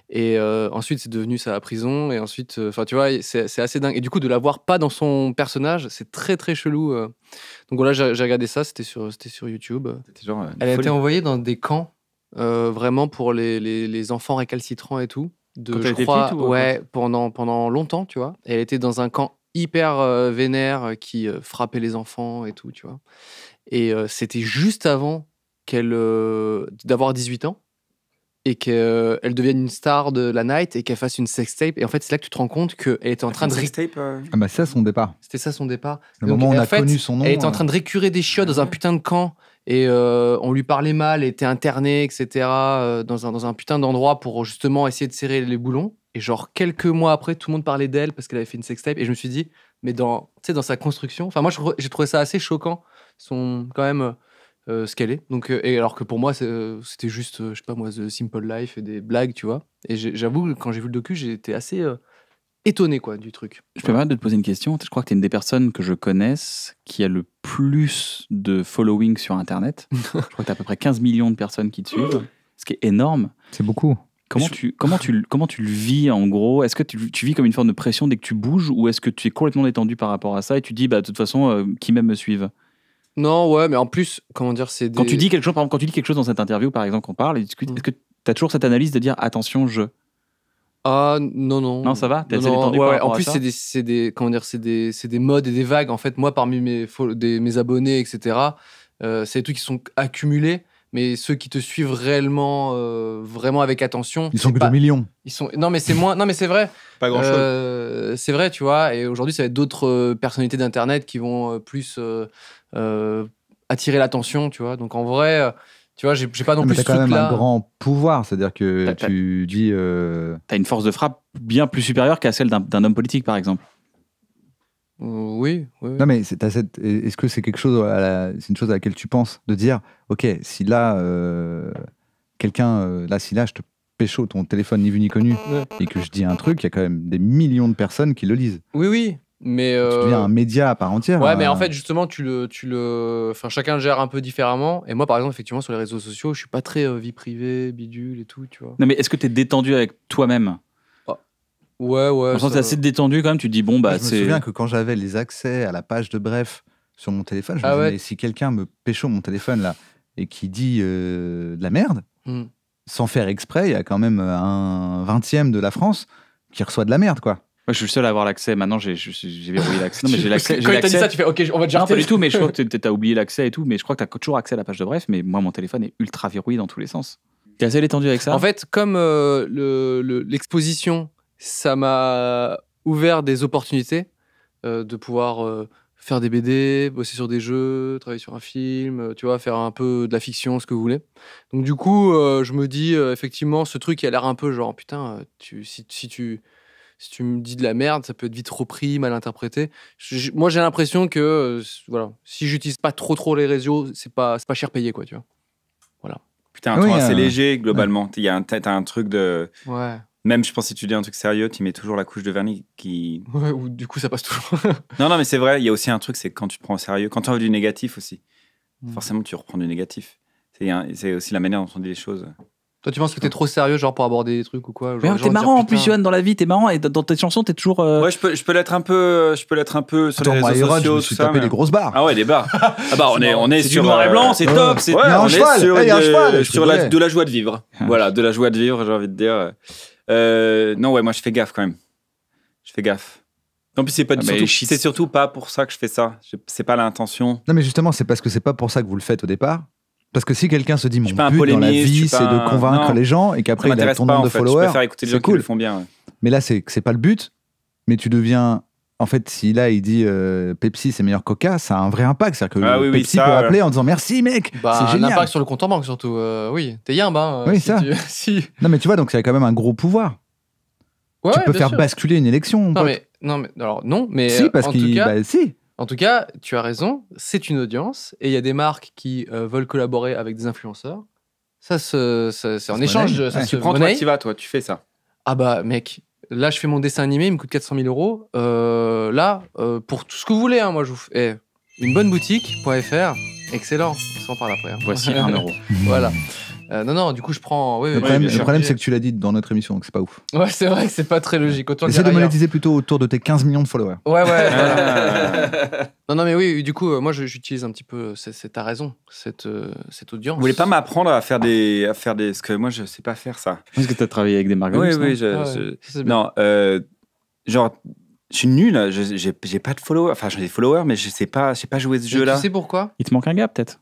et euh, ensuite c'est devenu sa prison et ensuite euh, enfin tu vois c'est assez dingue et du coup de la voir pas dans son personnage c'est très très chelou euh. donc voilà j'ai regardé ça c'était sur c'était sur YouTube elle a été envoyée dans des camps vraiment pour les, enfants récalcitrants et tout de je crois, ouais pendant pendant longtemps tu vois et elle était dans un camp hyper euh, vénère euh, qui euh, frappait les enfants et tout, tu vois. Et c'était juste avant qu'elle d'avoir 18 ans et qu'elle devienne une star de la night et qu'elle fasse une sextape. Et en fait, c'est là que tu te rends compte qu'elle était en train de... Sextape, Ah bah c'est ça son départ. C'était ça son départ. Le moment où on a connu son nom. Elle était en hein. train de récurer des chiottes dans un putain de camp et on lui parlait mal, était internée, etc., dans, un, dans un putain d'endroit pour justement essayer de serrer les boulons. Et genre, quelques mois après, tout le monde parlait d'elle parce qu'elle avait fait une sextape. Et je me suis dit, mais dans, dans sa construction, enfin, moi, j'ai trouvé ça assez choquant, son, quand même, euh, euh, ce qu'elle est. Donc, euh, et alors que pour moi, c'était juste, je sais pas moi, The Simple Life et des blagues, tu vois. Et j'avoue, quand j'ai vu le docu, j'étais assez étonné, quoi, du truc. Je peux me permettre de te poser une question. Je crois que tu es une des personnes que je connaisse qui a le plus de following sur Internet. (laughs) je crois que tu as à peu près 15 millions de personnes qui te suivent, ce qui est énorme. C'est beaucoup. Comment, tu, comment, tu, comment tu le vis en gros Est-ce que tu, tu, vis comme une forme de pression dès que tu bouges ou est-ce que tu es complètement détendu par rapport à ça et tu dis, bah, de toute façon, euh, qui même me suivent Non, ouais, mais en plus, comment dire, c'est. Quand tu dis quelque chose, par quand tu dis quelque chose dans cette interview, par exemple, qu'on parle, est-ce que mmh. tu as toujours cette analyse de dire, attention, je. Ah non non. Non ça va. En plus c'est des c'est des comment dire c'est des c'est des modes et des vagues en fait moi parmi mes des, mes abonnés etc. Euh, c'est des trucs qui sont accumulés mais ceux qui te suivent réellement, euh, vraiment avec attention. Ils sont que pas... millions. Ils sont... Non, mais c'est moins. Non, mais c'est vrai. pas grand chose. Euh, c'est vrai, tu vois. Et aujourd'hui, ça va être d'autres euh, personnalités d'Internet qui vont plus attirer l'attention, tu vois. Donc en vrai. Tu vois, j'ai pas non plus. Mais t'as quand même un grand pouvoir, c'est-à-dire que tu dis. T'as une force de frappe bien plus supérieure qu'à celle d'un homme politique, par exemple. Oui, oui, Non, mais c'est, est-ce que c'est quelque chose, à une chose à laquelle tu penses de dire, ok, si là euh, quelqu'un, euh, là si là je te pécho ton téléphone ni vu ni connu et que je dis un truc, il y a quand même des millions de personnes qui le lisent. Oui, oui. Mais euh... Tu deviens euh, un média à part entière. Ouais, hein. mais en fait, justement, tu le, tu le... Enfin, chacun le gère un peu différemment. Et moi, par exemple, effectivement, sur les réseaux sociaux, je suis pas très vie privée, bidule et tout, tu vois. Non, mais est-ce que tu es détendu avec toi-même Ouais, ouais. ça... assez détendu quand même. Tu te dis, bon, bah, c'est. Je me souviens que quand j'avais les accès à la page de Bref sur mon téléphone, je me ah disais, si quelqu'un me pécho mon téléphone là et qui dit euh, de la merde, hmm. sans faire exprès, il y a quand même euh, un vingtième de la France qui reçoit de la merde, quoi. Moi, je suis le seul à avoir l'accès. Maintenant, j'ai verrouillé (laughs) l'accès. Non, mais j'ai l'accès. Quand t'as dit ça, tu fais OK, on va déjà un peu. du tout, mais je crois (laughs) que t'as oublié l'accès et tout. Mais je crois que t'as toujours accès à la page de bref. Mais moi, mon téléphone est ultra verrouillé dans tous les sens. es assez détendu avec ça En fait, comme euh, le l'exposition ça m'a ouvert des opportunités euh, de pouvoir euh, faire des BD, bosser sur des jeux, travailler sur un film, euh, tu vois, faire un peu de la fiction, ce que vous voulez. Donc du coup, je me dis effectivement, ce truc il a l'air un peu genre putain, tu, si, tu si tu me dis de la merde, ça peut être vite repris, mal interprété. moi, j'ai l'impression que voilà, si j'utilise pas trop trop les réseaux, c'est pas pas cher payé quoi, tu vois. Voilà. Putain, ah c'est léger globalement. Il y a un, être un truc de. Ouais même, je pense, si tu dis un truc sérieux, tu mets toujours la couche de vernis qui. (laughs) Ouais, ou du coup, ça passe toujours. (laughs) non, non, mais c'est vrai, il y a aussi un truc, c'est quand tu te prends au sérieux, quand tu as du négatif aussi, mm. forcément, tu reprends du négatif. C'est aussi la manière dont on dit les choses. Toi, tu penses que t'es trop sérieux, genre pour aborder des trucs ou quoi genre, T'es marrant en plus, Johan, dans la vie, t'es marrant et dans tes chansons, t'es toujours. Euh, ouais, je peux, je peux l'être un peu, euh, je peux l'être un peu sur les réseaux sociaux. Je me suis tapé des grosses barres. Ah ouais, des barres. Ah bah (laughs) on est, on est, sur noir et euh, blanc, c'est top, c'est. on est sur, sur de la joie de vivre. voilà, de la joie de vivre, j'ai envie de dire. Euh, non, ouais, moi je fais gaffe quand même. Je fais gaffe. non plus, c'est pas ah, surtout, c'est surtout pas pour ça que je fais ça. C'est pas l'intention. Non, mais justement, c'est parce que c'est pas pour ça que vous le faites au départ. Parce que si quelqu'un se dit mon but dans la vie, c'est de convaincre les gens et qu'après il a ton nombre de followers, c'est cool. font bien. Mais là, c'est c'est pas le but. Mais tu deviens en fait, si là il dit euh, Pepsi c'est meilleur Coca, ça a un vrai impact. C'est-à-dire que ah Pepsi peut euh, appeler en disant merci mec, bah, c'est génial. Un impact sur le compte en banque surtout. Euh, oui, t'es ben. oui, ça. Tu... (laughs) si. Non, mais tu vois, donc ça a quand même un gros pouvoir. tu peux faire basculer une élection. Non, mais, non, mais alors non, mais. Si, parce qu'il. Bah, si. En tout cas, tu as raison, c'est une audience et il y a des marques qui veulent collaborer avec des influenceurs. Ça, c'est en échange. Ça ah, se tu prends toi, tu vas, toi, tu fais ça. Ah bah mec, Là, je fais mon dessin animé, il me coûte 400 000 euros. Euh, là, euh, pour tout ce que vous voulez, hein, moi, je vous fais eh, une bonne boutique.fr. Excellent, on s'en parle après. Hein. Voici (laughs) un euro. voilà. Euh, non, non, du coup, je prends. le, problème, c'est que tu l'as dit dans notre émission, donc c'est pas ouf. Ouais, c'est vrai que c'est pas très logique. Autant de monétiser plutôt autour de tes 15 millions de followers. Ouais, ouais. Ah. (laughs) non, non, mais oui, du coup, euh, moi, j'utilise un petit peu. Euh, c'est ta raison, cette, cette audience. Vous voulez pas m'apprendre à faire des. À faire des... Parce que moi, je sais pas faire ça. Parce que tu as travaillé avec des marques Oui, oui, je, ah Non, genre je suis nul, j'ai pas de followers. Enfin, j'ai des followers, mais je sais pas, je sais pas jouer ce jeu-là. Tu sais pourquoi Il te manque un gars, peut-être.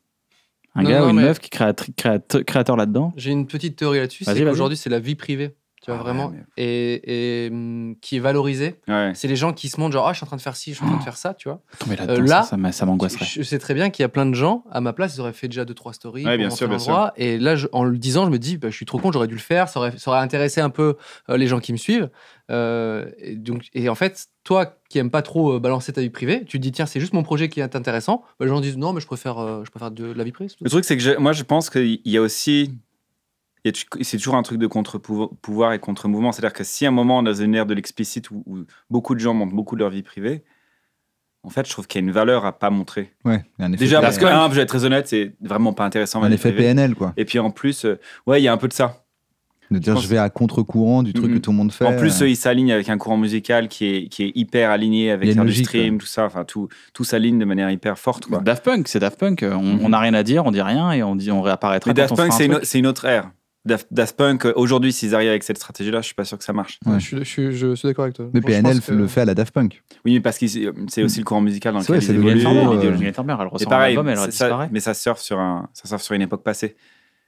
Un gars ou une meuf qui est créateur là-dedans J'ai une petite théorie là-dessus. C'est qu'aujourd'hui, c'est la vie privée. Tu vois, ah vraiment. Et, mm, qui est valorisé. C'est les gens qui se montrent genre, ah, je suis en train de faire ci, je suis en train de oh. faire ça, tu vois. Euh, là, ça, ça, m'angoisserait. Je, sais très bien qu'il y a plein de gens, à ma place, ils auraient fait déjà deux trois stories. bien sûr, Et là, en le disant, je me dis, bah, je suis trop con, j'aurais dû le faire, ça aurait, intéressé un peu euh, les gens qui me suivent. Euh, et, donc, et en fait, toi qui aimes pas trop balancer ta vie privée, tu te dis tiens, c'est juste mon projet qui est intéressant. Bah, les gens disent non, mais je préfère, je préfère de, la vie privée. Le truc, c'est que moi, je pense qu'il y a aussi c'est toujours un truc de contre-pouvoir et contre-mouvement. C'est-à-dire que si à un moment on est dans une ère de l'explicite où, beaucoup de gens montrent beaucoup de leur vie privée, en fait, je trouve qu'il y a une valeur à pas montrer. Ouais, un effet Déjà, parce que, je vais être très honnête, c'est vraiment pas intéressant. Un effet PNL, quoi. Et puis en plus, euh, ouais, il y a un peu de ça. De dire je, vais à contre-courant du truc que tout le monde fait. En plus, euh. il s'aligne avec un courant musical qui est, qui est hyper aligné avec le stream, tout ça. Enfin, tout, tout s'aligne de manière hyper forte. Daft Punk, c'est Daft Punk. On n'a mm-hmm. rien à dire, on dit rien et on, dit, on réapparaîtra. Mais Daft Punk, c'est une autre ère. Daft, Daft Punk, euh, aujourd'hui, s'ils arrivent avec cette stratégie-là, je suis pas sûr que ça marche. je, suis, je, suis, je, suis d'accord avec toi. Mais PNL le fait à la Daft Punk. Oui, mais parce que c'est aussi le courant musical dans lequel il est. Euh, c'est C'est pareil, album, Mais ça surfe sur un, ça surfe sur une époque passée.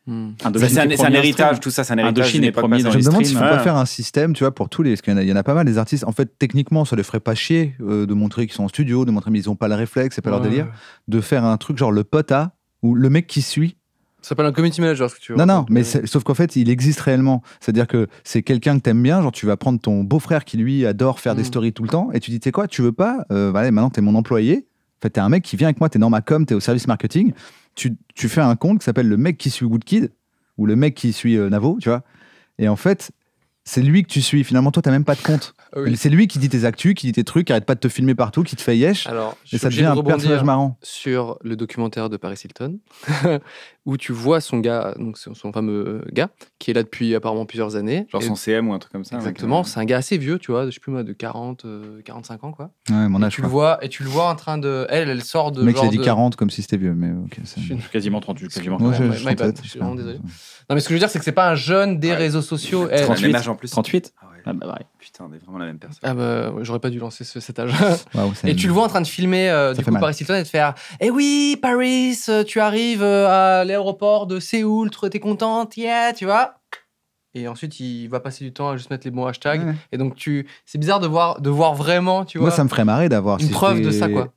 Hmm. C'est un, héritage, tout ça, c'est un héritage. Une époque passée. Dans je me demande s'il ne faut pas faire un système, tu vois, pour tous les. Parce qu'il y, en a pas mal, les artistes. En fait, techniquement, ça les ferait pas chier euh, de montrer qu'ils sont en studio, de montrer qu'ils n'ont pas le réflexe, c'est pas leur délire. De faire un truc genre le pote à, ou le mec qui suit, ça s'appelle un community manager, ce que tu Non, non, mais sauf qu'en fait, il existe réellement. C'est-à-dire que c'est quelqu'un que t'aimes bien, genre tu vas prendre ton beau-frère qui lui adore faire des mm. stories tout le temps, et tu dis, tu sais quoi, tu veux pas euh, Allez, maintenant t'es mon employé. En fait, t'es un mec qui vient avec moi, t'es dans ma com, t'es au service marketing. Tu, fais un compte qui s'appelle le mec qui suit Woodkid, ou le mec qui suit euh, Navo, tu vois. Et en fait, c'est lui que tu suis. Finalement, toi, t'as même pas de compte. Ah c'est lui qui dit tes actus, qui dit tes trucs, qui arrête pas de te filmer partout, qui te fait yesh. Alors, et ça devient un personnage marrant. Sur le documentaire de Paris Hilton, (laughs) où tu vois son gars, donc son fameux euh, gars, qui est là depuis apparemment plusieurs années. Genre son CM ou un truc comme ça. Exactement, c'est un gars assez vieux, tu vois, je sais plus moi, de 40, 45 euh, ans, quoi. Ouais, mon âge. tu, le vois, et tu le vois en train de. Elle, elle sort de. mec, il dit 40 comme si c'était vieux, mais ok. Je suis quasiment 38, je, suis vraiment désolé. Non, mais ce que je veux dire, c'est que c'est pas un jeune des réseaux sociaux. 38 eh, en plus. 38 ah bah, bah Putain, on est vraiment la même personne. Ah bah j'aurais pas dû lancer cet âge. (laughs) et tu le vois en train de filmer euh, du coup, Paris Hilton et de faire Eh oui, Paris, euh, tu arrives euh, à l'aéroport de Séoul, t'es contente, yeah, tu vois. Et ensuite, il va passer du temps à juste mettre les bons hashtags. Et donc, tu... c'est bizarre de voir, de voir vraiment, tu vois. Moi, ça me ferait marrer d'avoir. Une preuve de ça, quoi.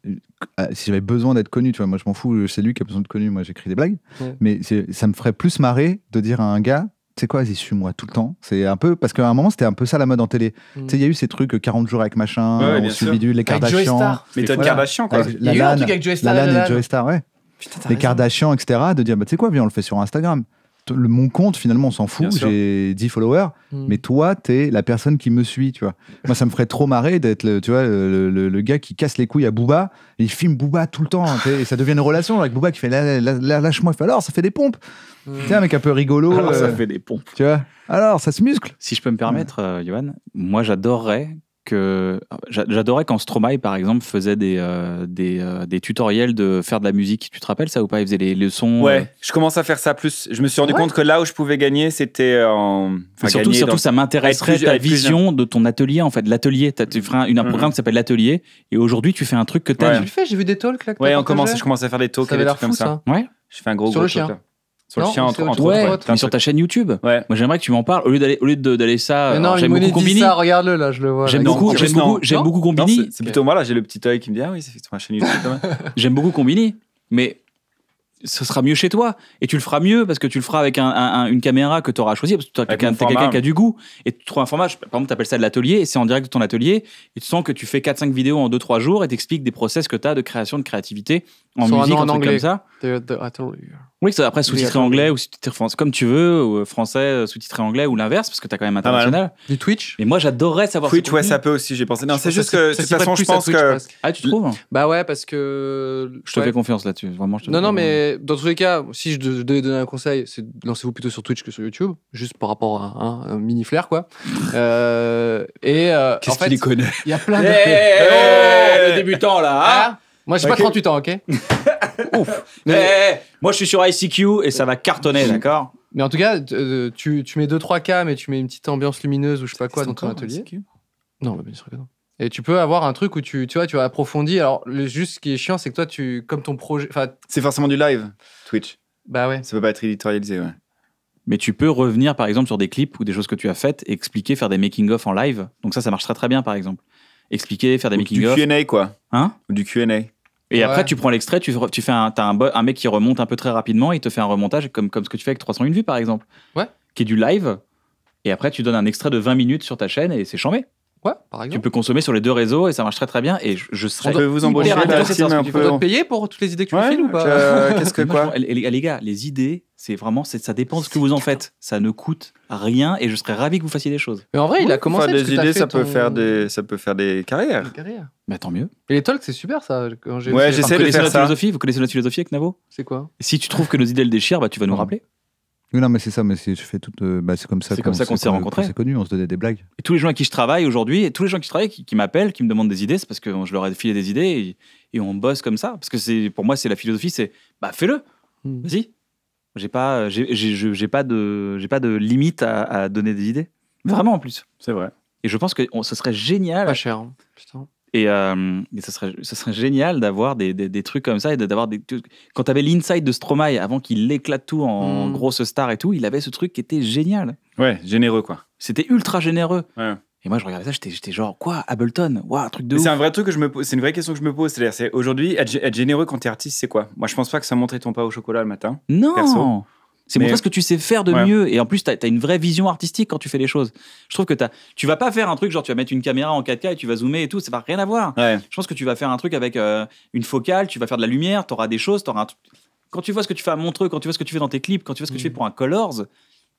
Ah, si j'avais besoin d'être connu, tu vois, moi, je m'en fous, c'est lui qui a besoin d'être connu, moi, j'écris des blagues. Mais ça me ferait plus marrer de dire à un gars sais quoi, j'y suis moi tout le temps. C'est un peu parce qu'à un moment c'était un peu ça la mode en télé. Hmm. Tu sais, il y a eu ces trucs 40 euh, jours avec machin, ouais, on subit du les Kardashian, méthode Kardashian quoi. Il y La LAN, et Joey Star, ouais. Putain, les raison. Kardashians, etc. De dire bah, tu sais quoi, viens on le fait sur Instagram le, mon compte, finalement, on s'en fout. J'ai 10 followers, mm. mais toi, t'es la personne qui me suit, tu vois. Moi, ça me ferait trop marrer d'être le, tu vois, le, gars qui casse les couilles à Booba. il filme Booba tout le temps. et ça devient une relation avec Booba qui fait lâche-moi. Il fait alors, ça fait des pompes. Mm. tu Tiens, un mec un peu rigolo. Alors, ça euh, fait des pompes. Tu vois Alors, ça se muscle. Si je peux me permettre, ouais. Euh, Johan, moi, j'adorerais que j'adorais quand Stromae par exemple faisait des, euh, des, euh, des, tutoriels de faire de la musique. Tu te rappelles ça ou pas Il faisait les leçons. Ouais, euh. je commence à faire ça plus. Je me suis rendu compte que là où je pouvais gagner, c'était en. surtout, surtout ça m'intéresserait ta vision de ton atelier en fait. L'atelier, tu feras une, un mm-hmm. programme qui s'appelle l'atelier et aujourd'hui tu fais un truc que tu as J'ai fait, j'ai vu des talks là. ouais, on commence, je commence à faire des talks et des trucs comme ça. Ouais. Je fais un gros gros chien. Sur le chien entre, entre ouais, autres, ouais. sur ta chaîne YouTube. Ouais. Moi j'aimerais que tu m'en parles au lieu d'aller au lieu d'aller ça. Euh, j'aime beaucoup Combini. Ça, regarde-le là, je le vois. J'aime beaucoup, j'aime beaucoup, beaucoup Combini. C'est plutôt moi là, j'ai le petit œil qui me dit ah oui, c'est sur ma chaîne YouTube quand même. (laughs) j'aime beaucoup Combini, mais ce sera mieux chez toi et tu le feras mieux parce que tu le feras avec un, un, une caméra que tu auras choisi parce que tu es quelqu'un qui a du goût et tu trouves un format par exemple tu appelles ça de l'atelier et c'est en direct de ton atelier et tu sens que tu fais 4 5 vidéos en 2 3 jours et t'expliques des process que tu as de création de créativité en musique en anglais, comme ça après sous-titré anglais ou sous-titré français, comme tu veux, ou euh, français euh, sous-titré anglais ou l'inverse, parce que t'as quand même international. du Twitch. Et moi, j'adorerais savoir. Twitch, ouais, ça peut aussi. J'ai pensé. Non, c'est juste que de toute façon, je pense que. Ah, tu trouves hein Bah ouais, parce que. Je te fais confiance là-dessus, vraiment. Je non, non, mais dans tous les cas, si je devais donner un conseil, c'est lancez-vous plutôt sur Twitch que sur YouTube, juste par rapport à un mini flair, quoi. (laughs) Euh, et qu'est-ce qu'il y connaît Il y a plein de. (laughs) débutants là. Hein, hein moi, j'ai pas 38 ans, ok (laughs) Ouf. Eh, mais, eh, eh. moi, je suis sur ICQ et ça va cartonner, d'accord mais en tout cas, euh, tu, mets 2-3 k mais tu mets une petite ambiance lumineuse ou je sais pas quoi dans ton atelier. Non, bah, bien sûr que non. Et tu peux avoir un truc où tu, tu vois, tu as approfondi. Alors, juste ce qui est chiant, c'est que toi, tu, comme ton projet. C'est forcément du live, Twitch. bah ouais. Ça peut pas être éditorialisé, ouais. Mais tu peux revenir, par exemple, sur des clips ou des choses que tu as faites, expliquer, faire des making-of en live. Donc ça, ça marche très très bien, par exemple. Expliquer, faire des du making-of. Q&A, quoi. Hein Ou du Q&A. Et après, tu prends l'extrait, tu, fais un, as un, un, mec qui remonte un peu très rapidement, il te fait un remontage comme, ce que tu fais avec 301 vues par exemple. Ouais. Qui est du live. Et après, tu donnes un extrait de 20 minutes sur ta chaîne et c'est chambé. Ouais, par exemple. Tu peux consommer sur les deux réseaux et ça marche très très bien. Et je, serais. On peut vous embaucher, la un peu. peux payer pour toutes les idées que tu me files ou pas Qu'est-ce que (laughs) quoi les gars, les idées, c'est vraiment, ça dépend de ce que vous en faites. Ça ne coûte rien et je serais ravi que vous fassiez des choses. Mais en vrai, il a commencé. des idées, ça peut faire des, ça peut faire des carrières. Mais tant mieux. Et les talks, c'est super ça. ouais, j'essaie de faire ça. Philosophie. Vous connaissez notre philosophie avec Navo C'est quoi Si tu trouves que nos idées le déchirent, bah, tu vas nous ah. rappeler. non, mais c'est ça, mais je fais tout. Euh, bah, c'est comme ça. C'est comme ça qu'on s'est rencontrés. C'est connu, on se donnait des blagues. Et tous les gens qui je travaille aujourd'hui, tous les gens qui travaillent, qui, m'appellent, qui me demandent des idées, c'est parce que je leur ai filé des idées et, on bosse comme ça. Parce que c'est, pour moi, c'est la philosophie, c'est bah fais-le, hmm. vas-y, j'ai pas, euh, j'ai pas de, j'ai pas de limite à, donner des idées. Vraiment en plus. C'est vrai. Et je pense que ce serait génial. Pas cher. Hein, euh, et, ce ça, serait, serait génial d'avoir des, trucs comme ça et d'avoir des. Quand tu avais l'inside de Stromae avant qu'il éclate tout en hmm. grosse star et tout, il avait ce truc qui était génial. Ouais, généreux quoi. C'était ultra généreux. Ouais. Et moi, je regardais ça, j'étais genre, quoi, Ableton Waouh, truc de. C'est un vrai truc que je me pose, c'est une vraie question que je me pose. C'est-à-dire, c'est aujourd'hui, être, généreux quand t'es artiste, c'est quoi Moi, je pense pas que ça montrait ton pas au chocolat le matin. Non C'est montrer ce que tu sais faire de mieux. Et en plus, tu as, une vraie vision artistique quand tu fais les choses. Je trouve que tu vas pas faire un truc genre tu vas mettre une caméra en 4K et tu vas zoomer et tout. Ça va rien à voir. Je pense que tu vas faire un truc avec euh, une focale, tu vas faire de la lumière, tu auras des choses, tu auras Quand tu vois ce que tu fais à Montreux, quand tu vois ce que tu fais dans tes clips, quand tu vois ce que tu fais mm. pour un Colors,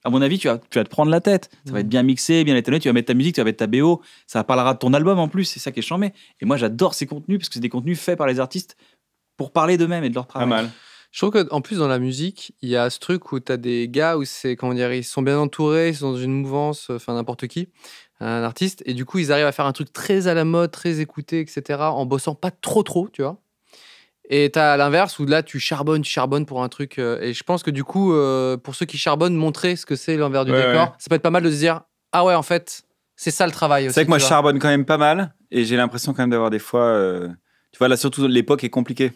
à mon avis, tu vas, tu te prendre la tête. Ça va être mm. bien mixé, bien étonné Tu vas mettre ta musique, tu vas mettre ta BO. Ça parlera de ton album en plus. C'est ça qui est chambé. Et moi, j'adore ces contenus parce que c'est des contenus faits par les artistes pour parler d'eux-mêmes et de leur travail. Pas mal. Je trouve qu'en plus, dans la musique, il y a ce truc où tu as des gars où c'est, comment dire, ils sont bien entourés, ils sont dans une mouvance, euh, enfin n'importe qui, un artiste, et du coup, ils arrivent à faire un truc très à la mode, très écouté, etc., en bossant pas trop, trop, tu vois. Et t'as à l'inverse où là tu charbonnes, tu charbonnes pour un truc. Euh, et je pense que du coup, euh, pour ceux qui charbonnent, montrer ce que c'est l'envers du décor, ça peut être pas mal de se dire ah ouais en fait c'est ça le travail. C'est vrai que moi, je charbonne quand même pas mal et j'ai l'impression quand même d'avoir des fois. Euh, tu vois, là, surtout, l'époque est compliquée.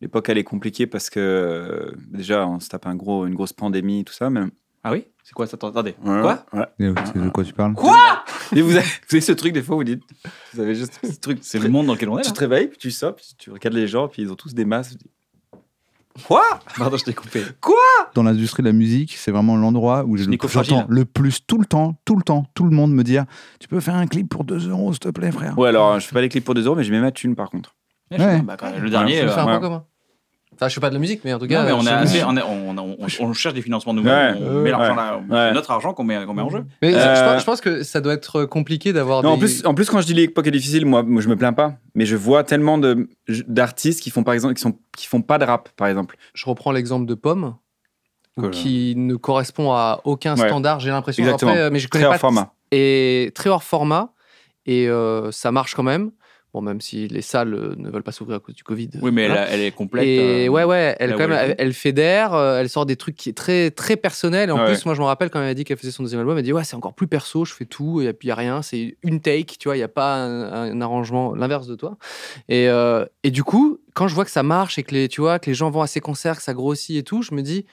L'époque, elle est compliquée parce que déjà, on se tape un gros, une grosse pandémie, tout ça. Mais Ah oui. C'est quoi ça Attendez. quoi ouais. De quoi tu parles Quoi Et vous, avez, vous ce truc, des fois, vous dites. Vous avez juste ce truc. C'est le monde dans lequel on est. Tu te réveilles, puis tu sors, puis tu regardes les gens, puis ils ont tous des masques. Quoi Pardon, je t'ai coupé. Quoi Dans l'industrie de la musique, c'est vraiment l'endroit où j'entends le plus tout le temps, tout le temps, tout le monde me dire Tu peux faire un clip pour 2 euros, s'il te plaît, frère Ouais, alors je fais pas les clips pour 2 euros, mais je mets ma thune par contre. Ouais. Bah, le dernier. Euh, ouais, Enfin, je suis pas de la musique, mais en tout cas. on, cherche des financements nouveaux. Ouais, on met notre argent qu'on met, en jeu. Euh, je, pense, que ça doit être compliqué d'avoir. Des... En, plus, en plus, quand je dis l'époque est difficile, moi, je me plains pas. Mais je vois tellement d'artistes qui font, par exemple, qui, sont, qui font pas de rap, par exemple. Je reprends l'exemple de Pomme. Qui ne correspond à aucun standard, j'ai l'impression. Euh, mais je connais très pas hors format. Et très hors format. Et euh, ça marche quand même même si les salles euh, ne veulent pas s'ouvrir à cause du Covid. Oui, mais elle, est complète. Et hein. ouais, ouais, elle, quand même, elle, elle, fédère, euh, elle sort des trucs qui est très, très personnels. en plus, moi, je me rappelle quand elle a dit qu'elle faisait son deuxième album, elle dit Ouais, c'est encore plus perso, je fais tout, et puis il n'y a rien, c'est une take, tu vois, il n'y a pas un, arrangement, l'inverse de toi. Et, euh, et, du coup, quand je vois que ça marche et que les, tu vois, que les gens vont à ses concerts, que ça grossit et tout, je me dis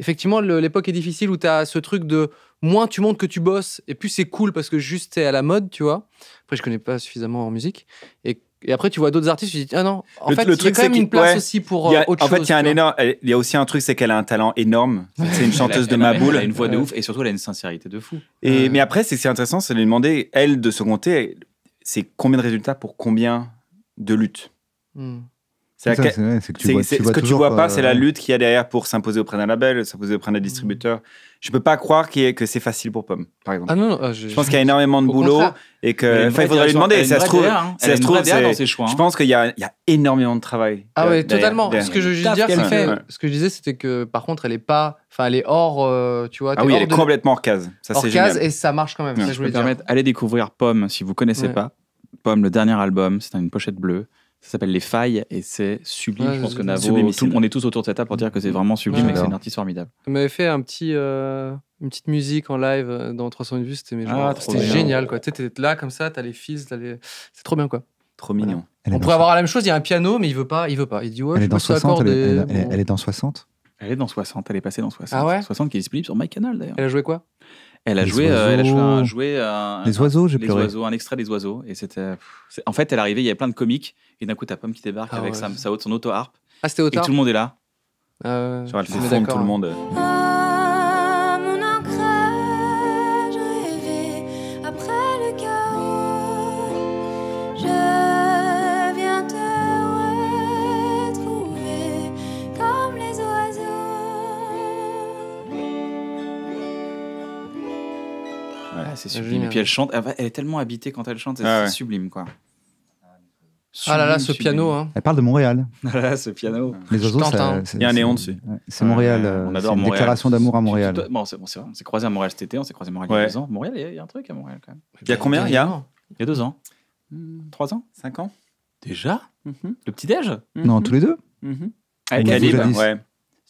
effectivement, l'époque est difficile où tu as ce truc de moins tu montres que tu bosses et plus c'est cool parce que juste c'est à la mode, tu vois. Après, je connais pas suffisamment en musique. Et, après, tu vois d'autres artistes, tu dis, ah non, en fait, truc, quand même une place aussi pour fait, il y a aussi un truc, c'est qu'elle a un talent énorme. C'est une chanteuse de ma boule. Elle a une voix de ouf et surtout, elle a une sincérité de fou. Et, Mais après, c'est intéressant, c'est de lui demander, elle, de se compter, c'est combien de résultats pour combien de luttes. Hmm. C'est que, tu vois, ce que tu vois pas, c'est la euh, lutte qu'il y a derrière pour s'imposer auprès d'un label, s'imposer auprès d'un distributeur. Je peux pas croire que c'est facile pour Pomme, par exemple. Ah non, ah, je, pense qu'il y a énormément de boulot et que il faudrait lui demander. Hein. Ça se trouve, ça se trouve, dans ses choix, je hein. pense qu'il y, a énormément de travail. Ah oui, totalement. Ce que je veux dire, c'est Ce que je disais, c'était que par contre, elle est pas, enfin, elle est hors, euh, tu vois. Ah oui, elle est complètement hors case. Ça c'est et ça marche quand même. je voulais Allez découvrir Pomme si vous connaissez pas. Pomme, le dernier album, c'est une pochette bleue. Ça s'appelle Les Failles et c'est sublime. je pense que Navo, on est tous autour de cette table pour dire que c'est vraiment sublime et que c'est un artiste formidable. Elle m'avait fait un petit, euh, une petite musique en live euh, dans 300 vues, c'était ah, génial. Tu étais là comme ça, t'as les fils, c'est trop bien quoi. Trop mignon. on pourrait avoir la même chose, il y a un piano, mais il veut pas. Il veut pas. Il dit ouais, je est dans 60, elle, est, elle est dans 60 Elle est dans 60, elle est passée dans 60. Ah ouais 60 qui est disponible sur MyCanal d'ailleurs. Elle a joué quoi elle a, joué, euh, elle a joué, un, oiseaux, euh, j'ai un extrait des oiseaux. Et c'était. En fait, elle arrivée, il y avait plein de comiques. Et d'un coup, t'as Pomme qui débarque ah avec sa, sa, son auto-harpe. Ah, c'était auto Et tout le monde est là. elle fait fondre tout le hein. monde. c'est sublime. Et puis elle chante, elle, est tellement habitée quand elle chante, ah c'est sublime quoi. ah là là, ce piano. Hein. Elle parle de Montréal. (laughs) Ah là là, ce piano. Ah. Les oiseaux, hein. il y a un néon dessus. C'est Montréal. Euh, on adore une Montréal. déclaration d'amour à Montréal. Bon, c'est bon, vrai. On s'est croisé à Montréal cet été, on s'est croisé à Montréal il y a deux ans. Montréal, il y, a un truc à Montréal quand même. Il y a combien Il y a Il y a deux ans. Hmm. Trois ans Cinq ans Déjà mhm. Le petit-déj mhm. Non, tous les deux. Mhm. Avec ah, Alib, ouais.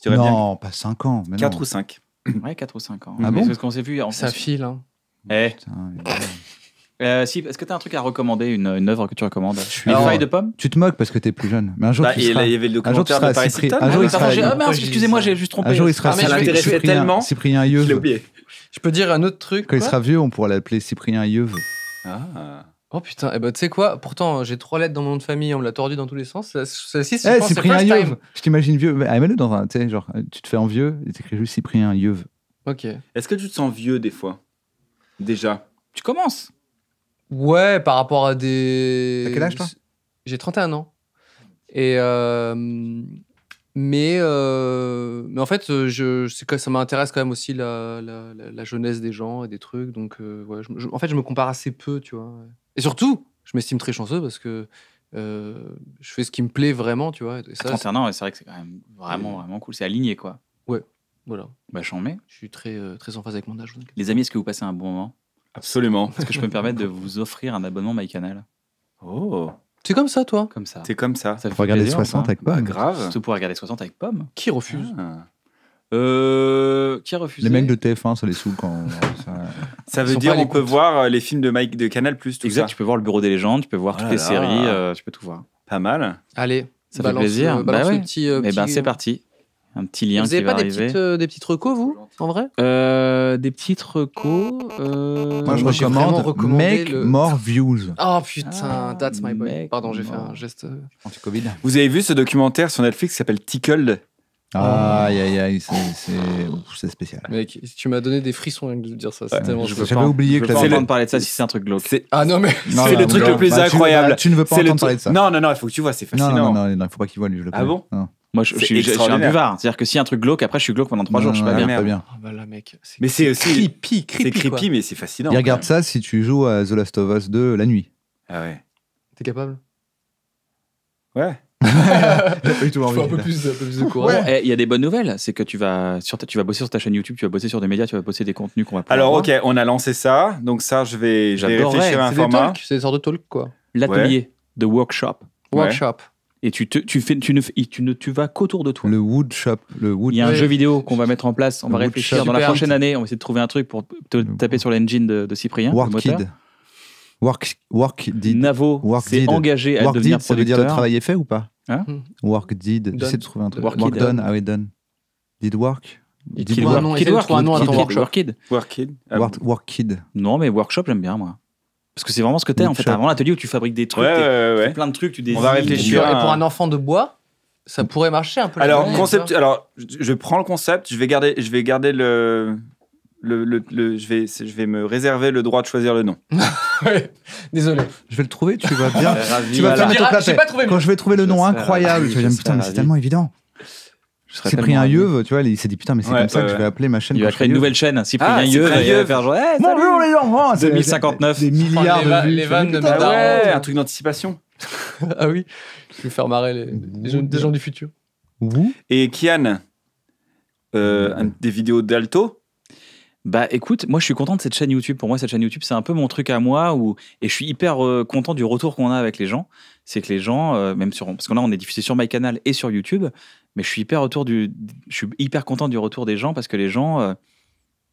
Non, pas cinq ans. Quatre ou cinq. Ouais, quatre ou cinq ans. Ah bon Parce qu'on s'est vu. Ça file. Hein. Eh. (laughs) Euh, si, est-ce que tu as un truc à recommander, une, œuvre que tu recommandes Je suis Une faille de pomme Tu te moques parce que t'es plus jeune. Mais un jour, bah, tu il, seras, il y avait le documentaire de Paris Un jour, il ah, sera. Ah, excusez-moi, j'ai juste trompé. Un jour, il sera. Ah, mais ça l'intéressait tellement. Cyprien Yeuve. Je oublié. Je peux dire un autre truc. Quand il sera vieux, on pourra l'appeler Cyprien Yeuve. Ah. Oh putain, eh ben, tu sais quoi Pourtant, j'ai trois lettres dans mon nom de famille, on me l'a tordu dans tous les sens. Celle-ci, eh, c'est hey, Cyprien Yeuve. Je t'imagine vieux. Ah, mets-le dans un. Tu sais, genre, tu te fais en vieux et t'écris juste Cyprien Yeuve. Ok. Est-ce que tu te sens vieux des fois déjà. Tu commences. Ouais, par rapport à des. T'as quel âge, toi J'ai 31 ans. Et. Euh, mais, euh, mais en fait, euh, je, que ça m'intéresse quand même aussi la, jeunesse des gens et des trucs. Donc, en fait, je me compare assez peu, tu vois. Et surtout, je m'estime très chanceux parce que je fais ce qui me plaît vraiment, tu vois. Et c'est vrai que c'est quand même vraiment, vraiment cool. C'est aligné, quoi. Ouais. Voilà. Bah, j'en Je suis très, euh, très en phase avec mon âge. Les amis, est-ce que vous passez un bon moment Absolument. Est-ce que je peux me permettre de vous offrir un abonnement MyCanal Oh T'es comme ça, toi Comme ça. T'es comme ça. Ça pour regarder 60 hein. avec Pomme. grave. Surtout pour regarder 60 avec Pomme. Qui refuse ah. euh, qui refuse Les mecs de TF1, ça les saoule quand. (laughs) ça... veut dire on peut voir euh, les films de, Mike, de Canal Plus, tout exact, tu peux voir le Bureau des légendes, tu peux voir oh toutes les séries, tu peux tout voir. Pas mal. Allez, ça balance, fait plaisir. ben c'est parti un petit lien vous qui avez va pas arriver. Des petites, euh, des petites recos, vous, en vrai euh, Des petites recos. Euh, Moi, je recommande Make More Views. Oh putain, ah, that's my boy. Pardon, j'ai fait un geste anti-Covid. Vous avez vu ce documentaire sur Netflix qui s'appelle Tickled aïe, aïe, aïe, c'est spécial. Mec, tu m'as donné des frissons de dire ça. C'est ouais, tellement je J'avais oublié que tu parler de ça si c'est un truc glauque. Ah non, mais c'est le truc le plus incroyable. Tu ne veux pas entendre parler de ça. Non, non, non, il faut que tu vois, c'est fascinant. Non, non, non, il ne faut pas qu'il voit lui. Je le ah bon moi, je, suis un buvard. C'est-à-dire que si un truc glauque, après, je suis glauque pendant trois jours. Je suis pas ah, bien. Pas bien. Ah, bah mais c'est creepy, creepy C'est creepy, mais c'est fascinant. regarde ça si tu joues à The Last of Us 2 la nuit. Ah ouais. T'es capable Ouais. un peu plus, de courage. Eh, il y a des bonnes nouvelles, c'est que tu vas, sur ta, tu vas bosser sur ta chaîne YouTube, tu vas bosser sur des médias, tu vas bosser des contenus qu'on va. Alors ok, on a lancé ça, donc ça je vais, je réfléchir à un format. C'est des sortes de talk quoi. L'atelier, The workshop. Workshop et tu, tu, fais, tu, ne, tu ne tu vas qu'autour de toi. Le wood shop. Le wood Il y a un jeu vidéo qu'on va mettre en place. On va réfléchir dans la prochaine année. On va essayer de trouver un truc pour te taper sur l'engine de, de, Cyprien. Work le Kid. Work, work did. Navo c'est engagé à devenir producteur. Ça veut dire le travail est fait ou pas hein hmm. Work did. J'essaie de trouver un truc. Work, done. Ah oui, done. Did work Kid Work. Kid Work. Work Kid. Work Kid. Non, mais workshop, j'aime bien, moi. Parce que c'est vraiment ce que t'es en fait. T'as vraiment l'atelier où tu fabriques des trucs, tu plein de trucs, tu désignes. On va Et pour un enfant de bois, ça pourrait marcher un peu. Alors, concept, alors je prends le concept, je vais garder, je vais garder le, le, je, vais, je vais me réserver le droit de choisir le nom. (laughs) Désolé. Je vais le trouver, tu vas bien. tu vas voilà. Quand je vais trouver le nom incroyable, putain, mais c'est tellement évident pris un Yeuve, tu vois, il s'est dit putain, mais c'est comme ça que je vais appeler ma chaîne. Il va créer une nouvelle chaîne, hein. Cyprien ah, Yeuve, et il va faire genre, hey, eh, bonjour les enfants 2059. Des, milliards de vues. Les vannes de ouais, un truc d'anticipation. ah oui, je vais faire marrer les, les gens, du futur. Ouh. Et Kian, euh, des vidéos d'alto bah écoute, moi je suis content de cette chaîne YouTube. Pour moi, cette chaîne YouTube, c'est un peu mon truc à moi où... et je suis hyper euh, content du retour qu'on a avec les gens. C'est que les gens, euh, même sur. Parce que là, on est diffusé sur MyCanal et sur YouTube, mais je suis hyper, autour du... je suis hyper content du retour des gens parce que les gens. Euh,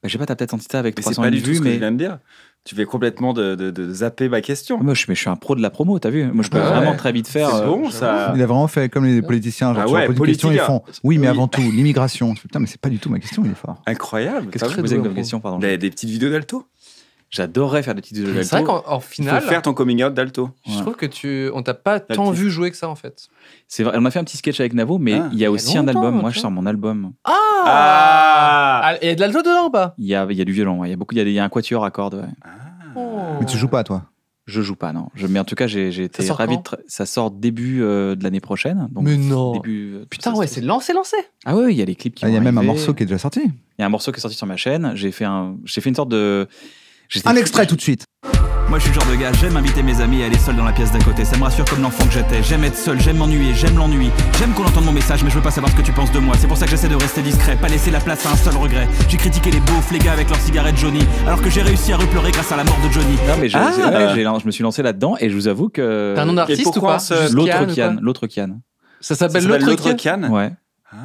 bah, je sais pas, t'as peut-être senti ça avec mais 300 pas du tout ce mais... que je viens de dire. Tu fais complètement de, de, de zapper ma question. Moi, je, je suis un pro de la promo, t'as vu Moi, je peux bah vraiment très vite faire. C'est euh, bon, ça. Il a vraiment fait comme les politiciens. Genre, ah ouais, tu question, ils font. Oui, mais avant tout, l'immigration. Putain, mais c'est pas du tout ma question, il est fort. Incroyable. Qu'est-ce que tu faisais comme question, pardon des petites vidéos d'alto J'adorerais faire des petites jeux d'alto. C'est vrai qu'en finale. faire ton coming out d'alto. Je trouve que tu. On t'a pas tant vu jouer que ça, en fait. C'est vrai. On a fait un petit sketch avec Navo, mais il y a aussi un album. Moi, je sors mon album. Ah, Il y a de l'alto dedans ou pas il y, a, il y a du violon, il, y a beaucoup, il, y a, il y a un quatuor à cordes. Mais tu joues pas, toi je joue pas, non. Je, mais en tout cas, j'ai été ravi. De ça sort début de l'année prochaine. Donc mais non. Putain, ouais, c'est lancé, lancé. Ah ouais, il y a les clips qui. Il y a même un morceau qui est déjà sorti. Il y a un morceau qui est sorti sur ma chaîne. J'ai fait un, j'ai fait une sorte de un extrait tout de suite. Moi, je suis le genre de gars, j'aime inviter mes amis à aller seul dans la pièce d'à côté. Ça me rassure comme l'enfant que j'étais. J'aime être seul, j'aime m'ennuyer, j'aime l'ennui. J'aime qu'on entende mon message, mais je veux pas savoir ce que tu penses de moi. C'est pour ça que j'essaie de rester discret, pas laisser la place à un seul regret. J'ai critiqué les beaufs, les gars avec leurs cigarettes Johnny, alors que j'ai réussi à repleurer grâce à la mort de Johnny. Non, mais je, ah. me suis lancé là-dedans et je vous avoue que. T'as un nom d'artiste ou pas L'autre Kian l'autre Kian. Ça s'appelle l'autre Kian. Kian Ouais. Ah.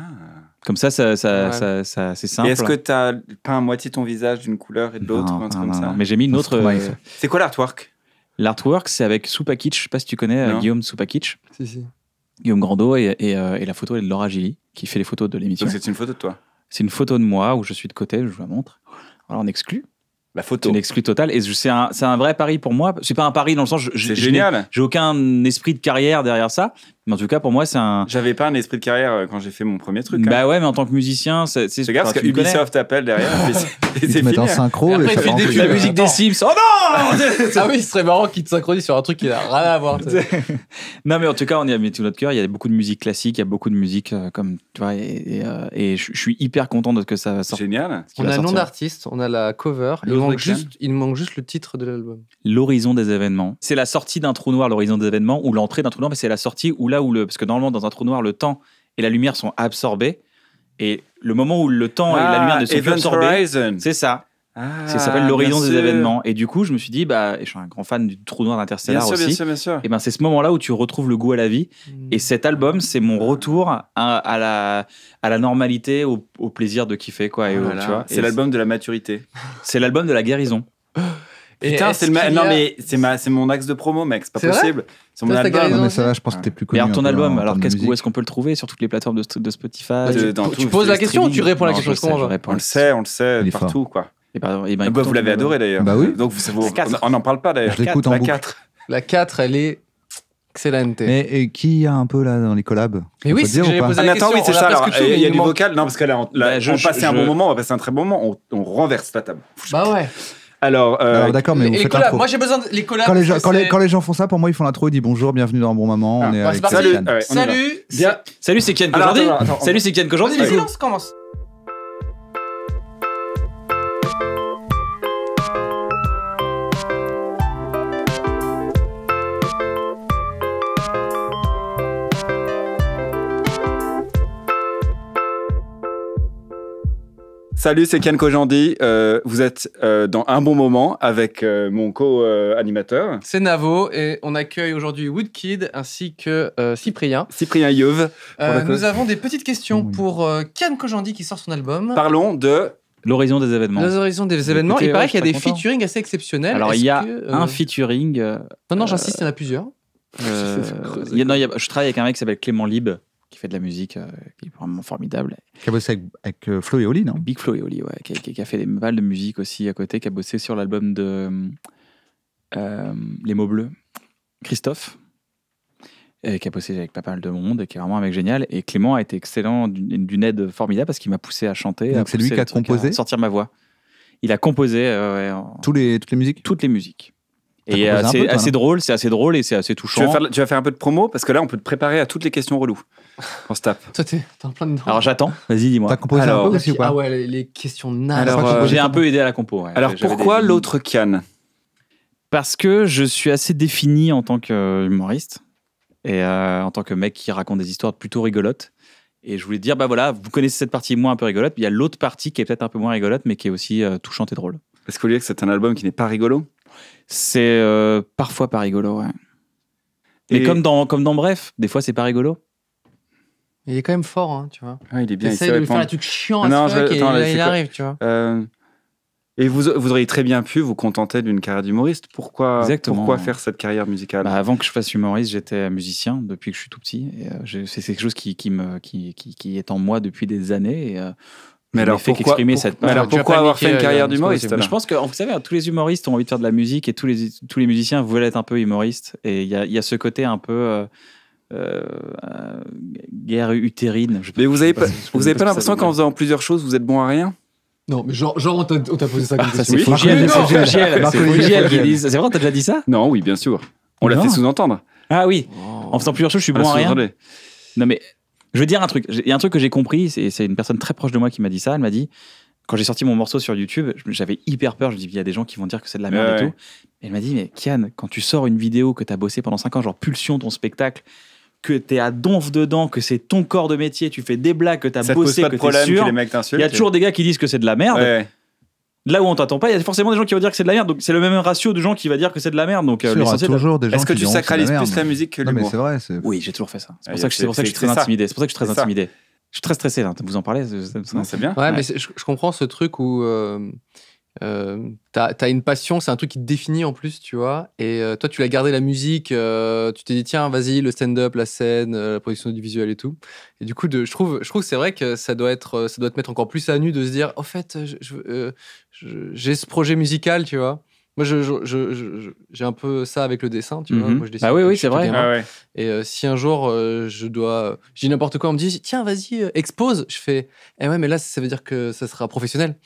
Comme ça, ça, ça, c'est simple. est-ce que tu as peint à moitié ton visage d'une couleur et de l'autre comme non, ça Mais j'ai mis une autre. Euh, c'est quoi l'artwork L'artwork, c'est avec Soupakich, Je sais pas si tu connais euh, Guillaume Soupakich. Si, si. Guillaume Grandot euh, et, la photo est de Laura Gilly qui fait les photos de l'émission. Donc c'est une photo de toi C'est une photo de moi où je suis de côté, je vous la montre. Alors on exclut. La photo. C'est une exclue totale. Et c'est un, vrai pari pour moi. C'est pas un pari dans le sens. C'est génial. J'ai aucun esprit de carrière derrière ça. Mais en tout cas, pour moi, c'est un. J'avais pas un esprit de carrière euh, quand j'ai fait mon premier truc. Hein. Bah ouais, mais en tant que musicien, c'est. Regarde ce que Ubisoft appelle derrière. (laughs) ils te en synchro. Et la musique des Sims. Oh non Ah oui, ce serait marrant qu'ils te synchronisent sur un truc qui n'a rien à voir. (laughs) non, mais en tout cas, on y a mis tout notre cœur. Il y a beaucoup de musique classique, il y a beaucoup de musique euh, comme. Tu vois, et, euh, je suis hyper content de ce que ça va sortir. Génial. On a le nom d'artiste, on a la cover. Il manque, juste, il manque juste le titre de l'album. L'horizon des événements. C'est la sortie d'un trou noir, l'horizon des événements, ou l'entrée d'un trou noir, mais c'est la sortie où là le. Parce que normalement, dans un trou noir, le temps et la lumière sont absorbés. Et le moment où le temps et la lumière ne sont plus ah, absorbés, c'est ça. Ah, ça s'appelle l'horizon des événements. Et du coup, je me suis dit, bah, je suis un grand fan du trou noir d'Interstellar aussi. Et ben, c'est ce moment-là où tu retrouves le goût à la vie. Mm. Et cet album, c'est mon ah. retour à, la, à la normalité, au, plaisir de kiffer, quoi. C'est l'album de la maturité. C'est l'album de la guérison. (laughs) Putain, c'est non mais c'est ma... mon axe de promo, mec, c'est pas possible. C'est mon album. Non, mais ça hein. je pense que t'es plus connu. Regarde ton album. Alors qu'est-ce où est-ce qu'on peut le trouver sur toutes les plateformes de, Spotify tu, tu poses la question, ou tu réponds la question. on le sait, on le sait partout, quoi. Et eh pardon et ben, bah, vous l'avez adoré d'ailleurs. Bah oui. Donc vous, on n'en parle pas d'ailleurs. Je l'écoute en La 4. La 4, elle est Excellente. Mais et qui a un peu là dans les collabs et oui, c'est posé Attends, oui, c'est ça. il y a, du vocal. Non, parce que là, on, bah, un bon moment, on va passer un très bon moment. on renverse la table. Bah ouais. Alors, euh, Alors d'accord, mais les, vous les faites l'intro. moi j'ai besoin des les collabs. Quand les, gens, quand, les, gens font ça, pour moi, ils font l'intro, ils disent bonjour, bienvenue dans un bon moment. Ah, on est bah, Salut, Salut, Bien. Salut, c'est Kian aujourd'hui. Salut, c'est Kian qu'aujourd'hui. vas-y, commence. Salut, c'est Ken Kojandi. Euh, vous êtes euh, dans un bon moment avec euh, mon co-animateur. C'est Navo et on accueille aujourd'hui Woodkid ainsi que Cyprien. Cyprien Yeuve. nous avons des petites questions pour Ken Kojandi qui sort son album. Parlons de L'horizon des événements. L'horizon des événements. il paraît qu'il y a des featuring assez exceptionnels. Alors, il y a un featuring. non, non, j'insiste, il y en a plusieurs. je travaille avec un mec qui s'appelle Clément Lib, fait de la musique euh, qui est vraiment formidable. Qui a bossé avec, euh, Flo et Oli, non Big Flo et Oli, ouais, qui, a fait des balles de musique aussi à côté, qui a bossé sur l'album de euh, Les mots bleus, Christophe, et qui a bossé avec pas mal de monde, qui est vraiment un mec génial. Et Clément a été excellent, d'une aide formidable, parce qu'il m'a poussé à chanter. c'est lui qui a composé Sortir ma voix. Il a composé. Tous les, toutes les musiques Toutes les musiques. Et c'est assez, drôle, c'est assez drôle et c'est assez touchant. Tu vas, faire, tu vas, faire, un peu de promo parce que là, on peut te préparer à toutes les questions reloues. On se tape. Alors, j'attends. Vas-y, dis-moi. T'as composé Alors, un peu aussi ou pas Ah ouais, les, questions nazes. Alors, euh, j'ai un peu aidé à la compo. Alors, pourquoi l'autre canne Parce que je suis assez défini en tant que euh, humoriste et euh, en tant que mec qui raconte des histoires plutôt rigolotes. Et je voulais dire, bah voilà, vous connaissez cette partie moins un peu rigolote, il y a l'autre partie qui est peut-être un peu moins rigolote, mais qui est aussi touchante et drôle. Est-ce que vous voulez que c'est un album qui n'est pas rigolo C'est parfois pas rigolo, ouais. Mais comme dans, comme dans Bref, des fois c'est pas rigolo. Il est quand même fort, hein, tu vois. Ah, il est bien. Il de lui faire un truc chiant ah à ce et il arrive, tu vois. Euh, et vous, vous auriez très bien pu vous contenter d'une carrière d'humoriste. Pourquoi, pourquoi faire cette carrière musicale bah, Avant que je fasse humoriste, j'étais musicien depuis que je suis tout petit. Euh, c'est quelque chose qui, me, qui, qui, est en moi depuis des années. Euh, mais alors, fait pourquoi, cette mais alors pourquoi avoir fait une carrière d'humoriste Je pense que, vous savez, tous les humoristes ont envie de faire de la musique et tous les, tous les musiciens veulent être un peu humoristes. Et il y a, ce côté un peu. Euh, guerre utérine. mais vous n'avez pas, vous l'impression qu'en faisant plusieurs choses, vous êtes bon à rien non, mais genre, on t'a posé ça comme ah, question. C'est c'est vrai, t'as déjà dit ça Non, oui, bien sûr. On l'a fait sous-entendre. Ah oui, en faisant plusieurs choses, je suis bon ah, à rien. Non, mais je veux dire un truc. Il y a un truc que j'ai compris, c'est une personne très proche de moi qui m'a dit ça. Elle m'a dit quand j'ai sorti mon morceau sur YouTube, j'avais hyper peur. Je me dis, il y a des gens qui vont dire que c'est de la merde et tout. elle m'a dit, mais Kian, quand tu sors une vidéo que tu as bossé pendant 5 ans, genre Pulsion, ton spectacle, que t'es à donf dedans, que c'est ton corps de métier, tu fais des blagues, que t'as as bossé, que tu sûr. Il y a toujours des gars qui disent que c'est de la merde. Là où on t'attend pas, il y a forcément des gens qui vont dire que c'est de la merde. Donc c'est le même ratio de gens qui vont dire que c'est de la merde. Donc euh, toujours des gens Est-ce que tu sacralises plus la musique que l'humour Non c'est vrai. Oui, j'ai toujours fait ça. C'est pour, ça que, je suis très intimidé. C'est pour ça que je suis très intimidé. Je suis très stressé Vous en parlez C'est bien. Ouais, mais je comprends ce truc où euh, euh, t'as une passion, c'est un truc qui te définit en plus, tu vois. Et euh, toi, tu l'as gardé la musique, euh, tu t'es dit, tiens, vas-y, le stand-up, la scène, euh, la production audiovisuelle et tout. Et du coup, de, je trouve, je trouve que c'est vrai que ça doit, être, ça doit te mettre encore plus à nu de se dire, en fait, j'ai ce projet musical, tu vois. Moi, j'ai je, un peu ça avec le dessin, tu vois. Mhm. Moi, je dessine bah ah oui, oui, c'est vrai. Et euh, si un jour, euh, je dois. J'ai n'importe quoi, on me dit, tiens, vas-y, euh, expose. Je fais, eh ouais, mais là, ça veut dire que ça sera professionnel.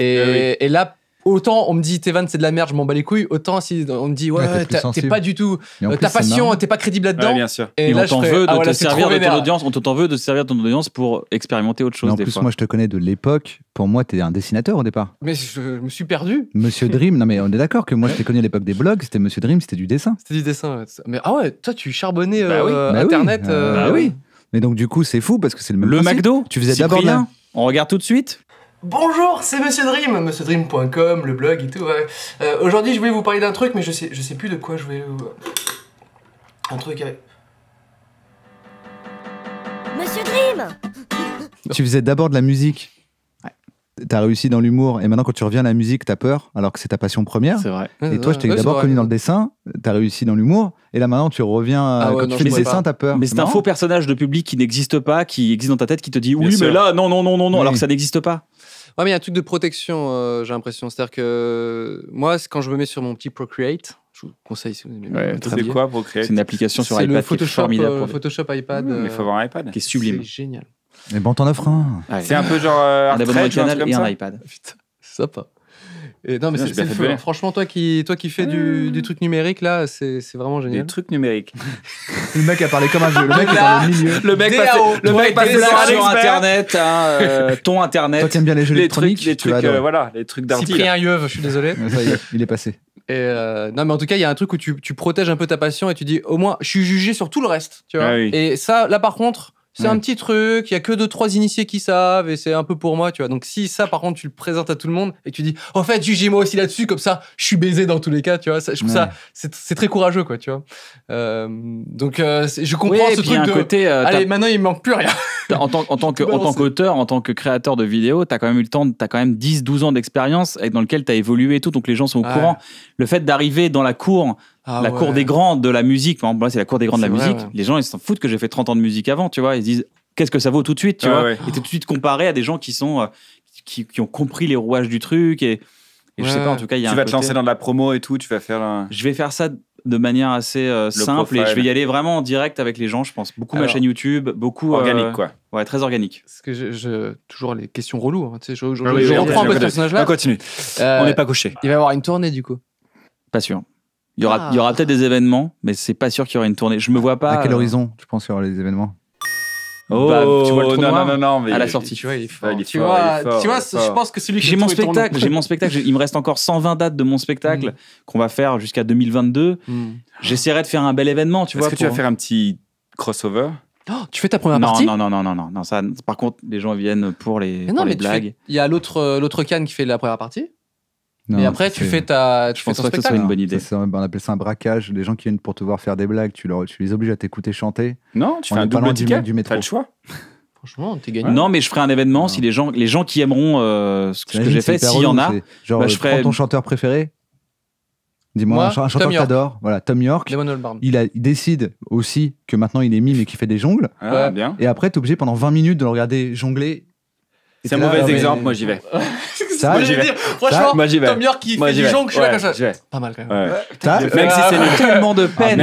Et, et, là, autant on me dit Tevan c'est de la merde, je m'en bats les couilles, autant si on me dit ouais, t'es pas du tout, euh, ta passion, t'es pas crédible là-dedans. bien sûr. Et, on t'en veut de servir de ton audience, on t'en veut de servir ton audience pour expérimenter autre chose. Mais en plus, moi je te connais de l'époque. Pour moi, t'es un dessinateur au départ. Mais je, me suis perdu. Monsieur Dream, non mais on est d'accord que moi je t'ai connu à l'époque des blogs, c'était Monsieur Dream, c'était du dessin. C'était du dessin. Mais ah ouais, toi tu charbonnais bah euh, bah Internet. Euh, bah oui. Mais donc du coup, c'est fou parce que c'est le même. Le McDo. Tu faisais d'abord. On regarde tout de suite. Bonjour, c'est Monsieur Dream, monsieurdream.com, le blog et tout. Euh, aujourd'hui, je voulais vous parler d'un truc, mais je sais, je sais plus de quoi je voulais. Un truc avec. Monsieur Dream Tu faisais d'abord de la musique. T'as réussi dans l'humour et maintenant quand tu reviens à la musique, t'as peur alors que c'est ta passion première. C'est vrai. Et toi, je t'ai d'abord connu dans le dessin, t'as réussi dans l'humour et là maintenant tu reviens euh, ah quand tu fais t'as peur. Mais c'est un faux personnage de public qui n'existe pas, qui existe dans ta tête, qui te dit oui, mais là non non non non non alors que ça n'existe pas. Ouais, mais il y a un truc de protection, euh, j'ai l'impression. C'est-à-dire que moi, quand je me mets sur mon petit Procreate, je vous conseille si vous aimez ouais, C'est quoi Procreate C'est une application sur iPad Photoshop, qui est formidable. Euh, Photoshop iPad. il faut avoir euh, un iPad. Qui est sublime. C'est génial. Mais bon, t'en offres un. C'est un peu genre un abonnement canal et un iPad. Putain, c'est sympa. Hein. Franchement, toi qui, toi qui fais du, euh. truc numérique, là, c'est vraiment génial. truc truc numérique. (laughs) le mec a parlé comme un jeu. Le mec est dans le milieu. Le mec passe le mec sur Internet, hein, euh, ton Internet. Toi, t'aimes bien les jeux électroniques. Trucs, les trucs, euh, voilà, les trucs d'artiste. Cyprien Yeuve, je suis désolé. il est passé. Et non, mais en tout cas, il y a un truc où tu, protèges un peu ta passion et tu dis, au moins, je suis jugé sur tout le reste. Ah et ça, là, par contre, c'est un petit truc, il y a que deux trois initiés qui savent et c'est un peu pour moi, tu vois. Donc si ça par contre tu le présentes à tout le monde et tu dis en fait jugez-moi aussi là-dessus comme ça, je suis baisé dans tous les cas, tu vois. Ça, je trouve ça c'est très courageux quoi, tu vois. Euh, donc euh, je comprends ce truc de côté, euh, allez maintenant il me manque plus rien. (laughs) en tant, en tant (laughs) qu'auteur, en tant que créateur de vidéos, tu as quand même eu le temps, tu as quand même 10 12 ans d'expérience dans lequel tu as évolué et tout, donc les gens sont au courant. Le fait d'arriver dans la cour ah la cour des grands de la musique, moi c'est la cour des grands de la musique. Les gens, ils s'en foutent que j'ai fait 30 ans de musique avant, tu vois. Ils se disent, qu'est-ce que ça vaut tout de suite, tu vois. Et tout de suite comparé à des gens qui sont, euh, qui, ont compris les rouages du truc. Et, je sais pas, en tout cas, il y a Tu vas te lancer dans de la promo et tout, tu vas faire. Un... Je vais faire ça de manière assez euh, simple et je vais y aller vraiment en direct avec les gens, je pense. Beaucoup ma chaîne YouTube, beaucoup. Euh, organique, quoi. Ouais, très organique. Parce que je, toujours les questions reloues. Hein, tu sais, je, ah reprends un peu ce personnage-là. On continue. on n'est pas coché. Il va y avoir une tournée, du coup. Pas sûr. Il y aura, ah. peut-être des événements, mais c'est pas sûr qu'il y aura une tournée. Je me vois pas. À quel euh. horizon tu penses qu'il y aura des événements Oh, bah, tu vois le non, non, non, à la sortie. Tu vois, tu, vois, je pense que celui qui j'ai mon spectacle, j'ai mon spectacle. Il me reste encore 120 dates de mon spectacle mm. qu'on va faire jusqu'à 2022. Mm. J'essaierai de faire un bel événement, tu vois. Est-ce que tu vas faire un petit crossover Non, oh, tu fais ta première partie Non, non, non, non, non, non. Ça, par contre, les gens viennent pour les, blagues. Il y a l'autre, l'autre qui fait la première partie après, tu fais ta. Tu que ce une bonne idée. on appelle ça un braquage. Les gens qui viennent pour te voir faire des blagues, tu, leur, tu les obliges à t'écouter chanter. Non, tu fais un double ticket du, métro. pas le choix. (laughs) Franchement, t'es gagné. Non, mais je ferai un événement. Si les gens, les gens qui aimeront euh, ce que j'ai fait, s'il y en a, genre, bah, je euh, ferai. ton chanteur préféré. Dis-moi un, chanteur que t'adores. Voilà, Tom York. Il, a, il, décide aussi que maintenant il est mime mais qu'il fait des jongles. Ah, et après, t'es obligé pendant 20 minutes de le regarder jongler c'est un mauvais exemple, moi j'y vais. (laughs) Ça, moi, j'y vais. Franchement, vais. Tom York qui fait du jonc, je suis là Pas mal quand même. Même (laughs) ah, si c'est nul. Tellement de peine.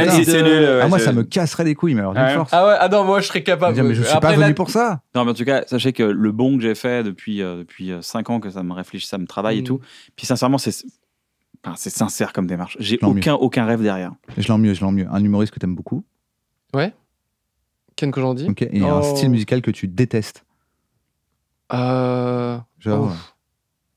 moi, ça me casserait les couilles, mais alors d'une force. Ah ouais, ah non, moi je serais capable. Mais je suis pas venu pour ça. Non, mais en tout cas, sachez que le bon que j'ai fait depuis 5 euh, euh, ans, que ça me réfléchit, ça me travaille et mm. tout. Puis sincèrement, c'est c'est sincère comme démarche. J'ai aucun, aucun rêve derrière. Je l'en mieux, je l'en mieux. Un humoriste que t'aimes beaucoup. Ouais. Ken Kojandi. Ok. Et un oh. style musical que tu détestes. Euh... Genre.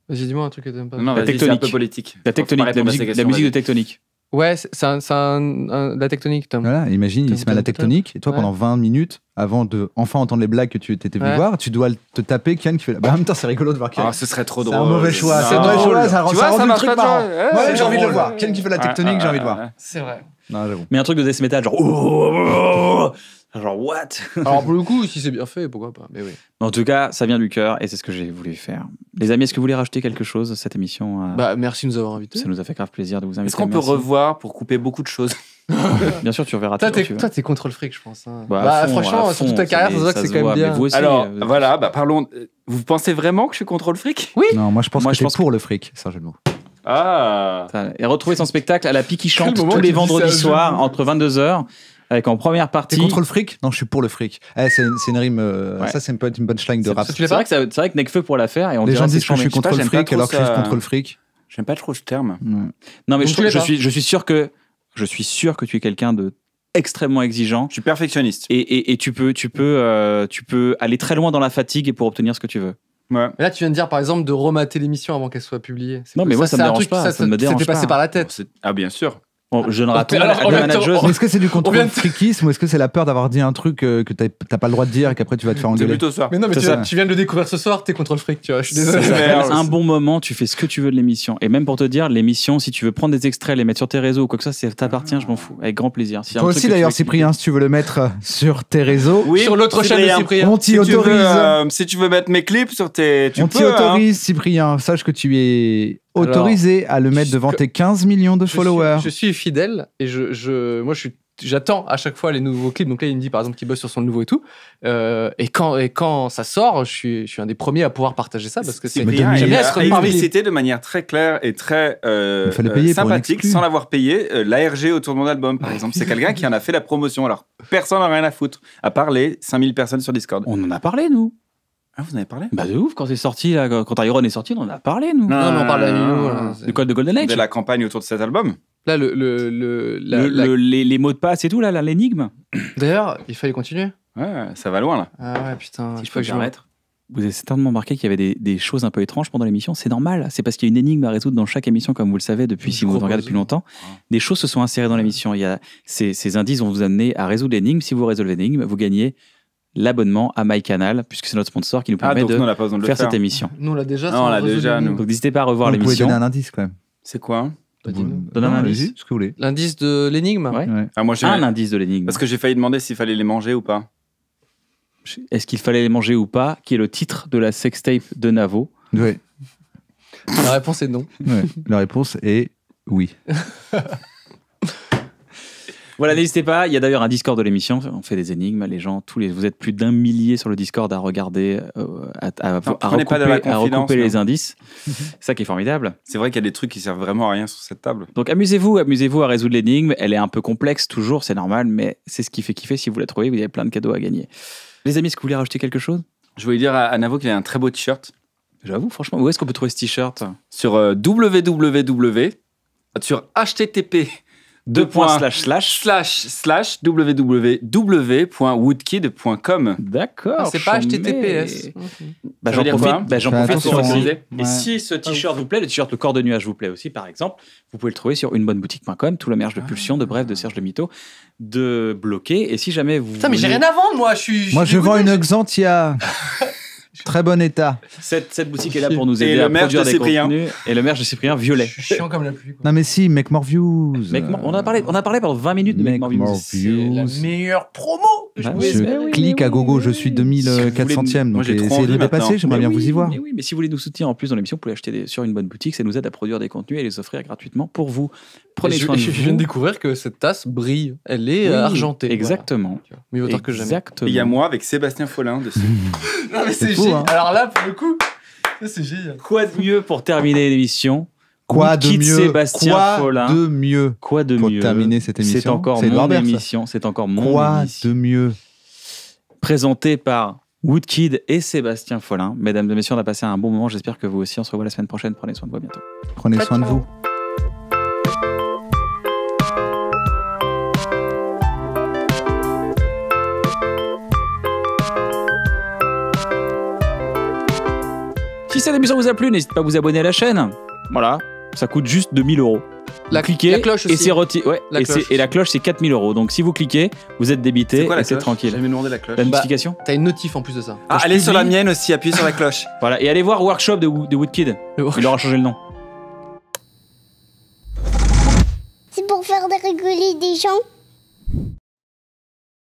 Vas-y, dis-moi un truc que t'aimes pas. Non, la tectonique. un peu politique. La tectonique, musique, la musique de tectonique. Ouais, c'est un, la tectonique, Tom. Voilà, imagine, il se met à la tectonique, et toi, pendant 20 minutes, avant de enfin entendre les blagues que tu étais venu voir, tu dois te taper Kian qui fait. Bah, en même temps, c'est rigolo de voir Ken. Ah, ce serait trop drôle. C'est un mauvais choix. C'est un mauvais choix, ça rend, tu vois, ça rend ça le truc marrant. Ouais, Moi, j'ai envie de le voir. Kian qui fait la ah, tectonique, j'ai ah, envie de ah, voir. C'est vrai. Non, Mais un truc de death metal, genre. Oh, oh, oh, Genre, what (laughs) Alors, pour le coup, si c'est bien fait, pourquoi pas Mais oui. En tout cas, ça vient du cœur et c'est ce que j'ai voulu faire. Les amis, est-ce que vous voulez racheter quelque chose à cette émission euh bah, Merci de nous avoir invités. Ça nous a fait grave plaisir de vous inviter. Est-ce qu'on peut revoir pour couper beaucoup de choses (laughs) Bien sûr, tu reverras. Toi, t'es contre le fric, je pense. Hein. Bah, bah franchement, sur toute ta carrière, ça, se que c'est quand même bien. Alors, euh, voilà, bah, parlons. Euh, vous pensez vraiment que je suis contre le fric Oui. Non, moi, je pense que je suis pour le fric. Ah Et retrouver son spectacle à la piquichante qui chante tous les vendredis soirs entre 22h avec en première partie. T'es contre le fric Non, je suis pour le fric. Eh, c'est une rime, Ça, euh, ouais. ça c'est une punchline de rap. C'est vrai que, c'est vrai que Nekfeu pour la faire et Les gens disent que je suis contre le fric alors que je suis contre le fric. J'aime pas trop ce terme. Non, mais je, suis, sûr que je suis sûr que tu es quelqu'un de extrêmement exigeant. Je suis perfectionniste. Et, euh, tu peux, aller très loin dans la fatigue pour obtenir ce que tu veux. Ouais. Là, tu viens de dire par exemple de remater l'émission avant qu'elle soit publiée. Non, mais moi, ça, ça, me dérange pas. Ça, ça, me passé par la tête. Ah, bien sûr. Bon, je ne rate pas Est-ce que c'est du contrôle de... ou est-ce que c'est la peur d'avoir dit un truc euh, que t'as pas le droit de dire et qu'après tu vas te faire engueuler Mais non, mais tu, viens de le découvrir ce soir, t'es contrôle fric, tu vois. Je suis un bon moment, tu fais ce que tu veux de l'émission. Et même pour te dire, l'émission, si tu veux prendre des extraits, les mettre sur tes réseaux ou quoi que ça, ça t'appartient, je m'en fous. Avec grand plaisir. Si Toi aussi d'ailleurs, Cyprien, si tu veux le mettre euh, sur tes réseaux. Oui, sur l'autre chaîne Cyprien. On t'y autorise. Euh, si tu veux mettre mes clips sur tes. On t'y hein. autorise, Cyprien. Sache que tu es autorisé à le mettre devant tes 15 millions de followers. je suis fidèle et je, je moi, je suis j'attends à chaque fois les nouveaux clips. Donc là, il me dit par exemple qu'il bosse sur son nouveau et tout. Euh, et, quand, et quand ça sort, je suis, je suis un des premiers à pouvoir partager ça parce que c'est bien. il a être de manière très claire et très euh, euh, sympathique sans l'avoir payé. L'ARG autour de mon album, par exemple, c'est quelqu'un qui en a fait la promotion. Alors personne n'a rien à foutre, à parler, 5000 personnes sur Discord. On en a parlé, nous. Ah, vous en avez parlé Bah de ouf, quand c'est sorti, quand Iron est sorti, on en a parlé, nous. Non, on parle à nous. Du code de Golden Age. De la campagne autour de cet album Là, le, le, les, mots de passe et tout, là, l'énigme. D'ailleurs, il fallait continuer. Ouais, ça va loin, là. Ah ouais, putain. Si je peux remettre. Vous avez certainement remarqué qu'il y avait des, choses un peu étranges pendant l'émission. C'est normal. C'est parce qu'il y a une énigme à résoudre dans chaque émission, comme vous le savez depuis, si vous regardez depuis longtemps. Des choses se sont insérées dans l'émission. Il y a ces, ces, indices vont vous amener à résoudre l'énigme. Si vous résolvez l'énigme, vous gagnez l'abonnement à MyCanal, puisque c'est notre sponsor qui nous ah, permet de, faire, cette émission. Nous, on l'a déjà. Ah, non, l'a Donc, n'hésitez pas à revoir l'émission. Vous pouvez donner un indice, quand même. C'est quoi bah, Donne un indice. L'indice de l'énigme ouais. Ah, moi, Un indice de l'énigme. Parce que j'ai failli demander s'il fallait les manger ou pas. Est-ce qu'il fallait les manger ou pas Qui est le titre de la sextape de Navo. Oui. La réponse est non. La réponse est oui. (laughs) Voilà, n'hésitez pas. Il y a d'ailleurs un Discord de l'émission. On fait des énigmes. Les gens, tous les, vous êtes plus d'un millier sur le Discord à regarder, euh, à, recouper, les indices. (laughs) ça qui est formidable. C'est vrai qu'il y a des trucs qui servent vraiment à rien sur cette table. Donc amusez-vous, amusez-vous à résoudre l'énigme. Elle est un peu complexe toujours, c'est normal, mais c'est ce qui fait kiffer. Si vous la trouvez, vous avez plein de cadeaux à gagner. Les amis, est-ce que vous voulez rajouter quelque chose Je voulais dire à Navo qu'il a un très beau t-shirt. J'avoue, franchement, où est-ce qu'on peut trouver ce t-shirt Sur www, euh, sur http deux points slash slash slash slash www.woodkid.com. D'accord. Ah, c'est pas HTTPS. Bah, hein bah, j'en profite. j'en profite pour préciser. Et si ce t-shirt vous plaît, le t-shirt Le Corps de Nuage vous plaît aussi, par exemple, vous pouvez le trouver sur unebonneboutique.com, tout le merge de ah. Pulsion, de Bref, de Serge de Mito, de bloquer Et si jamais vous. mais j'ai rien à vendre, moi. Je suis. Moi, je vends une Xantia. (laughs) (laughs) Très bon état. Cette, boutique est là pour nous aider et à produire des contenus. Et le maire de Cyprien, violet. Je suis chiant comme la pluie. Non mais si, Make More Views. on, a parlé, on a parlé pendant 20 minutes de Make, More, La meilleure promo je, bah, Clique à gogo, je suis 2400ème. donc j'ai essayé de dépasser, j'aimerais bien vous y voir. Mais oui, mais si vous voulez nous soutenir en plus dans l'émission, vous pouvez acheter sur une bonne boutique, ça nous aide à produire des contenus et les offrir gratuitement pour vous. Prenez soin je, je, viens de découvrir que cette tasse brille, elle est euh, argentée. Exactement. tard que jamais. il y a moi avec Sébastien Follin dessus. (laughs) non mais c'est Hein. Alors là, pour le coup, c'est génial. Quoi de mieux pour terminer l'émission Quoi de mieux Sébastien Quoi de mieux Quoi de pour terminer cette émission C'est encore mon émission. C'est encore Quoi de mieux Présenté par Woodkid et Sébastien Follin. Mesdames et messieurs, on a passé un bon moment. J'espère que vous aussi. On se revoit la semaine prochaine. Prenez soin de vous bientôt. Prenez soin de vous. si cette émission vous a plu, n'hésitez pas à vous abonner à la chaîne. Voilà, ça coûte juste 2000 euros. La, cliquez cloche et c'est Ouais, et, la cloche c'est 4000 euros. Donc si vous cliquez, vous êtes débité et c'est tranquille. J'ai jamais demandé la cloche. La bah, notification T'as une notif en plus de ça. allez ah, sur la mienne aussi, appuyez sur la cloche. (laughs) voilà, et allez voir Workshop de, Woodkid. Il aura changé le nom. C'est pour faire des rigoler des gens